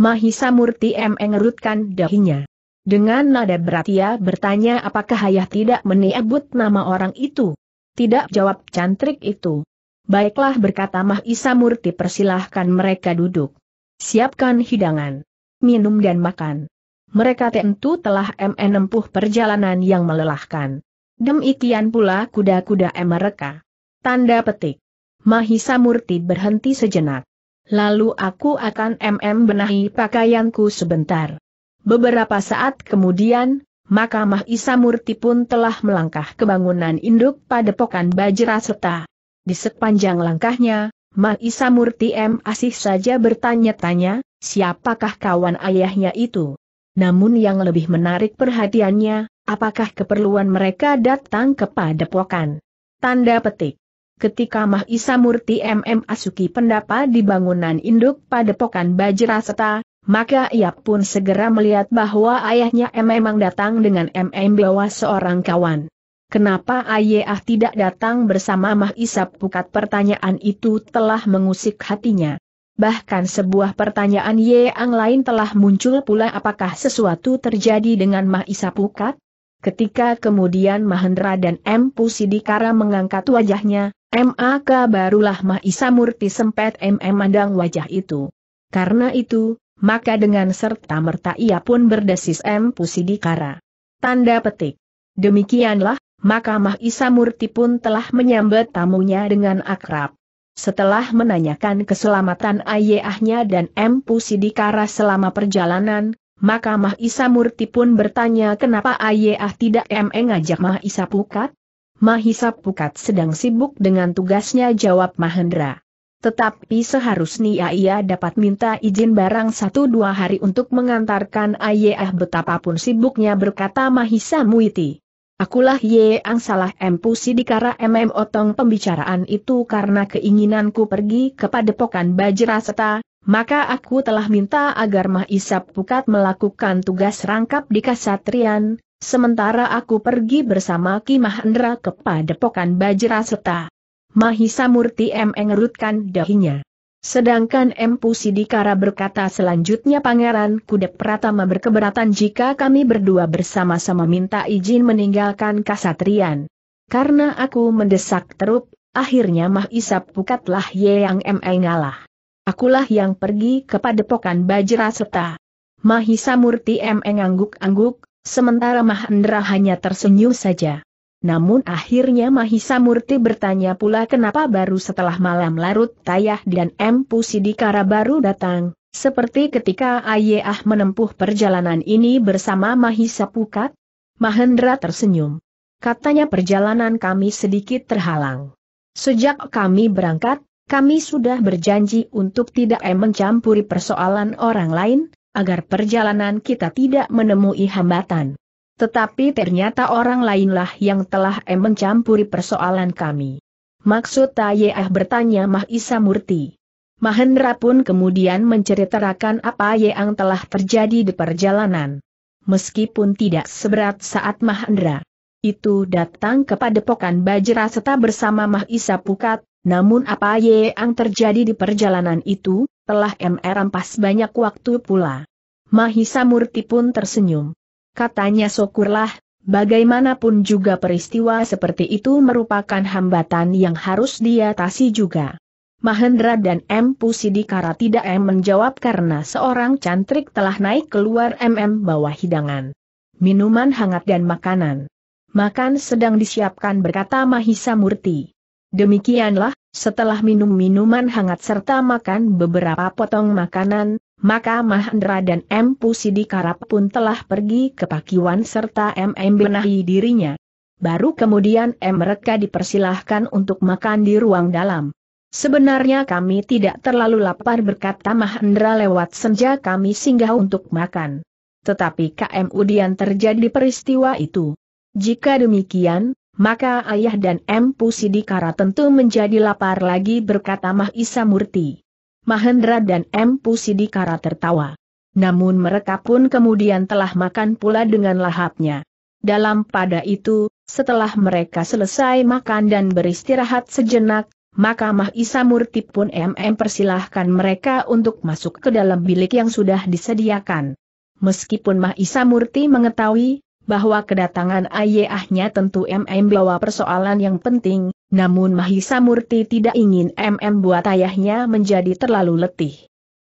Mahisa Murti M mengerutkan dahinya. Dengan nada berat ia bertanya apakah ayah tidak menyebut nama orang itu. Tidak jawab cantrik itu. Baiklah berkata Mah Isa Murti persilahkan mereka duduk. Siapkan hidangan. Minum dan makan. Mereka tentu telah menempuh perjalanan yang melelahkan. Demikian pula kuda-kuda mereka. Tanda petik. Mahisa Murti berhenti sejenak. Lalu aku akan mm benahi pakaianku sebentar. Beberapa saat kemudian, Mahkamah Isamurti pun telah melangkah ke bangunan induk padepokan Bajraseta. Di sepanjang langkahnya, Mahisa Isamurti M. Asih saja bertanya-tanya, siapakah kawan ayahnya itu? Namun yang lebih menarik perhatiannya, apakah keperluan mereka datang ke padepokan? Tanda petik. Ketika Mah Isamurti MM Asuki pendapat di bangunan induk padepokan Bajraseta, maka ia pun segera melihat bahwa ayahnya M memang datang dengan MM bawa seorang kawan. Kenapa Ayah tidak datang bersama Mah Isap Pukat pertanyaan itu telah mengusik hatinya. Bahkan sebuah pertanyaan yang lain telah muncul pula apakah sesuatu terjadi dengan Mah Isap Pukat? Ketika kemudian Mahendra dan M. Pusidikara mengangkat wajahnya, MAK barulah Mahisa Murti sempet MM mandang wajah itu. Karena itu, maka dengan serta-merta ia pun berdesis M. Pusidikara. Tanda petik. Demikianlah, maka Mahisa Murti pun telah menyambut tamunya dengan akrab. Setelah menanyakan keselamatan ayahnya dan M. Pusidikara selama perjalanan, maka Mahisa Murti pun bertanya kenapa ayah tidak M. ngajak Mahisa Pukat? Mahisa Pukat sedang sibuk dengan tugasnya jawab Mahendra. Tetapi seharusnya ia dapat minta izin barang satu dua hari untuk mengantarkan Ayah betapapun sibuknya berkata Mahisa Muiti. Akulah yang salah empu sidikara mm otong pembicaraan itu karena keinginanku pergi ke padepokan Bajraseta, maka aku telah minta agar Mahisa Pukat melakukan tugas rangkap di Kasatrian, sementara aku pergi bersama Kimahendra Mahendra ke padepokan Bajraseta. Mahisa Murti M. mengerutkan dahinya. Sedangkan M. Sidikara berkata selanjutnya Pangeran Kudep Pratama berkeberatan jika kami berdua bersama-sama minta izin meninggalkan kasatrian. Karena aku mendesak terup, akhirnya Mahisa Pukatlah Yang M. Ngalah. Akulah yang pergi kepada Pokan Bajra Serta. Mahisa Murti M. Ngangguk-angguk, sementara Mahendra hanya tersenyum saja. Namun akhirnya Mahisa Murti bertanya pula kenapa baru setelah malam larut Tayah dan M. Pusidikara baru datang, seperti ketika Ayah menempuh perjalanan ini bersama Mahisa Pukat? Mahendra tersenyum. Katanya perjalanan kami sedikit terhalang. Sejak kami berangkat, kami sudah berjanji untuk tidak mencampuri persoalan orang lain, agar perjalanan kita tidak menemui hambatan. Tetapi ternyata orang lainlah yang telah mencampuri persoalan kami. Maksud Tayeah bertanya Mah Isa Murti. Mahendra pun kemudian menceritakan apa yang telah terjadi di perjalanan. Meskipun tidak seberat saat Mahendra itu datang kepada Pokan Bajra serta bersama Mah Isa Pukat, namun apa yang terjadi di perjalanan itu, telah MR rampas banyak waktu pula. Mahisa Murti pun tersenyum katanya syukurlah, bagaimanapun juga peristiwa seperti itu merupakan hambatan yang harus diatasi juga. Mahendra dan M. Pusidikara tidak M menjawab karena seorang cantrik telah naik keluar MM bawa hidangan. Minuman hangat dan makanan. Makan sedang disiapkan berkata Mahisa Murti. Demikianlah, setelah minum minuman hangat serta makan beberapa potong makanan, maka Mahendra dan M. Pusidikarap pun telah pergi ke Pakiwan serta M. benahi dirinya. Baru kemudian M. mereka dipersilahkan untuk makan di ruang dalam. Sebenarnya kami tidak terlalu lapar berkata Mahendra lewat senja kami singgah untuk makan. Tetapi KM Udian terjadi peristiwa itu. Jika demikian, maka ayah dan M. Pusidikara tentu menjadi lapar lagi berkata Mahisa Murti. Mahendra dan M. Pusidikara tertawa. Namun mereka pun kemudian telah makan pula dengan lahapnya. Dalam pada itu, setelah mereka selesai makan dan beristirahat sejenak, maka Mahisa Murti pun MM persilahkan mereka untuk masuk ke dalam bilik yang sudah disediakan. Meskipun Mahisa Murti mengetahui bahwa kedatangan ayahnya tentu MM bawa persoalan yang penting, namun Mahisa Murti tidak ingin MM buat ayahnya menjadi terlalu letih.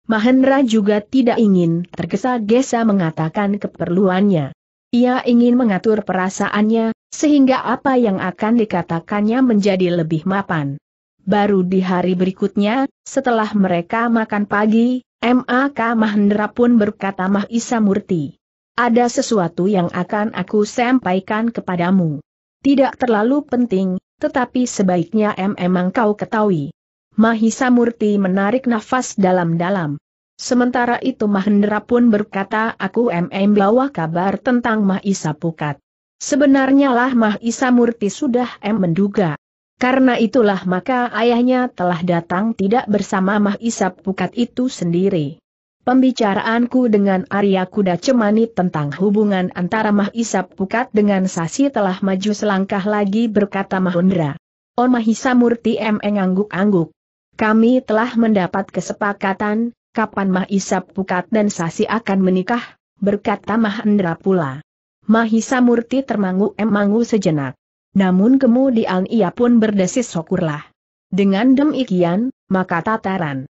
Mahendra juga tidak ingin tergesa-gesa mengatakan keperluannya. Ia ingin mengatur perasaannya, sehingga apa yang akan dikatakannya menjadi lebih mapan. Baru di hari berikutnya, setelah mereka makan pagi, MAK Mahendra pun berkata Mahisa Murti, ada sesuatu yang akan aku sampaikan kepadamu. Tidak terlalu penting, tetapi sebaiknya em emang kau ketahui. Mahisa Murti menarik nafas dalam-dalam. Sementara itu Mahendra pun berkata aku MM bawa kabar tentang Mahisa Pukat. Sebenarnya lah Mahisa Murti sudah M menduga. Karena itulah maka ayahnya telah datang tidak bersama Mahisa Pukat itu sendiri. Pembicaraanku dengan Arya Kuda Cemani tentang hubungan antara Mahisap Pukat dengan Sasi telah maju selangkah lagi berkata Mahundra. Mahisa Mahisamurti M. E angguk-angguk. Kami telah mendapat kesepakatan, kapan Mahisap Pukat dan Sasi akan menikah, berkata Mahendra pula. Mahisa Murti termangu-emangu sejenak. Namun kemudian ia pun berdesis syukurlah. Dengan demikian, maka tataran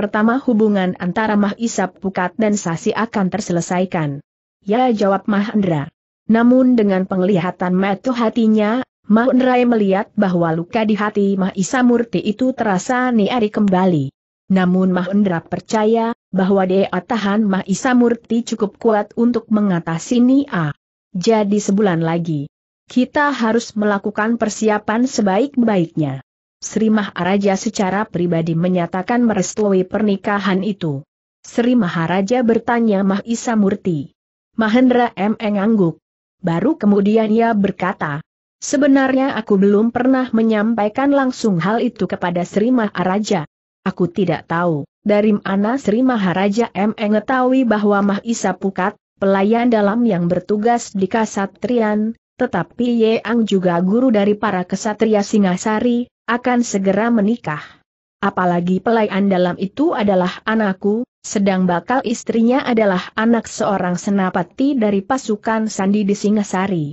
Pertama hubungan antara Isap Pukat dan Sasi akan terselesaikan. Ya jawab Mahendra. Namun dengan penglihatan metu hatinya, Mahendra melihat bahwa luka di hati Mahisa Murti itu terasa niari kembali. Namun Mahendra percaya, bahwa daya tahan Mahisa Murti cukup kuat untuk mengatasi Nia. Jadi sebulan lagi. Kita harus melakukan persiapan sebaik-baiknya. Sri Maharaja secara pribadi menyatakan merestui pernikahan itu. Sri Maharaja bertanya Mah Isa Murti. Mahendra M. engangguk. Baru kemudian ia berkata, Sebenarnya aku belum pernah menyampaikan langsung hal itu kepada Sri Maharaja. Aku tidak tahu, dari mana Sri Maharaja M. mengetahui bahwa Mah Isa Pukat, pelayan dalam yang bertugas di Kasatrian, tetapi Yeang juga guru dari para kesatria Singasari, akan segera menikah. Apalagi pelayan dalam itu adalah anakku, sedang bakal istrinya adalah anak seorang senapati dari pasukan Sandi di Singasari.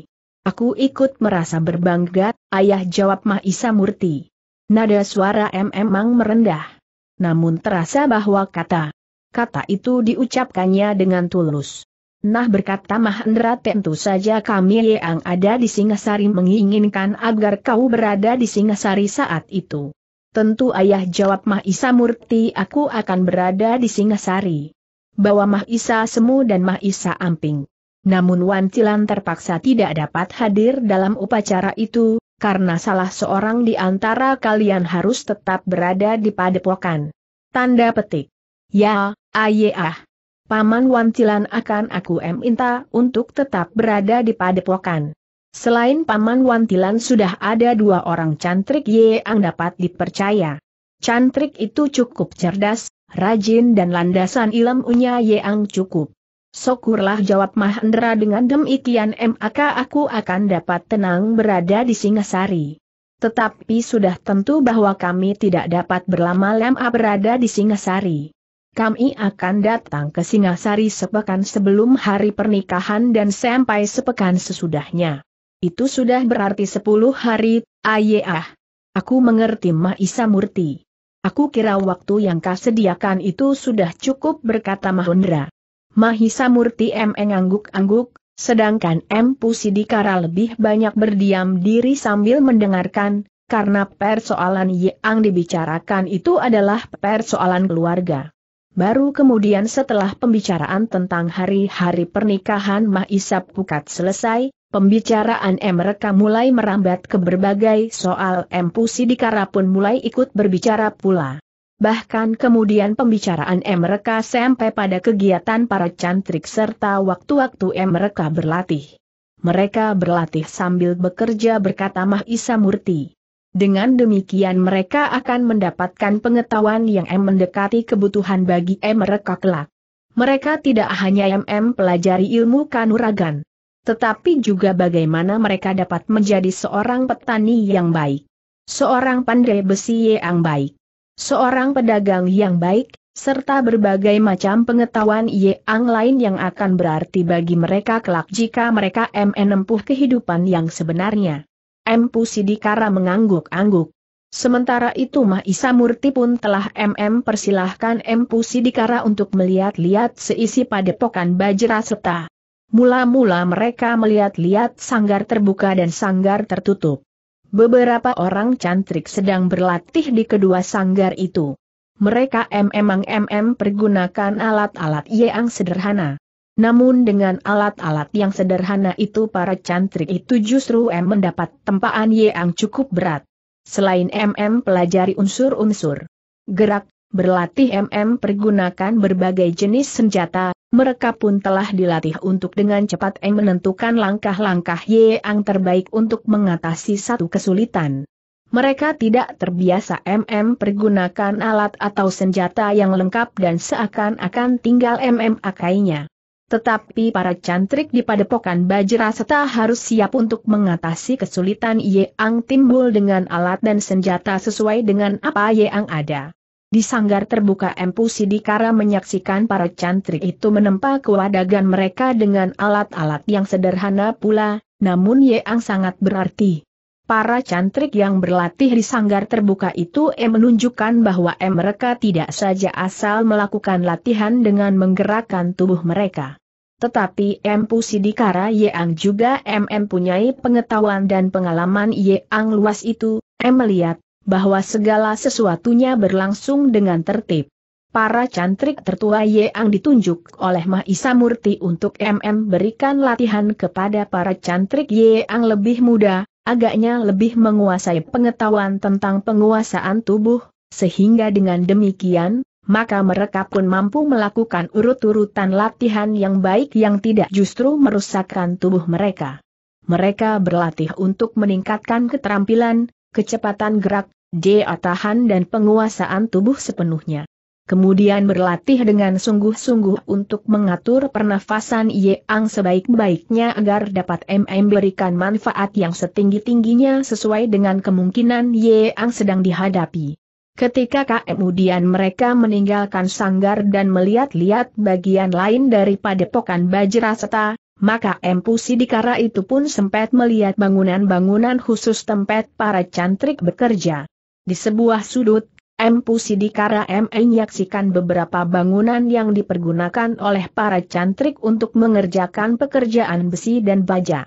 Aku ikut merasa berbangga, ayah jawab Mahisa Murti. Nada suara M emang merendah. Namun terasa bahwa kata, kata itu diucapkannya dengan tulus. Nah berkata Mahendra tentu saja kami yang ada di Singasari menginginkan agar kau berada di Singasari saat itu. Tentu ayah jawab Mahisa Murti aku akan berada di Singasari. Bawa Mahisa Semu dan Mahisa Amping. Namun Wan Wantilan terpaksa tidak dapat hadir dalam upacara itu, karena salah seorang di antara kalian harus tetap berada di padepokan. Tanda petik. Ya, ayah. Paman Wancilan akan aku minta untuk tetap berada di padepokan. Selain Paman Wantilan sudah ada dua orang cantrik yang dapat dipercaya. Cantrik itu cukup cerdas, rajin dan landasan ilmunya ye yang cukup. Syukurlah jawab Mahendra dengan demikian maka aku akan dapat tenang berada di Singasari. Tetapi sudah tentu bahwa kami tidak dapat berlama-lama berada di Singasari kami akan datang ke Singasari sepekan sebelum hari pernikahan dan sampai sepekan sesudahnya. Itu sudah berarti sepuluh hari, ayah. Aku mengerti Maisa Murti. Aku kira waktu yang kau sediakan itu sudah cukup berkata Mahendra. Mahisa Murti M. angguk-angguk, sedangkan M. Pusidikara lebih banyak berdiam diri sambil mendengarkan, karena persoalan yang dibicarakan itu adalah persoalan keluarga. Baru kemudian setelah pembicaraan tentang hari-hari pernikahan Mahisap Pukat selesai, pembicaraan mereka mulai merambat ke berbagai soal M. Pusidikara pun mulai ikut berbicara pula. Bahkan kemudian pembicaraan mereka sampai pada kegiatan para cantrik serta waktu-waktu mereka berlatih. Mereka berlatih sambil bekerja berkata Mahisa Murti. Dengan demikian mereka akan mendapatkan pengetahuan yang M mendekati kebutuhan bagi M mereka kelak. Mereka tidak hanya MM pelajari ilmu kanuragan, tetapi juga bagaimana mereka dapat menjadi seorang petani yang baik, seorang pandai besi yang baik, seorang pedagang yang baik, serta berbagai macam pengetahuan yang lain yang akan berarti bagi mereka kelak jika mereka menempuh kehidupan yang sebenarnya. M. Sidikara mengangguk-angguk. Sementara itu Mahisa Murti pun telah MM persilahkan M. Sidikara untuk melihat-lihat seisi padepokan Bajra Seta. Mula-mula mereka melihat-lihat sanggar terbuka dan sanggar tertutup. Beberapa orang cantrik sedang berlatih di kedua sanggar itu. Mereka memang MM pergunakan alat-alat yang sederhana. Namun dengan alat-alat yang sederhana itu para cantrik itu justru M mendapat tempaan yang cukup berat. Selain MM pelajari unsur-unsur gerak, berlatih MM pergunakan berbagai jenis senjata, mereka pun telah dilatih untuk dengan cepat M menentukan langkah-langkah yang terbaik untuk mengatasi satu kesulitan. Mereka tidak terbiasa MM pergunakan alat atau senjata yang lengkap dan seakan-akan tinggal MM akainya. Tetapi para cantrik di padepokan Bajra harus siap untuk mengatasi kesulitan Yeang timbul dengan alat dan senjata sesuai dengan apa Yeang ada. Di sanggar terbuka Empu Sidikara menyaksikan para cantrik itu menempa kewadagan mereka dengan alat-alat yang sederhana pula, namun Yeang sangat berarti. Para cantrik yang berlatih di sanggar terbuka itu M eh, menunjukkan bahwa M eh, mereka tidak saja asal melakukan latihan dengan menggerakkan tubuh mereka. Tetapi M Pusidikara Yang juga M punyai pengetahuan dan pengalaman Yang luas itu, M melihat bahwa segala sesuatunya berlangsung dengan tertib. Para cantrik tertua yang ditunjuk oleh Mahisa Murti untuk MM berikan latihan kepada para cantrik yang lebih muda, agaknya lebih menguasai pengetahuan tentang penguasaan tubuh, sehingga dengan demikian, maka mereka pun mampu melakukan urut-urutan latihan yang baik yang tidak justru merusakkan tubuh mereka. Mereka berlatih untuk meningkatkan keterampilan, kecepatan gerak, daya tahan dan penguasaan tubuh sepenuhnya kemudian berlatih dengan sungguh-sungguh untuk mengatur pernafasan Yeang sebaik-baiknya agar dapat MM berikan manfaat yang setinggi-tingginya sesuai dengan kemungkinan Yeang sedang dihadapi. Ketika kemudian mereka meninggalkan sanggar dan melihat-lihat bagian lain daripada pokan Bajraseta, maka Empu Sidikara itu pun sempat melihat bangunan-bangunan khusus tempat para cantrik bekerja. Di sebuah sudut, M. Pusidikara M. menyaksikan beberapa bangunan yang dipergunakan oleh para cantrik untuk mengerjakan pekerjaan besi dan baja.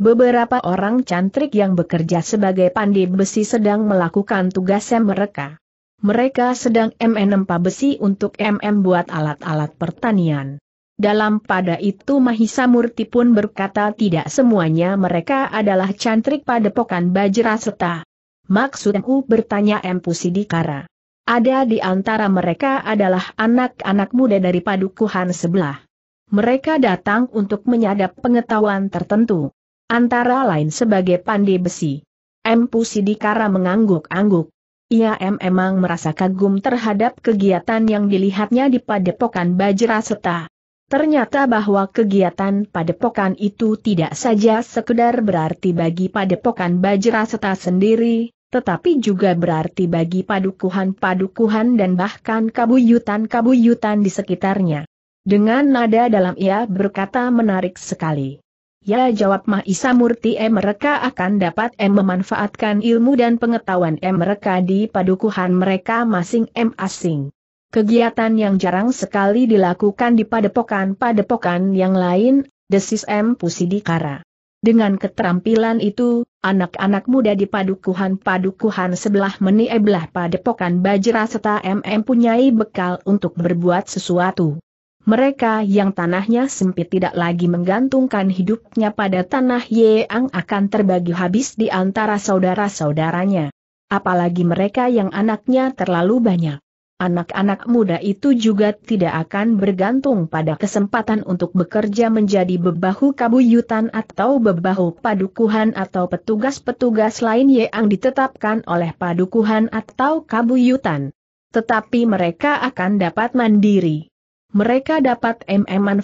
Beberapa orang cantrik yang bekerja sebagai pandi besi sedang melakukan tugasnya mereka. Mereka sedang M menempa besi untuk M buat alat-alat pertanian. Dalam pada itu Mahisa Murti pun berkata tidak semuanya mereka adalah cantrik pada pokan Bajra Seta. Maksudku bertanya Empu Sidikara. Ada di antara mereka adalah anak-anak muda dari padukuhan sebelah. Mereka datang untuk menyadap pengetahuan tertentu. Antara lain sebagai pandai besi. Empu Sidikara mengangguk-angguk. Ia memang merasa kagum terhadap kegiatan yang dilihatnya di padepokan Bajraseta. Ternyata bahwa kegiatan padepokan itu tidak saja sekedar berarti bagi padepokan Bajraseta sendiri, tetapi juga berarti bagi padukuhan-padukuhan dan bahkan kabuyutan-kabuyutan di sekitarnya. Dengan nada dalam ia berkata menarik sekali. Ya jawab Mahisa Murti eh, mereka akan dapat eh, memanfaatkan ilmu dan pengetahuan eh, mereka di padukuhan mereka masing masing Kegiatan yang jarang sekali dilakukan di padepokan-padepokan yang lain, desis M Pusidikara. Dengan keterampilan itu, anak-anak muda di padukuhan-padukuhan sebelah menieblah padepokan Bajra serta MM punyai bekal untuk berbuat sesuatu. Mereka yang tanahnya sempit tidak lagi menggantungkan hidupnya pada tanah yang akan terbagi habis di antara saudara-saudaranya. Apalagi mereka yang anaknya terlalu banyak. Anak-anak muda itu juga tidak akan bergantung pada kesempatan untuk bekerja menjadi bebahu kabuyutan atau bebahu padukuhan atau petugas-petugas lain yang ditetapkan oleh padukuhan atau kabuyutan. Tetapi mereka akan dapat mandiri. Mereka dapat MM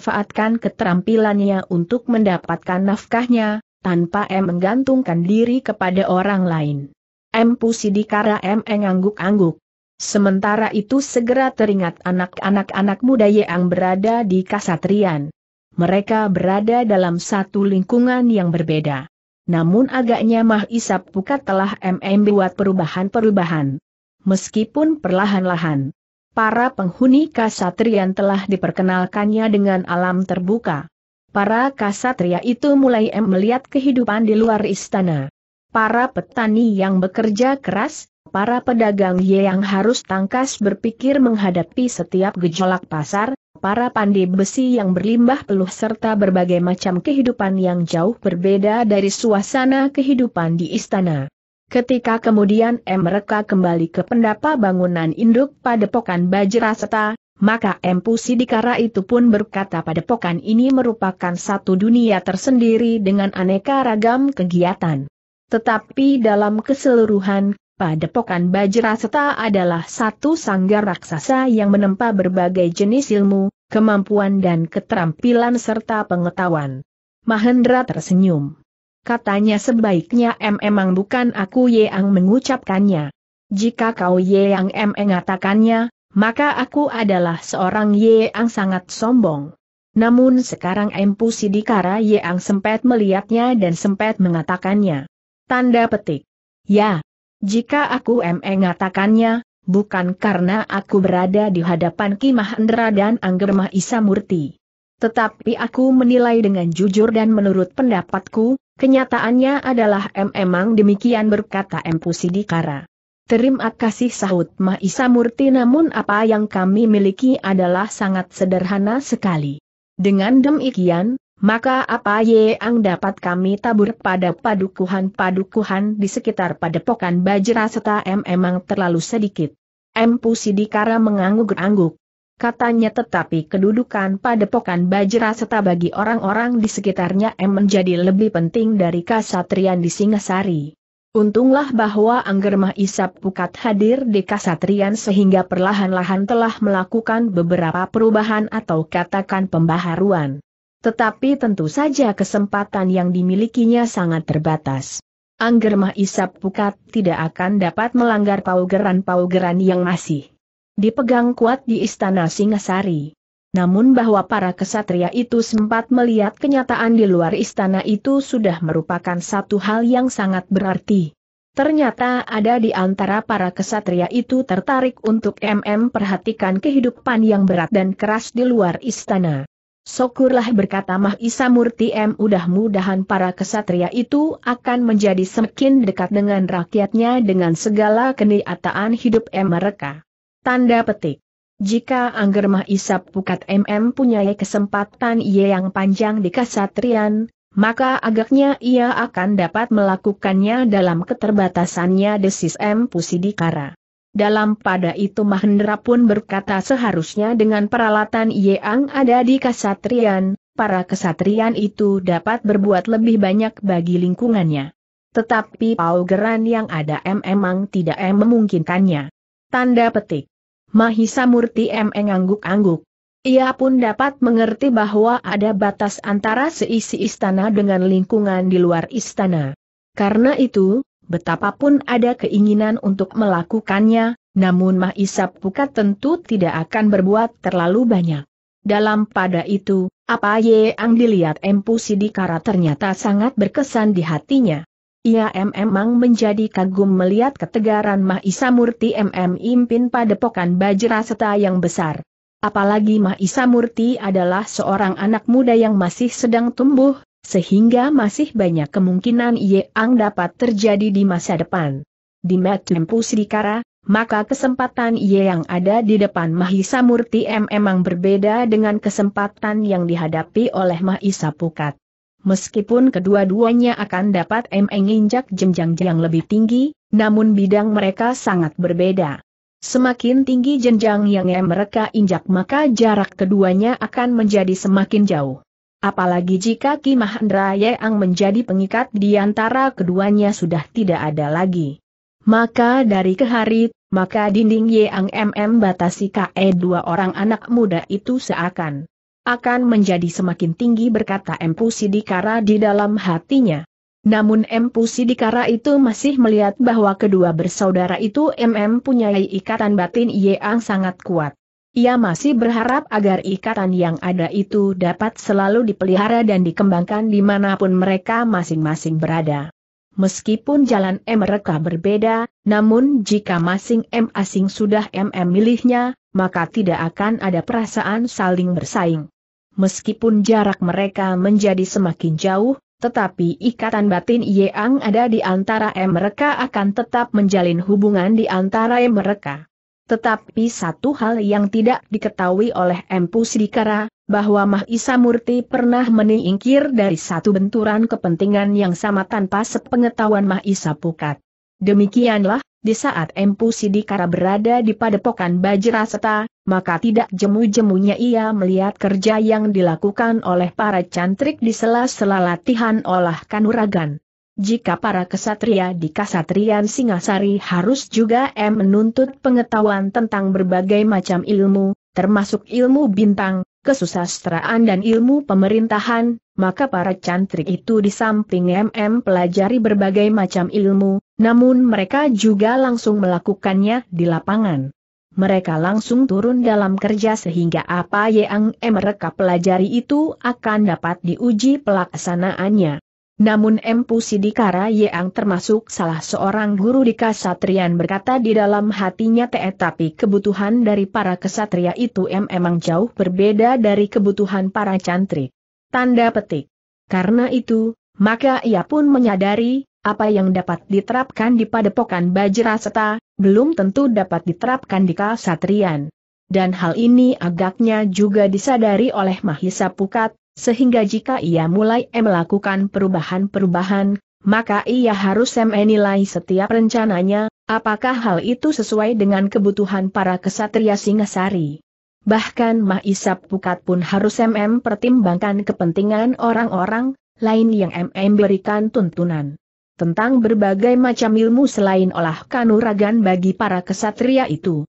keterampilannya untuk mendapatkan nafkahnya, tanpa M menggantungkan diri kepada orang lain. M Pusidikara M engangguk angguk Sementara itu segera teringat anak-anak-anak muda yang berada di kasatrian. Mereka berada dalam satu lingkungan yang berbeda. Namun agaknya Mah Isap Pukat telah MM buat perubahan-perubahan. Meskipun perlahan-lahan, para penghuni kasatrian telah diperkenalkannya dengan alam terbuka. Para kasatria itu mulai melihat kehidupan di luar istana. Para petani yang bekerja keras, para pedagang Ye yang harus tangkas berpikir menghadapi setiap gejolak pasar, para pandai besi yang berlimbah peluh serta berbagai macam kehidupan yang jauh berbeda dari suasana kehidupan di istana. Ketika kemudian M mereka kembali ke pendapa bangunan induk pada padepokan Bajrasata, maka M Pusidikara itu pun berkata pada padepokan ini merupakan satu dunia tersendiri dengan aneka ragam kegiatan. Tetapi dalam keseluruhan, Padepokan Bajra serta adalah satu sanggar raksasa yang menempa berbagai jenis ilmu, kemampuan dan keterampilan serta pengetahuan. Mahendra tersenyum. Katanya sebaiknya M emang bukan aku ye yang mengucapkannya. Jika kau ye yang M mengatakannya, maka aku adalah seorang ye yang sangat sombong. Namun sekarang Empu Sidikara Yang sempat melihatnya dan sempat mengatakannya. Tanda petik. Ya, jika aku e mengatakannya, bukan karena aku berada di hadapan Ki Mahendra dan Angger Isamurti. Tetapi aku menilai dengan jujur dan menurut pendapatku, kenyataannya adalah M e emang demikian berkata M Pusidikara. Terima kasih sahut Mahisa Murti namun apa yang kami miliki adalah sangat sederhana sekali. Dengan demikian, maka apa yang dapat kami tabur pada padukuhan-padukuhan di sekitar padepokan Bajra serta M emang terlalu sedikit. M Pusidikara mengangguk-angguk. Katanya tetapi kedudukan padepokan Bajra serta bagi orang-orang di sekitarnya M menjadi lebih penting dari kasatrian di Singasari. Untunglah bahwa Anggermah Isap Pukat hadir di kasatrian sehingga perlahan-lahan telah melakukan beberapa perubahan atau katakan pembaharuan. Tetapi tentu saja kesempatan yang dimilikinya sangat terbatas. Angger Isap Pukat tidak akan dapat melanggar paugeran-paugeran yang masih dipegang kuat di istana Singasari. Namun bahwa para kesatria itu sempat melihat kenyataan di luar istana itu sudah merupakan satu hal yang sangat berarti. Ternyata ada di antara para kesatria itu tertarik untuk MM perhatikan kehidupan yang berat dan keras di luar istana. Sokurlah berkata Isa Murti M. Mudah-mudahan para kesatria itu akan menjadi semakin dekat dengan rakyatnya dengan segala keniataan hidup M. mereka. Tanda petik. Jika Angger Mah Isa Pukat MM punya kesempatan ia yang panjang di kesatrian, maka agaknya ia akan dapat melakukannya dalam keterbatasannya desis M. Pusidikara. Dalam pada itu Mahendra pun berkata seharusnya dengan peralatan yang ada di kesatrian, para kesatrian itu dapat berbuat lebih banyak bagi lingkungannya. Tetapi paugeran yang ada M emang tidak M memungkinkannya. Tanda petik. Mahisa Murti M mengangguk angguk Ia pun dapat mengerti bahwa ada batas antara seisi istana dengan lingkungan di luar istana. Karena itu, betapapun ada keinginan untuk melakukannya, namun Isap Pukat tentu tidak akan berbuat terlalu banyak. Dalam pada itu, apa yang dilihat Empu Sidikara ternyata sangat berkesan di hatinya. Ia memang menjadi kagum melihat ketegaran Mahisa Murti MM Impin Padepokan Bajra seta yang besar. Apalagi Mahisa Murti adalah seorang anak muda yang masih sedang tumbuh, sehingga masih banyak kemungkinan Yeang dapat terjadi di masa depan. Di Metempu Sidikara, maka kesempatan Yeang ada di depan Mahisa Murti M memang berbeda dengan kesempatan yang dihadapi oleh Mahisa Pukat. Meskipun kedua-duanya akan dapat M menginjak jenjang yang lebih tinggi, namun bidang mereka sangat berbeda. Semakin tinggi jenjang yang mereka injak maka jarak keduanya akan menjadi semakin jauh. Apalagi jika Ki Mahendra Yeang menjadi pengikat di antara keduanya sudah tidak ada lagi. Maka dari kehari, maka dinding Yeang MM batasi KE dua orang anak muda itu seakan akan menjadi semakin tinggi berkata Empu Sidikara di dalam hatinya. Namun Empu Sidikara itu masih melihat bahwa kedua bersaudara itu MM punya ikatan batin Yeang sangat kuat. Ia masih berharap agar ikatan yang ada itu dapat selalu dipelihara dan dikembangkan dimanapun mereka masing-masing berada. Meskipun jalan M mereka berbeda, namun jika masing masing sudah MM milihnya, maka tidak akan ada perasaan saling bersaing. Meskipun jarak mereka menjadi semakin jauh, tetapi ikatan batin yang ada di antara M mereka akan tetap menjalin hubungan di antara M mereka. Tetapi satu hal yang tidak diketahui oleh Empu Sidikara, bahwa Mahisa Murti pernah meningkir dari satu benturan kepentingan yang sama tanpa sepengetahuan Mahisa Pukat. Demikianlah, di saat Empu Sidikara berada di padepokan Bajraseta, maka tidak jemu-jemunya ia melihat kerja yang dilakukan oleh para cantrik di sela-sela latihan olah kanuragan. Jika para kesatria di Kasatrian Singasari harus juga M menuntut pengetahuan tentang berbagai macam ilmu, termasuk ilmu bintang, kesusastraan dan ilmu pemerintahan, maka para cantrik itu di samping MM pelajari berbagai macam ilmu, namun mereka juga langsung melakukannya di lapangan. Mereka langsung turun dalam kerja sehingga apa yang mereka pelajari itu akan dapat diuji pelaksanaannya. Namun Empu Sidikara Yeang termasuk salah seorang guru di Kasatrian berkata di dalam hatinya te tapi kebutuhan dari para kesatria itu em emang jauh berbeda dari kebutuhan para cantrik. Tanda petik. Karena itu, maka ia pun menyadari, apa yang dapat diterapkan di padepokan Bajraseta, belum tentu dapat diterapkan di Kasatrian. Dan hal ini agaknya juga disadari oleh Mahisa Pukat, sehingga jika ia mulai melakukan perubahan-perubahan, maka ia harus menilai setiap rencananya, apakah hal itu sesuai dengan kebutuhan para kesatria Singasari. Bahkan Mahisap Pukat pun harus MM pertimbangkan kepentingan orang-orang lain yang MM berikan tuntunan tentang berbagai macam ilmu selain olah kanuragan bagi para kesatria itu.